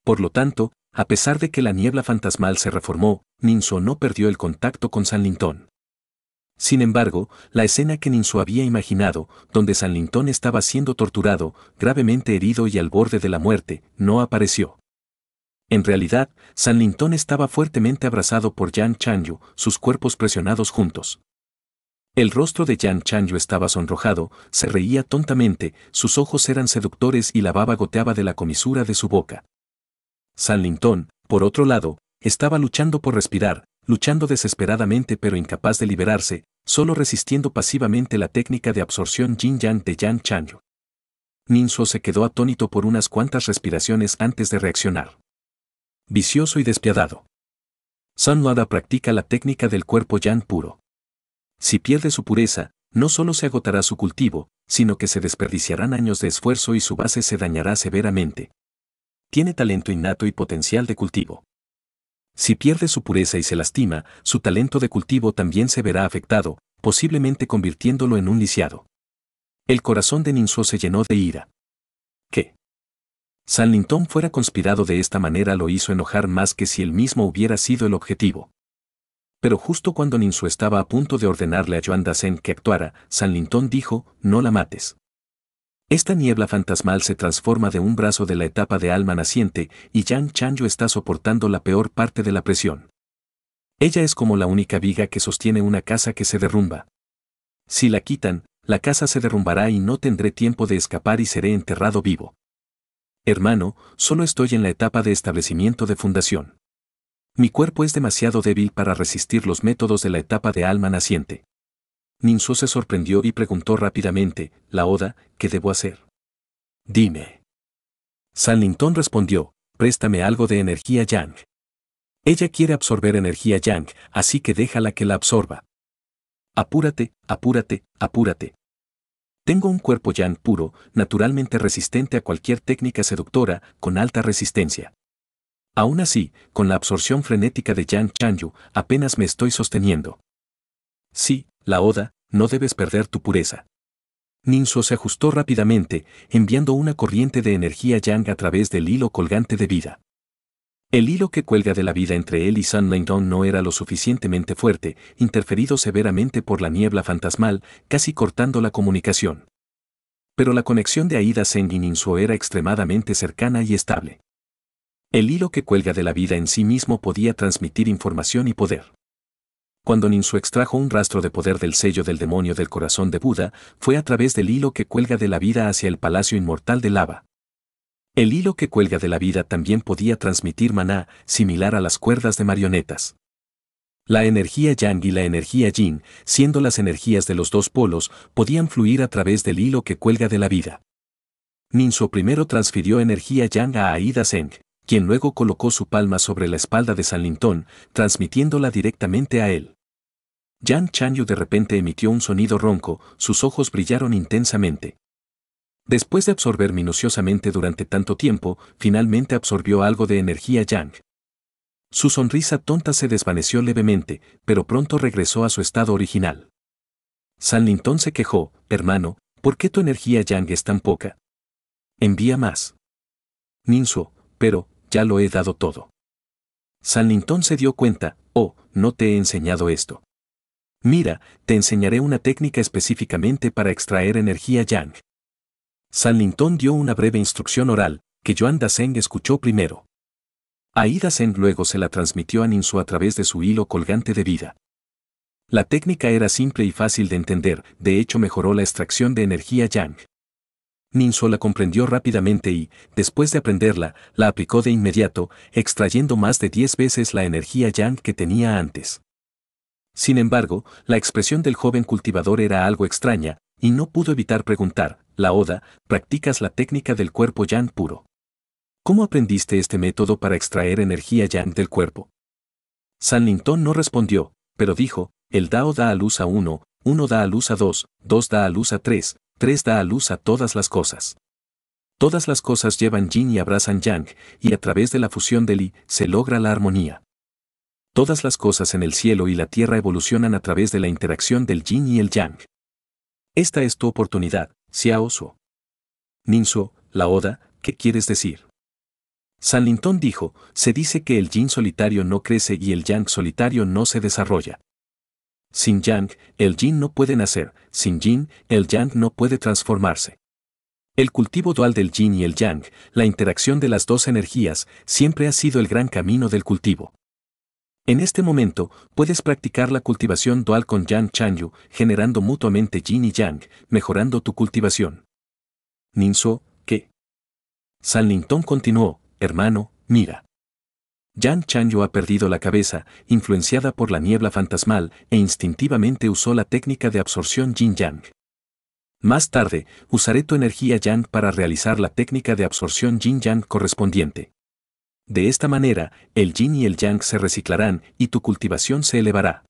Por lo tanto, a pesar de que la niebla fantasmal se reformó, Ninso no perdió el contacto con San Lintón. Sin embargo, la escena que Ninso había imaginado, donde San Lintón estaba siendo torturado, gravemente herido y al borde de la muerte, no apareció. En realidad, San Linton estaba fuertemente abrazado por Yan Chanyu, sus cuerpos presionados juntos. El rostro de Yan Chanyu estaba sonrojado, se reía tontamente, sus ojos eran seductores y la baba goteaba de la comisura de su boca. San Linton, por otro lado, estaba luchando por respirar, luchando desesperadamente pero incapaz de liberarse, solo resistiendo pasivamente la técnica de absorción Jin yang de Yan Chanyu. Ninso se quedó atónito por unas cuantas respiraciones antes de reaccionar vicioso y despiadado. San practica la técnica del cuerpo yan puro. Si pierde su pureza, no solo se agotará su cultivo, sino que se desperdiciarán años de esfuerzo y su base se dañará severamente. Tiene talento innato y potencial de cultivo. Si pierde su pureza y se lastima, su talento de cultivo también se verá afectado, posiblemente convirtiéndolo en un lisiado. El corazón de Ninsuo se llenó de ira. ¿Qué? San Linton fuera conspirado de esta manera lo hizo enojar más que si él mismo hubiera sido el objetivo. Pero justo cuando Ninsu estaba a punto de ordenarle a Joan Sen que actuara, San Linton dijo, no la mates. Esta niebla fantasmal se transforma de un brazo de la etapa de alma naciente y Yang yo está soportando la peor parte de la presión. Ella es como la única viga que sostiene una casa que se derrumba. Si la quitan, la casa se derrumbará y no tendré tiempo de escapar y seré enterrado vivo. Hermano, solo estoy en la etapa de establecimiento de fundación. Mi cuerpo es demasiado débil para resistir los métodos de la etapa de alma naciente. Ninso se sorprendió y preguntó rápidamente, la oda, ¿qué debo hacer? Dime. San linton respondió, préstame algo de energía yang. Ella quiere absorber energía yang, así que déjala que la absorba. Apúrate, apúrate, apúrate, tengo un cuerpo yang puro, naturalmente resistente a cualquier técnica seductora, con alta resistencia. Aún así, con la absorción frenética de Yang Yu, apenas me estoy sosteniendo. Sí, la Oda, no debes perder tu pureza. Ninso se ajustó rápidamente, enviando una corriente de energía Yang a través del hilo colgante de vida. El hilo que cuelga de la vida entre él y Sun Langdon no era lo suficientemente fuerte, interferido severamente por la niebla fantasmal, casi cortando la comunicación. Pero la conexión de Aida Ninsuo era extremadamente cercana y estable. El hilo que cuelga de la vida en sí mismo podía transmitir información y poder. Cuando Ninsu extrajo un rastro de poder del sello del demonio del corazón de Buda, fue a través del hilo que cuelga de la vida hacia el palacio inmortal de lava. El hilo que cuelga de la vida también podía transmitir maná, similar a las cuerdas de marionetas. La energía yang y la energía yin, siendo las energías de los dos polos, podían fluir a través del hilo que cuelga de la vida. Ninso primero transfirió energía yang a Aida Zeng, quien luego colocó su palma sobre la espalda de San Lintón, transmitiéndola directamente a él. Yang Chanyu de repente emitió un sonido ronco, sus ojos brillaron intensamente. Después de absorber minuciosamente durante tanto tiempo, finalmente absorbió algo de energía Yang. Su sonrisa tonta se desvaneció levemente, pero pronto regresó a su estado original. San Linton se quejó, hermano, ¿por qué tu energía Yang es tan poca? Envía más. Ninsuo, pero, ya lo he dado todo. San Linton se dio cuenta, oh, no te he enseñado esto. Mira, te enseñaré una técnica específicamente para extraer energía Yang. San Linton dio una breve instrucción oral, que Joan Daseng escuchó primero. Aida Sen luego se la transmitió a Ninsu a través de su hilo colgante de vida. La técnica era simple y fácil de entender, de hecho mejoró la extracción de energía Yang. Ninsu la comprendió rápidamente y, después de aprenderla, la aplicó de inmediato, extrayendo más de diez veces la energía Yang que tenía antes. Sin embargo, la expresión del joven cultivador era algo extraña, y no pudo evitar preguntar, la Oda, practicas la técnica del cuerpo yang puro. ¿Cómo aprendiste este método para extraer energía yang del cuerpo? San Linton no respondió, pero dijo, el Dao da a luz a uno, uno da a luz a dos, dos da a luz a tres, tres da a luz a todas las cosas. Todas las cosas llevan yin y abrazan yang, y a través de la fusión del Li, se logra la armonía. Todas las cosas en el cielo y la tierra evolucionan a través de la interacción del yin y el yang. Esta es tu oportunidad, Xiaoso. Ninso, la Oda, ¿qué quieres decir? San Linton dijo, se dice que el yin solitario no crece y el yang solitario no se desarrolla. Sin yang, el yin no puede nacer, sin yin, el yang no puede transformarse. El cultivo dual del yin y el yang, la interacción de las dos energías, siempre ha sido el gran camino del cultivo. En este momento, puedes practicar la cultivación dual con Yang Chanyu, generando mutuamente Jin y Yang, mejorando tu cultivación. Ninso, ¿qué? San Lintón continuó, hermano, mira. Yan Chanyu ha perdido la cabeza, influenciada por la niebla fantasmal, e instintivamente usó la técnica de absorción Yin Yang. Más tarde, usaré tu energía Yang para realizar la técnica de absorción Jin Yang correspondiente. De esta manera, el yin y el yang se reciclarán y tu cultivación se elevará.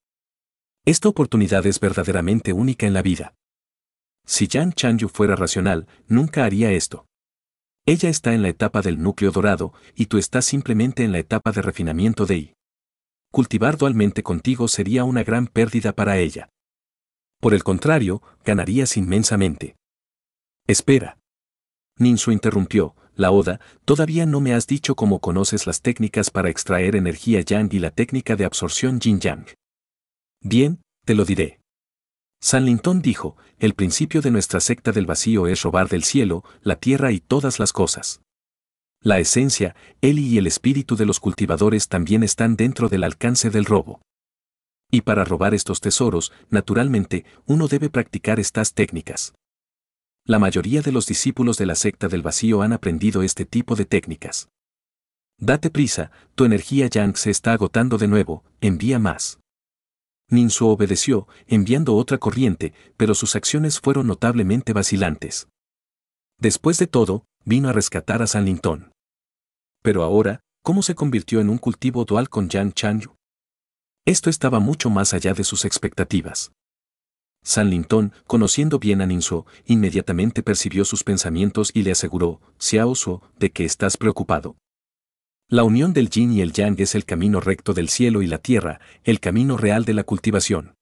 Esta oportunidad es verdaderamente única en la vida. Si Yang Changyu fuera racional, nunca haría esto. Ella está en la etapa del núcleo dorado y tú estás simplemente en la etapa de refinamiento de I. Cultivar dualmente contigo sería una gran pérdida para ella. Por el contrario, ganarías inmensamente. Espera. Ninsu interrumpió, la Oda, todavía no me has dicho cómo conoces las técnicas para extraer energía yang y la técnica de absorción yin-yang. Bien, te lo diré. San Linton dijo, el principio de nuestra secta del vacío es robar del cielo, la tierra y todas las cosas. La esencia, él y el espíritu de los cultivadores también están dentro del alcance del robo. Y para robar estos tesoros, naturalmente, uno debe practicar estas técnicas. La mayoría de los discípulos de la secta del vacío han aprendido este tipo de técnicas. Date prisa, tu energía yang se está agotando de nuevo, envía más. Ninsu obedeció, enviando otra corriente, pero sus acciones fueron notablemente vacilantes. Después de todo, vino a rescatar a San Linton. Pero ahora, ¿cómo se convirtió en un cultivo dual con Yang Changyu? Esto estaba mucho más allá de sus expectativas. San Linton, conociendo bien a Ninso, inmediatamente percibió sus pensamientos y le aseguró, Xiaosu, de que estás preocupado. La unión del yin y el yang es el camino recto del cielo y la tierra, el camino real de la cultivación.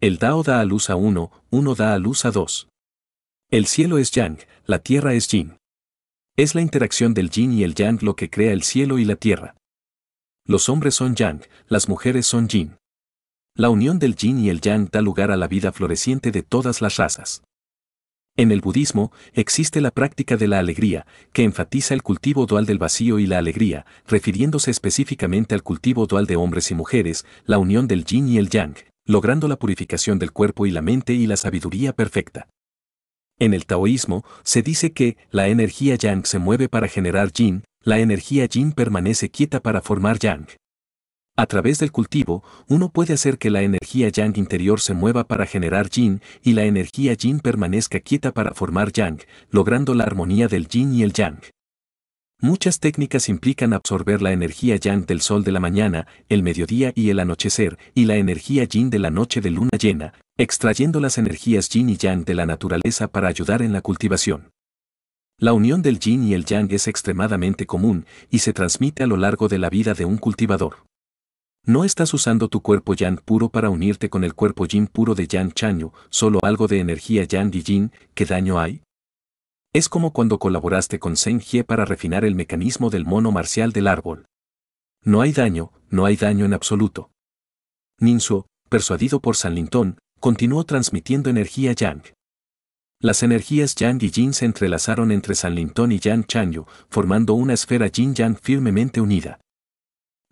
El Dao da a luz a uno, uno da a luz a dos. El cielo es yang, la tierra es yin. Es la interacción del yin y el yang lo que crea el cielo y la tierra. Los hombres son yang, las mujeres son yin. La unión del yin y el yang da lugar a la vida floreciente de todas las razas. En el budismo existe la práctica de la alegría, que enfatiza el cultivo dual del vacío y la alegría, refiriéndose específicamente al cultivo dual de hombres y mujeres, la unión del yin y el yang, logrando la purificación del cuerpo y la mente y la sabiduría perfecta. En el taoísmo se dice que la energía yang se mueve para generar yin, la energía yin permanece quieta para formar yang. A través del cultivo, uno puede hacer que la energía yang interior se mueva para generar yin y la energía yin permanezca quieta para formar yang, logrando la armonía del yin y el yang. Muchas técnicas implican absorber la energía yang del sol de la mañana, el mediodía y el anochecer, y la energía yin de la noche de luna llena, extrayendo las energías yin y yang de la naturaleza para ayudar en la cultivación. La unión del yin y el yang es extremadamente común y se transmite a lo largo de la vida de un cultivador. No estás usando tu cuerpo yang puro para unirte con el cuerpo yin puro de yang chanyu, solo algo de energía yang y yin, ¿qué daño hay? Es como cuando colaboraste con Zeng Hie para refinar el mecanismo del mono marcial del árbol. No hay daño, no hay daño en absoluto. Ninsuo, persuadido por San linton, continuó transmitiendo energía yang. Las energías yang y yin se entrelazaron entre San linton y yang chanyu, formando una esfera yin-yang firmemente unida.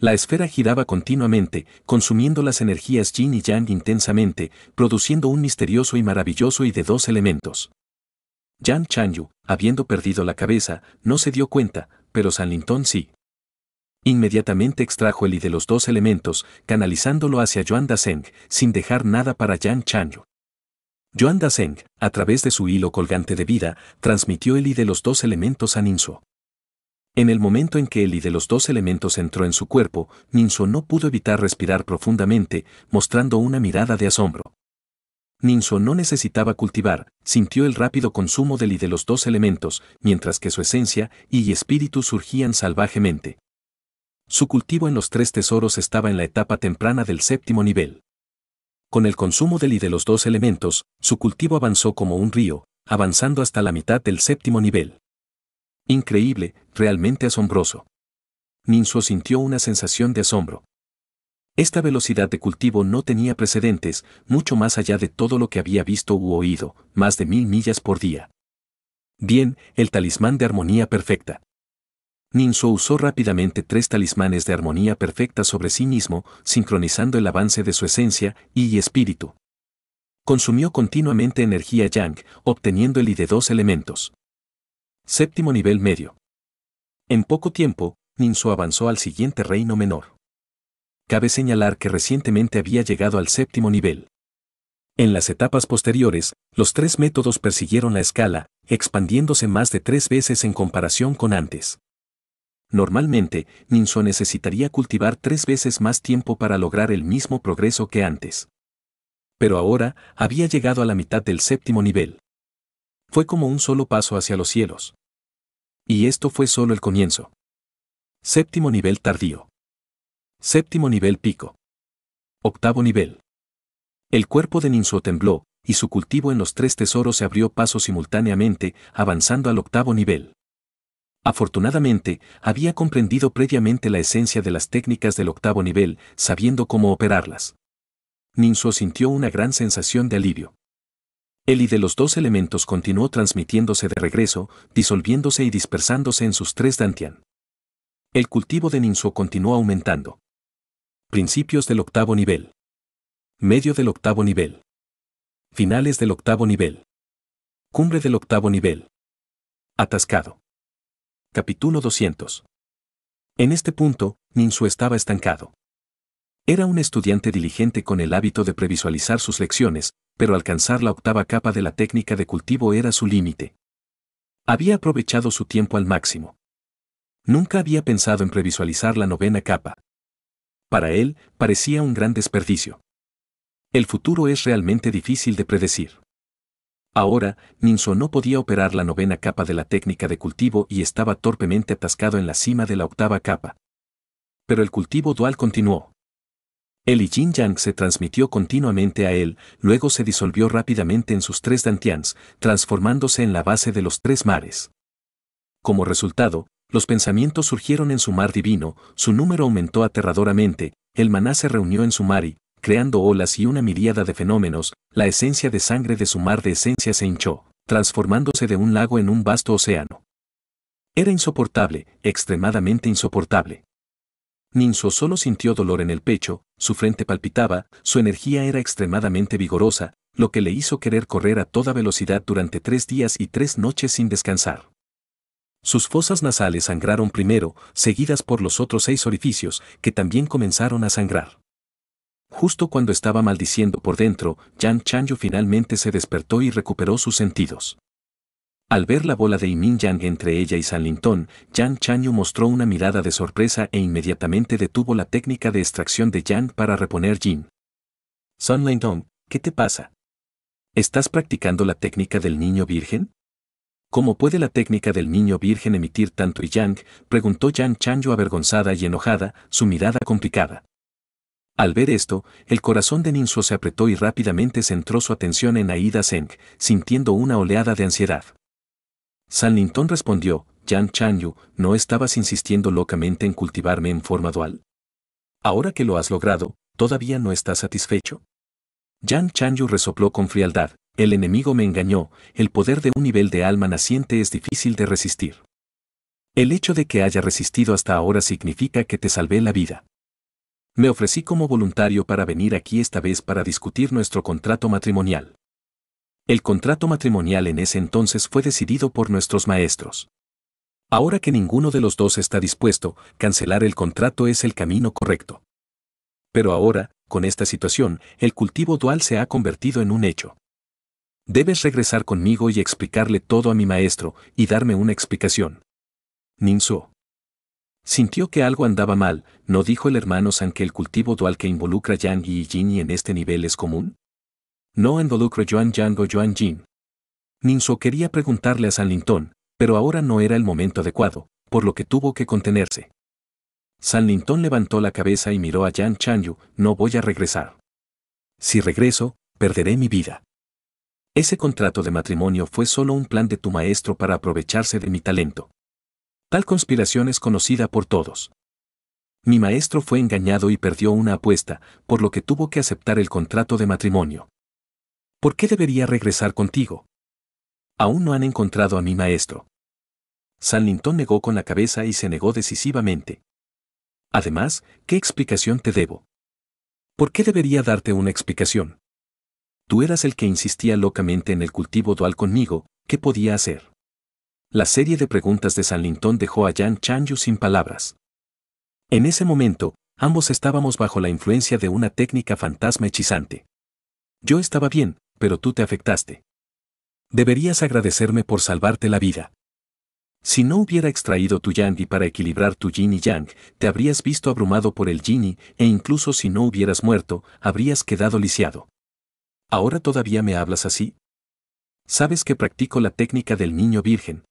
La esfera giraba continuamente, consumiendo las energías yin y yang intensamente, produciendo un misterioso y maravilloso y de dos elementos. Yang Chanyu, habiendo perdido la cabeza, no se dio cuenta, pero San Linton sí. Inmediatamente extrajo el y de los dos elementos, canalizándolo hacia Yuan Dazeng, sin dejar nada para Yang Chanyu. Yuan Seng, a través de su hilo colgante de vida, transmitió el y de los dos elementos a Ninsuo. En el momento en que el y de los dos elementos entró en su cuerpo, Ninso no pudo evitar respirar profundamente, mostrando una mirada de asombro. Ninso no necesitaba cultivar, sintió el rápido consumo del y de los dos elementos, mientras que su esencia y espíritu surgían salvajemente. Su cultivo en los tres tesoros estaba en la etapa temprana del séptimo nivel. Con el consumo del y de los dos elementos, su cultivo avanzó como un río, avanzando hasta la mitad del séptimo nivel. Increíble, realmente asombroso. Ninso sintió una sensación de asombro. Esta velocidad de cultivo no tenía precedentes, mucho más allá de todo lo que había visto u oído, más de mil millas por día. Bien, el talismán de armonía perfecta. Ninso usó rápidamente tres talismanes de armonía perfecta sobre sí mismo, sincronizando el avance de su esencia y espíritu. Consumió continuamente energía yang, obteniendo el I de dos elementos. Séptimo nivel medio. En poco tiempo, Ninso avanzó al siguiente reino menor. Cabe señalar que recientemente había llegado al séptimo nivel. En las etapas posteriores, los tres métodos persiguieron la escala, expandiéndose más de tres veces en comparación con antes. Normalmente, Ninso necesitaría cultivar tres veces más tiempo para lograr el mismo progreso que antes. Pero ahora, había llegado a la mitad del séptimo nivel fue como un solo paso hacia los cielos. Y esto fue solo el comienzo. Séptimo nivel tardío. Séptimo nivel pico. Octavo nivel. El cuerpo de Ninsuo tembló, y su cultivo en los tres tesoros se abrió paso simultáneamente, avanzando al octavo nivel. Afortunadamente, había comprendido previamente la esencia de las técnicas del octavo nivel, sabiendo cómo operarlas. Ninsuo sintió una gran sensación de alivio. El y de los dos elementos continuó transmitiéndose de regreso, disolviéndose y dispersándose en sus tres dantian. El cultivo de Ninso continuó aumentando. Principios del octavo nivel. Medio del octavo nivel. Finales del octavo nivel. Cumbre del octavo nivel. Atascado. Capítulo 200. En este punto, Ninsu estaba estancado. Era un estudiante diligente con el hábito de previsualizar sus lecciones, pero alcanzar la octava capa de la técnica de cultivo era su límite. Había aprovechado su tiempo al máximo. Nunca había pensado en previsualizar la novena capa. Para él, parecía un gran desperdicio. El futuro es realmente difícil de predecir. Ahora, Ninso no podía operar la novena capa de la técnica de cultivo y estaba torpemente atascado en la cima de la octava capa. Pero el cultivo dual continuó. El Yin Yang se transmitió continuamente a él, luego se disolvió rápidamente en sus tres dantians, transformándose en la base de los tres mares. Como resultado, los pensamientos surgieron en su mar divino, su número aumentó aterradoramente, el maná se reunió en su y, creando olas y una miríada de fenómenos, la esencia de sangre de su mar de esencia se hinchó, transformándose de un lago en un vasto océano. Era insoportable, extremadamente insoportable. Ninso solo sintió dolor en el pecho, su frente palpitaba, su energía era extremadamente vigorosa, lo que le hizo querer correr a toda velocidad durante tres días y tres noches sin descansar. Sus fosas nasales sangraron primero, seguidas por los otros seis orificios, que también comenzaron a sangrar. Justo cuando estaba maldiciendo por dentro, Yan yu finalmente se despertó y recuperó sus sentidos. Al ver la bola de Yin Yang entre ella y San Linton, Yang Chanyu mostró una mirada de sorpresa e inmediatamente detuvo la técnica de extracción de Yang para reponer Jin. Linton, ¿qué te pasa? ¿Estás practicando la técnica del niño virgen? ¿Cómo puede la técnica del niño virgen emitir tanto y Yang? preguntó Yang Chanyu avergonzada y enojada, su mirada complicada. Al ver esto, el corazón de Ninsuo se apretó y rápidamente centró su atención en Aida Seng, sintiendo una oleada de ansiedad. San Linton respondió, Yan Yu, no estabas insistiendo locamente en cultivarme en forma dual. Ahora que lo has logrado, ¿todavía no estás satisfecho? Yan Yu resopló con frialdad, el enemigo me engañó, el poder de un nivel de alma naciente es difícil de resistir. El hecho de que haya resistido hasta ahora significa que te salvé la vida. Me ofrecí como voluntario para venir aquí esta vez para discutir nuestro contrato matrimonial. El contrato matrimonial en ese entonces fue decidido por nuestros maestros. Ahora que ninguno de los dos está dispuesto, cancelar el contrato es el camino correcto. Pero ahora, con esta situación, el cultivo dual se ha convertido en un hecho. Debes regresar conmigo y explicarle todo a mi maestro y darme una explicación. Ninso. Sintió que algo andaba mal, ¿no dijo el hermano San que el cultivo dual que involucra Yang y Yin en este nivel es común? no Yuan Yang o Yuan Jin. Ninso quería preguntarle a San Linton, pero ahora no era el momento adecuado, por lo que tuvo que contenerse. San Linton levantó la cabeza y miró a Yan Chanyu, no voy a regresar. Si regreso, perderé mi vida. Ese contrato de matrimonio fue solo un plan de tu maestro para aprovecharse de mi talento. Tal conspiración es conocida por todos. Mi maestro fue engañado y perdió una apuesta, por lo que tuvo que aceptar el contrato de matrimonio. ¿Por qué debería regresar contigo? Aún no han encontrado a mi maestro. San Linton negó con la cabeza y se negó decisivamente. Además, ¿qué explicación te debo? ¿Por qué debería darte una explicación? Tú eras el que insistía locamente en el cultivo dual conmigo, ¿qué podía hacer? La serie de preguntas de San Linton dejó a Yan Chanyu sin palabras. En ese momento, ambos estábamos bajo la influencia de una técnica fantasma hechizante. Yo estaba bien, pero tú te afectaste. Deberías agradecerme por salvarte la vida. Si no hubiera extraído tu yangi para equilibrar tu yin y yang, te habrías visto abrumado por el yin e incluso si no hubieras muerto, habrías quedado lisiado. ¿Ahora todavía me hablas así? Sabes que practico la técnica del niño virgen.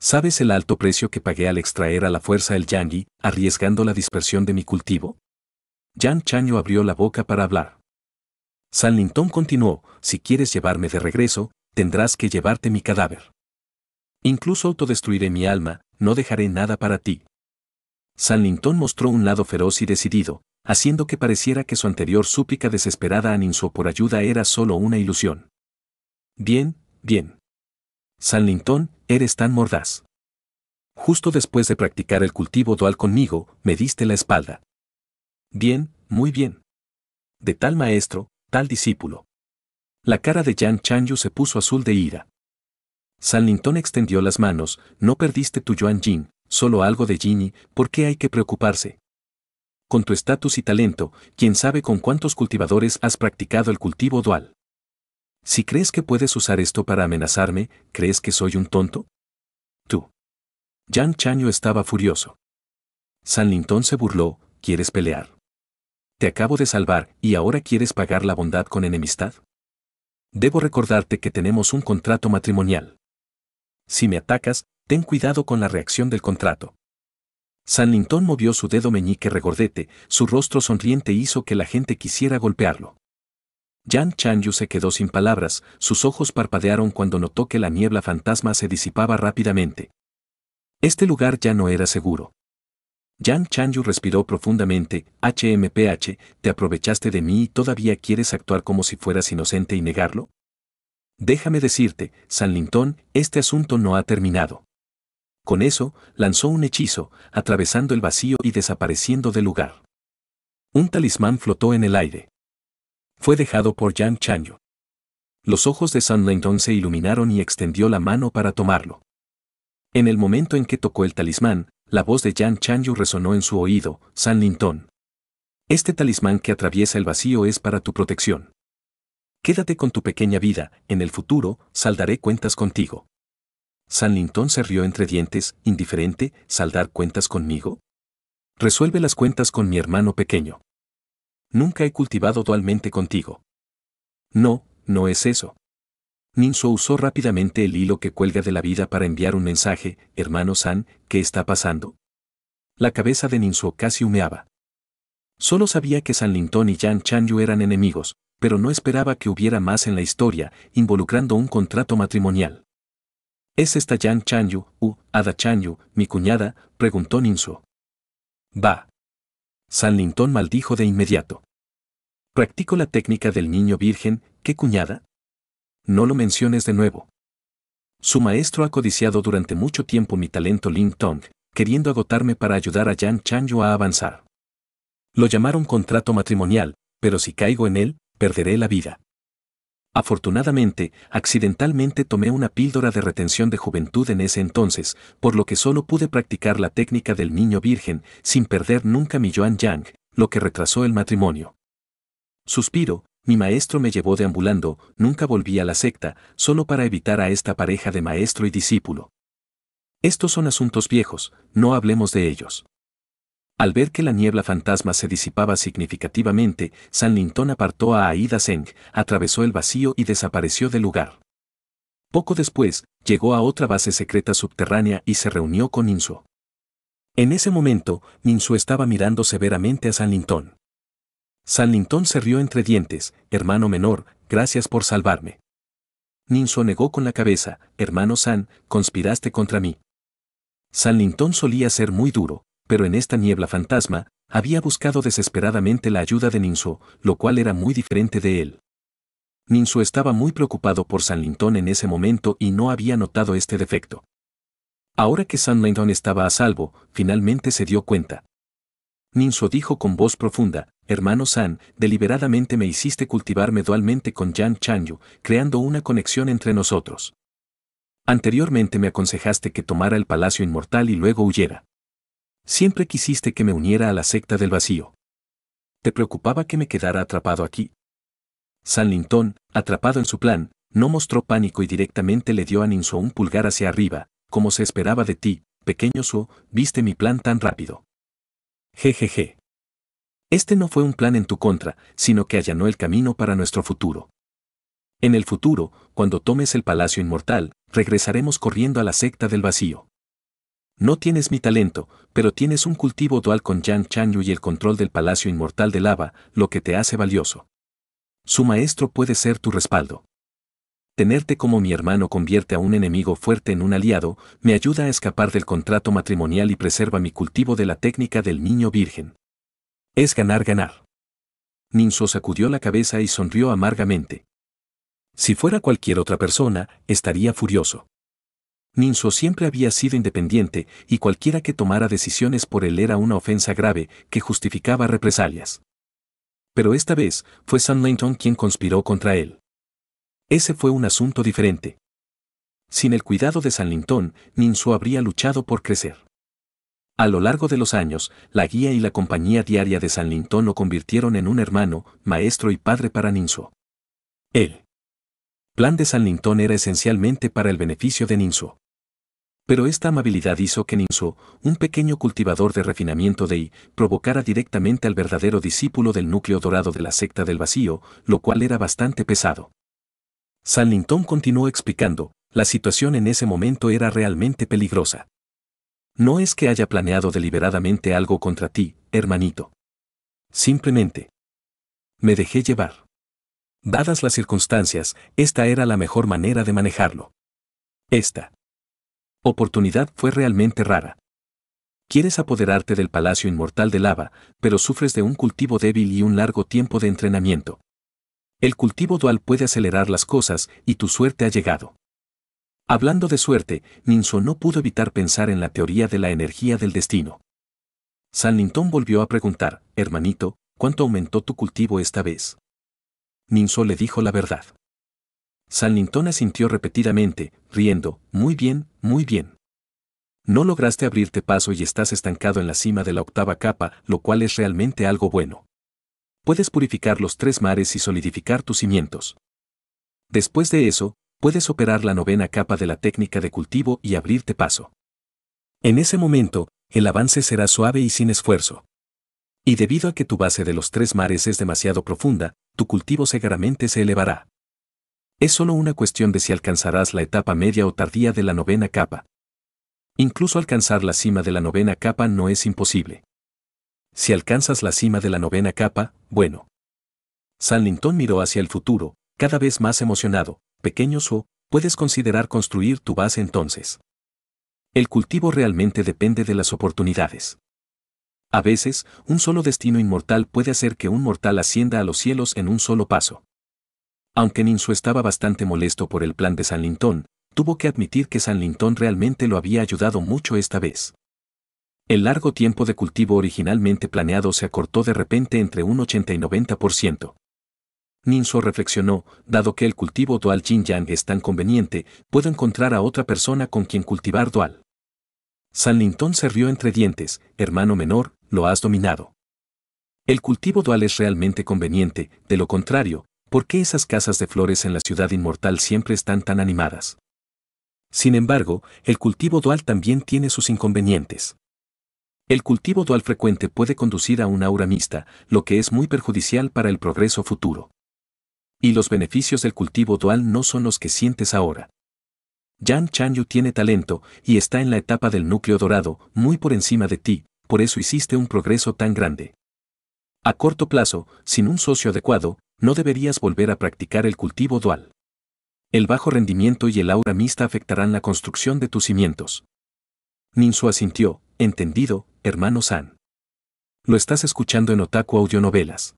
¿Sabes el alto precio que pagué al extraer a la fuerza el yangi, arriesgando la dispersión de mi cultivo? Yang Chanyo abrió la boca para hablar. San Lintón continuó, si quieres llevarme de regreso, tendrás que llevarte mi cadáver. Incluso autodestruiré mi alma, no dejaré nada para ti. San Lintón mostró un lado feroz y decidido, haciendo que pareciera que su anterior súplica desesperada a por ayuda era solo una ilusión. Bien, bien. San Lintón, eres tan mordaz. Justo después de practicar el cultivo dual conmigo, me diste la espalda. Bien, muy bien. De tal maestro, tal discípulo. La cara de Yang Chanyu se puso azul de ira. San Lintón extendió las manos, no perdiste tu Yuan Jin, solo algo de Jinny, ¿por qué hay que preocuparse? Con tu estatus y talento, quién sabe con cuántos cultivadores has practicado el cultivo dual. Si crees que puedes usar esto para amenazarme, ¿crees que soy un tonto? Tú. Yang Chanyu estaba furioso. San Lintón se burló, ¿quieres pelear? te acabo de salvar y ahora quieres pagar la bondad con enemistad. Debo recordarte que tenemos un contrato matrimonial. Si me atacas, ten cuidado con la reacción del contrato. San Linton movió su dedo meñique regordete, su rostro sonriente hizo que la gente quisiera golpearlo. Jan Chanyu se quedó sin palabras, sus ojos parpadearon cuando notó que la niebla fantasma se disipaba rápidamente. Este lugar ya no era seguro. Jan Chanyu respiró profundamente, HMPH, te aprovechaste de mí y todavía quieres actuar como si fueras inocente y negarlo. Déjame decirte, San Linton, este asunto no ha terminado. Con eso, lanzó un hechizo, atravesando el vacío y desapareciendo del lugar. Un talismán flotó en el aire. Fue dejado por Yang Chanyu. Los ojos de San Linton se iluminaron y extendió la mano para tomarlo. En el momento en que tocó el talismán, la voz de Yan Chanyu resonó en su oído, San Linton. Este talismán que atraviesa el vacío es para tu protección. Quédate con tu pequeña vida, en el futuro, saldaré cuentas contigo. San Linton se rió entre dientes, indiferente, ¿saldar cuentas conmigo? Resuelve las cuentas con mi hermano pequeño. Nunca he cultivado dualmente contigo. No, no es eso. Minso usó rápidamente el hilo que cuelga de la vida para enviar un mensaje, hermano San, ¿qué está pasando? La cabeza de Ninso casi humeaba. Solo sabía que San Linton y Yan Chanyu eran enemigos, pero no esperaba que hubiera más en la historia, involucrando un contrato matrimonial. ¿Es esta Yan Chanyu, u, Ada Chanyu, mi cuñada? preguntó Ninso. Va. San Linton maldijo de inmediato. Practico la técnica del niño virgen, ¿qué cuñada? no lo menciones de nuevo. Su maestro ha codiciado durante mucho tiempo mi talento Ling Tong, queriendo agotarme para ayudar a Yang Yu a avanzar. Lo llamaron contrato matrimonial, pero si caigo en él, perderé la vida. Afortunadamente, accidentalmente tomé una píldora de retención de juventud en ese entonces, por lo que solo pude practicar la técnica del niño virgen, sin perder nunca mi Yuan Yang, lo que retrasó el matrimonio. Suspiro, mi maestro me llevó deambulando, nunca volví a la secta, solo para evitar a esta pareja de maestro y discípulo. Estos son asuntos viejos, no hablemos de ellos. Al ver que la niebla fantasma se disipaba significativamente, San Linton apartó a Aida Seng, atravesó el vacío y desapareció del lugar. Poco después, llegó a otra base secreta subterránea y se reunió con Inso. En ese momento, Ninsu estaba mirando severamente a San Linton. San Linton se rió entre dientes, hermano menor, gracias por salvarme. Ninso negó con la cabeza, hermano San, conspiraste contra mí. San Linton solía ser muy duro, pero en esta niebla fantasma, había buscado desesperadamente la ayuda de Ninso, lo cual era muy diferente de él. Ninso estaba muy preocupado por San Linton en ese momento y no había notado este defecto. Ahora que San Linton estaba a salvo, finalmente se dio cuenta. Ninso dijo con voz profunda, hermano San, deliberadamente me hiciste cultivarme dualmente con Yan Changyu, creando una conexión entre nosotros. Anteriormente me aconsejaste que tomara el palacio inmortal y luego huyera. Siempre quisiste que me uniera a la secta del vacío. Te preocupaba que me quedara atrapado aquí. San Linton, atrapado en su plan, no mostró pánico y directamente le dio a Ninso un pulgar hacia arriba, como se esperaba de ti, pequeño Su, viste mi plan tan rápido. Jejeje. Este no fue un plan en tu contra, sino que allanó el camino para nuestro futuro. En el futuro, cuando tomes el palacio inmortal, regresaremos corriendo a la secta del vacío. No tienes mi talento, pero tienes un cultivo dual con Yan Chanyu y el control del palacio inmortal de lava, lo que te hace valioso. Su maestro puede ser tu respaldo. Tenerte como mi hermano convierte a un enemigo fuerte en un aliado, me ayuda a escapar del contrato matrimonial y preserva mi cultivo de la técnica del niño virgen. Es ganar ganar. Ninso sacudió la cabeza y sonrió amargamente. Si fuera cualquier otra persona, estaría furioso. Ninso siempre había sido independiente y cualquiera que tomara decisiones por él era una ofensa grave que justificaba represalias. Pero esta vez fue San Linton quien conspiró contra él. Ese fue un asunto diferente. Sin el cuidado de San Linton, Ninso habría luchado por crecer. A lo largo de los años, la guía y la compañía diaria de San Lintón lo convirtieron en un hermano, maestro y padre para Ninso. El plan de San Linton era esencialmente para el beneficio de Ninso, Pero esta amabilidad hizo que Ninso, un pequeño cultivador de refinamiento de I, provocara directamente al verdadero discípulo del núcleo dorado de la secta del vacío, lo cual era bastante pesado. Linton continuó explicando, la situación en ese momento era realmente peligrosa. No es que haya planeado deliberadamente algo contra ti, hermanito. Simplemente. Me dejé llevar. Dadas las circunstancias, esta era la mejor manera de manejarlo. Esta oportunidad fue realmente rara. Quieres apoderarte del Palacio Inmortal de Lava, pero sufres de un cultivo débil y un largo tiempo de entrenamiento. El cultivo dual puede acelerar las cosas y tu suerte ha llegado. Hablando de suerte, Ninso no pudo evitar pensar en la teoría de la energía del destino. San Linton volvió a preguntar, hermanito, ¿cuánto aumentó tu cultivo esta vez? Ninso le dijo la verdad. San Linton asintió repetidamente, riendo, muy bien, muy bien. No lograste abrirte paso y estás estancado en la cima de la octava capa, lo cual es realmente algo bueno puedes purificar los tres mares y solidificar tus cimientos. Después de eso, puedes operar la novena capa de la técnica de cultivo y abrirte paso. En ese momento, el avance será suave y sin esfuerzo. Y debido a que tu base de los tres mares es demasiado profunda, tu cultivo seguramente se elevará. Es solo una cuestión de si alcanzarás la etapa media o tardía de la novena capa. Incluso alcanzar la cima de la novena capa no es imposible. Si alcanzas la cima de la novena capa, bueno. San Linton miró hacia el futuro, cada vez más emocionado, pequeño Su, puedes considerar construir tu base entonces. El cultivo realmente depende de las oportunidades. A veces, un solo destino inmortal puede hacer que un mortal ascienda a los cielos en un solo paso. Aunque Ninsu estaba bastante molesto por el plan de San Linton, tuvo que admitir que San Lintón realmente lo había ayudado mucho esta vez. El largo tiempo de cultivo originalmente planeado se acortó de repente entre un 80 y 90%. Ninso reflexionó, dado que el cultivo dual Jin es tan conveniente, puedo encontrar a otra persona con quien cultivar dual. San Lintón se rió entre dientes, hermano menor, lo has dominado. El cultivo dual es realmente conveniente, de lo contrario, ¿por qué esas casas de flores en la ciudad inmortal siempre están tan animadas? Sin embargo, el cultivo dual también tiene sus inconvenientes. El cultivo dual frecuente puede conducir a un aura mixta, lo que es muy perjudicial para el progreso futuro. Y los beneficios del cultivo dual no son los que sientes ahora. Yan Chanyu tiene talento y está en la etapa del núcleo dorado, muy por encima de ti, por eso hiciste un progreso tan grande. A corto plazo, sin un socio adecuado, no deberías volver a practicar el cultivo dual. El bajo rendimiento y el aura mixta afectarán la construcción de tus cimientos. Ninsu asintió, entendido, hermano San. Lo estás escuchando en Otaku Audio Novelas.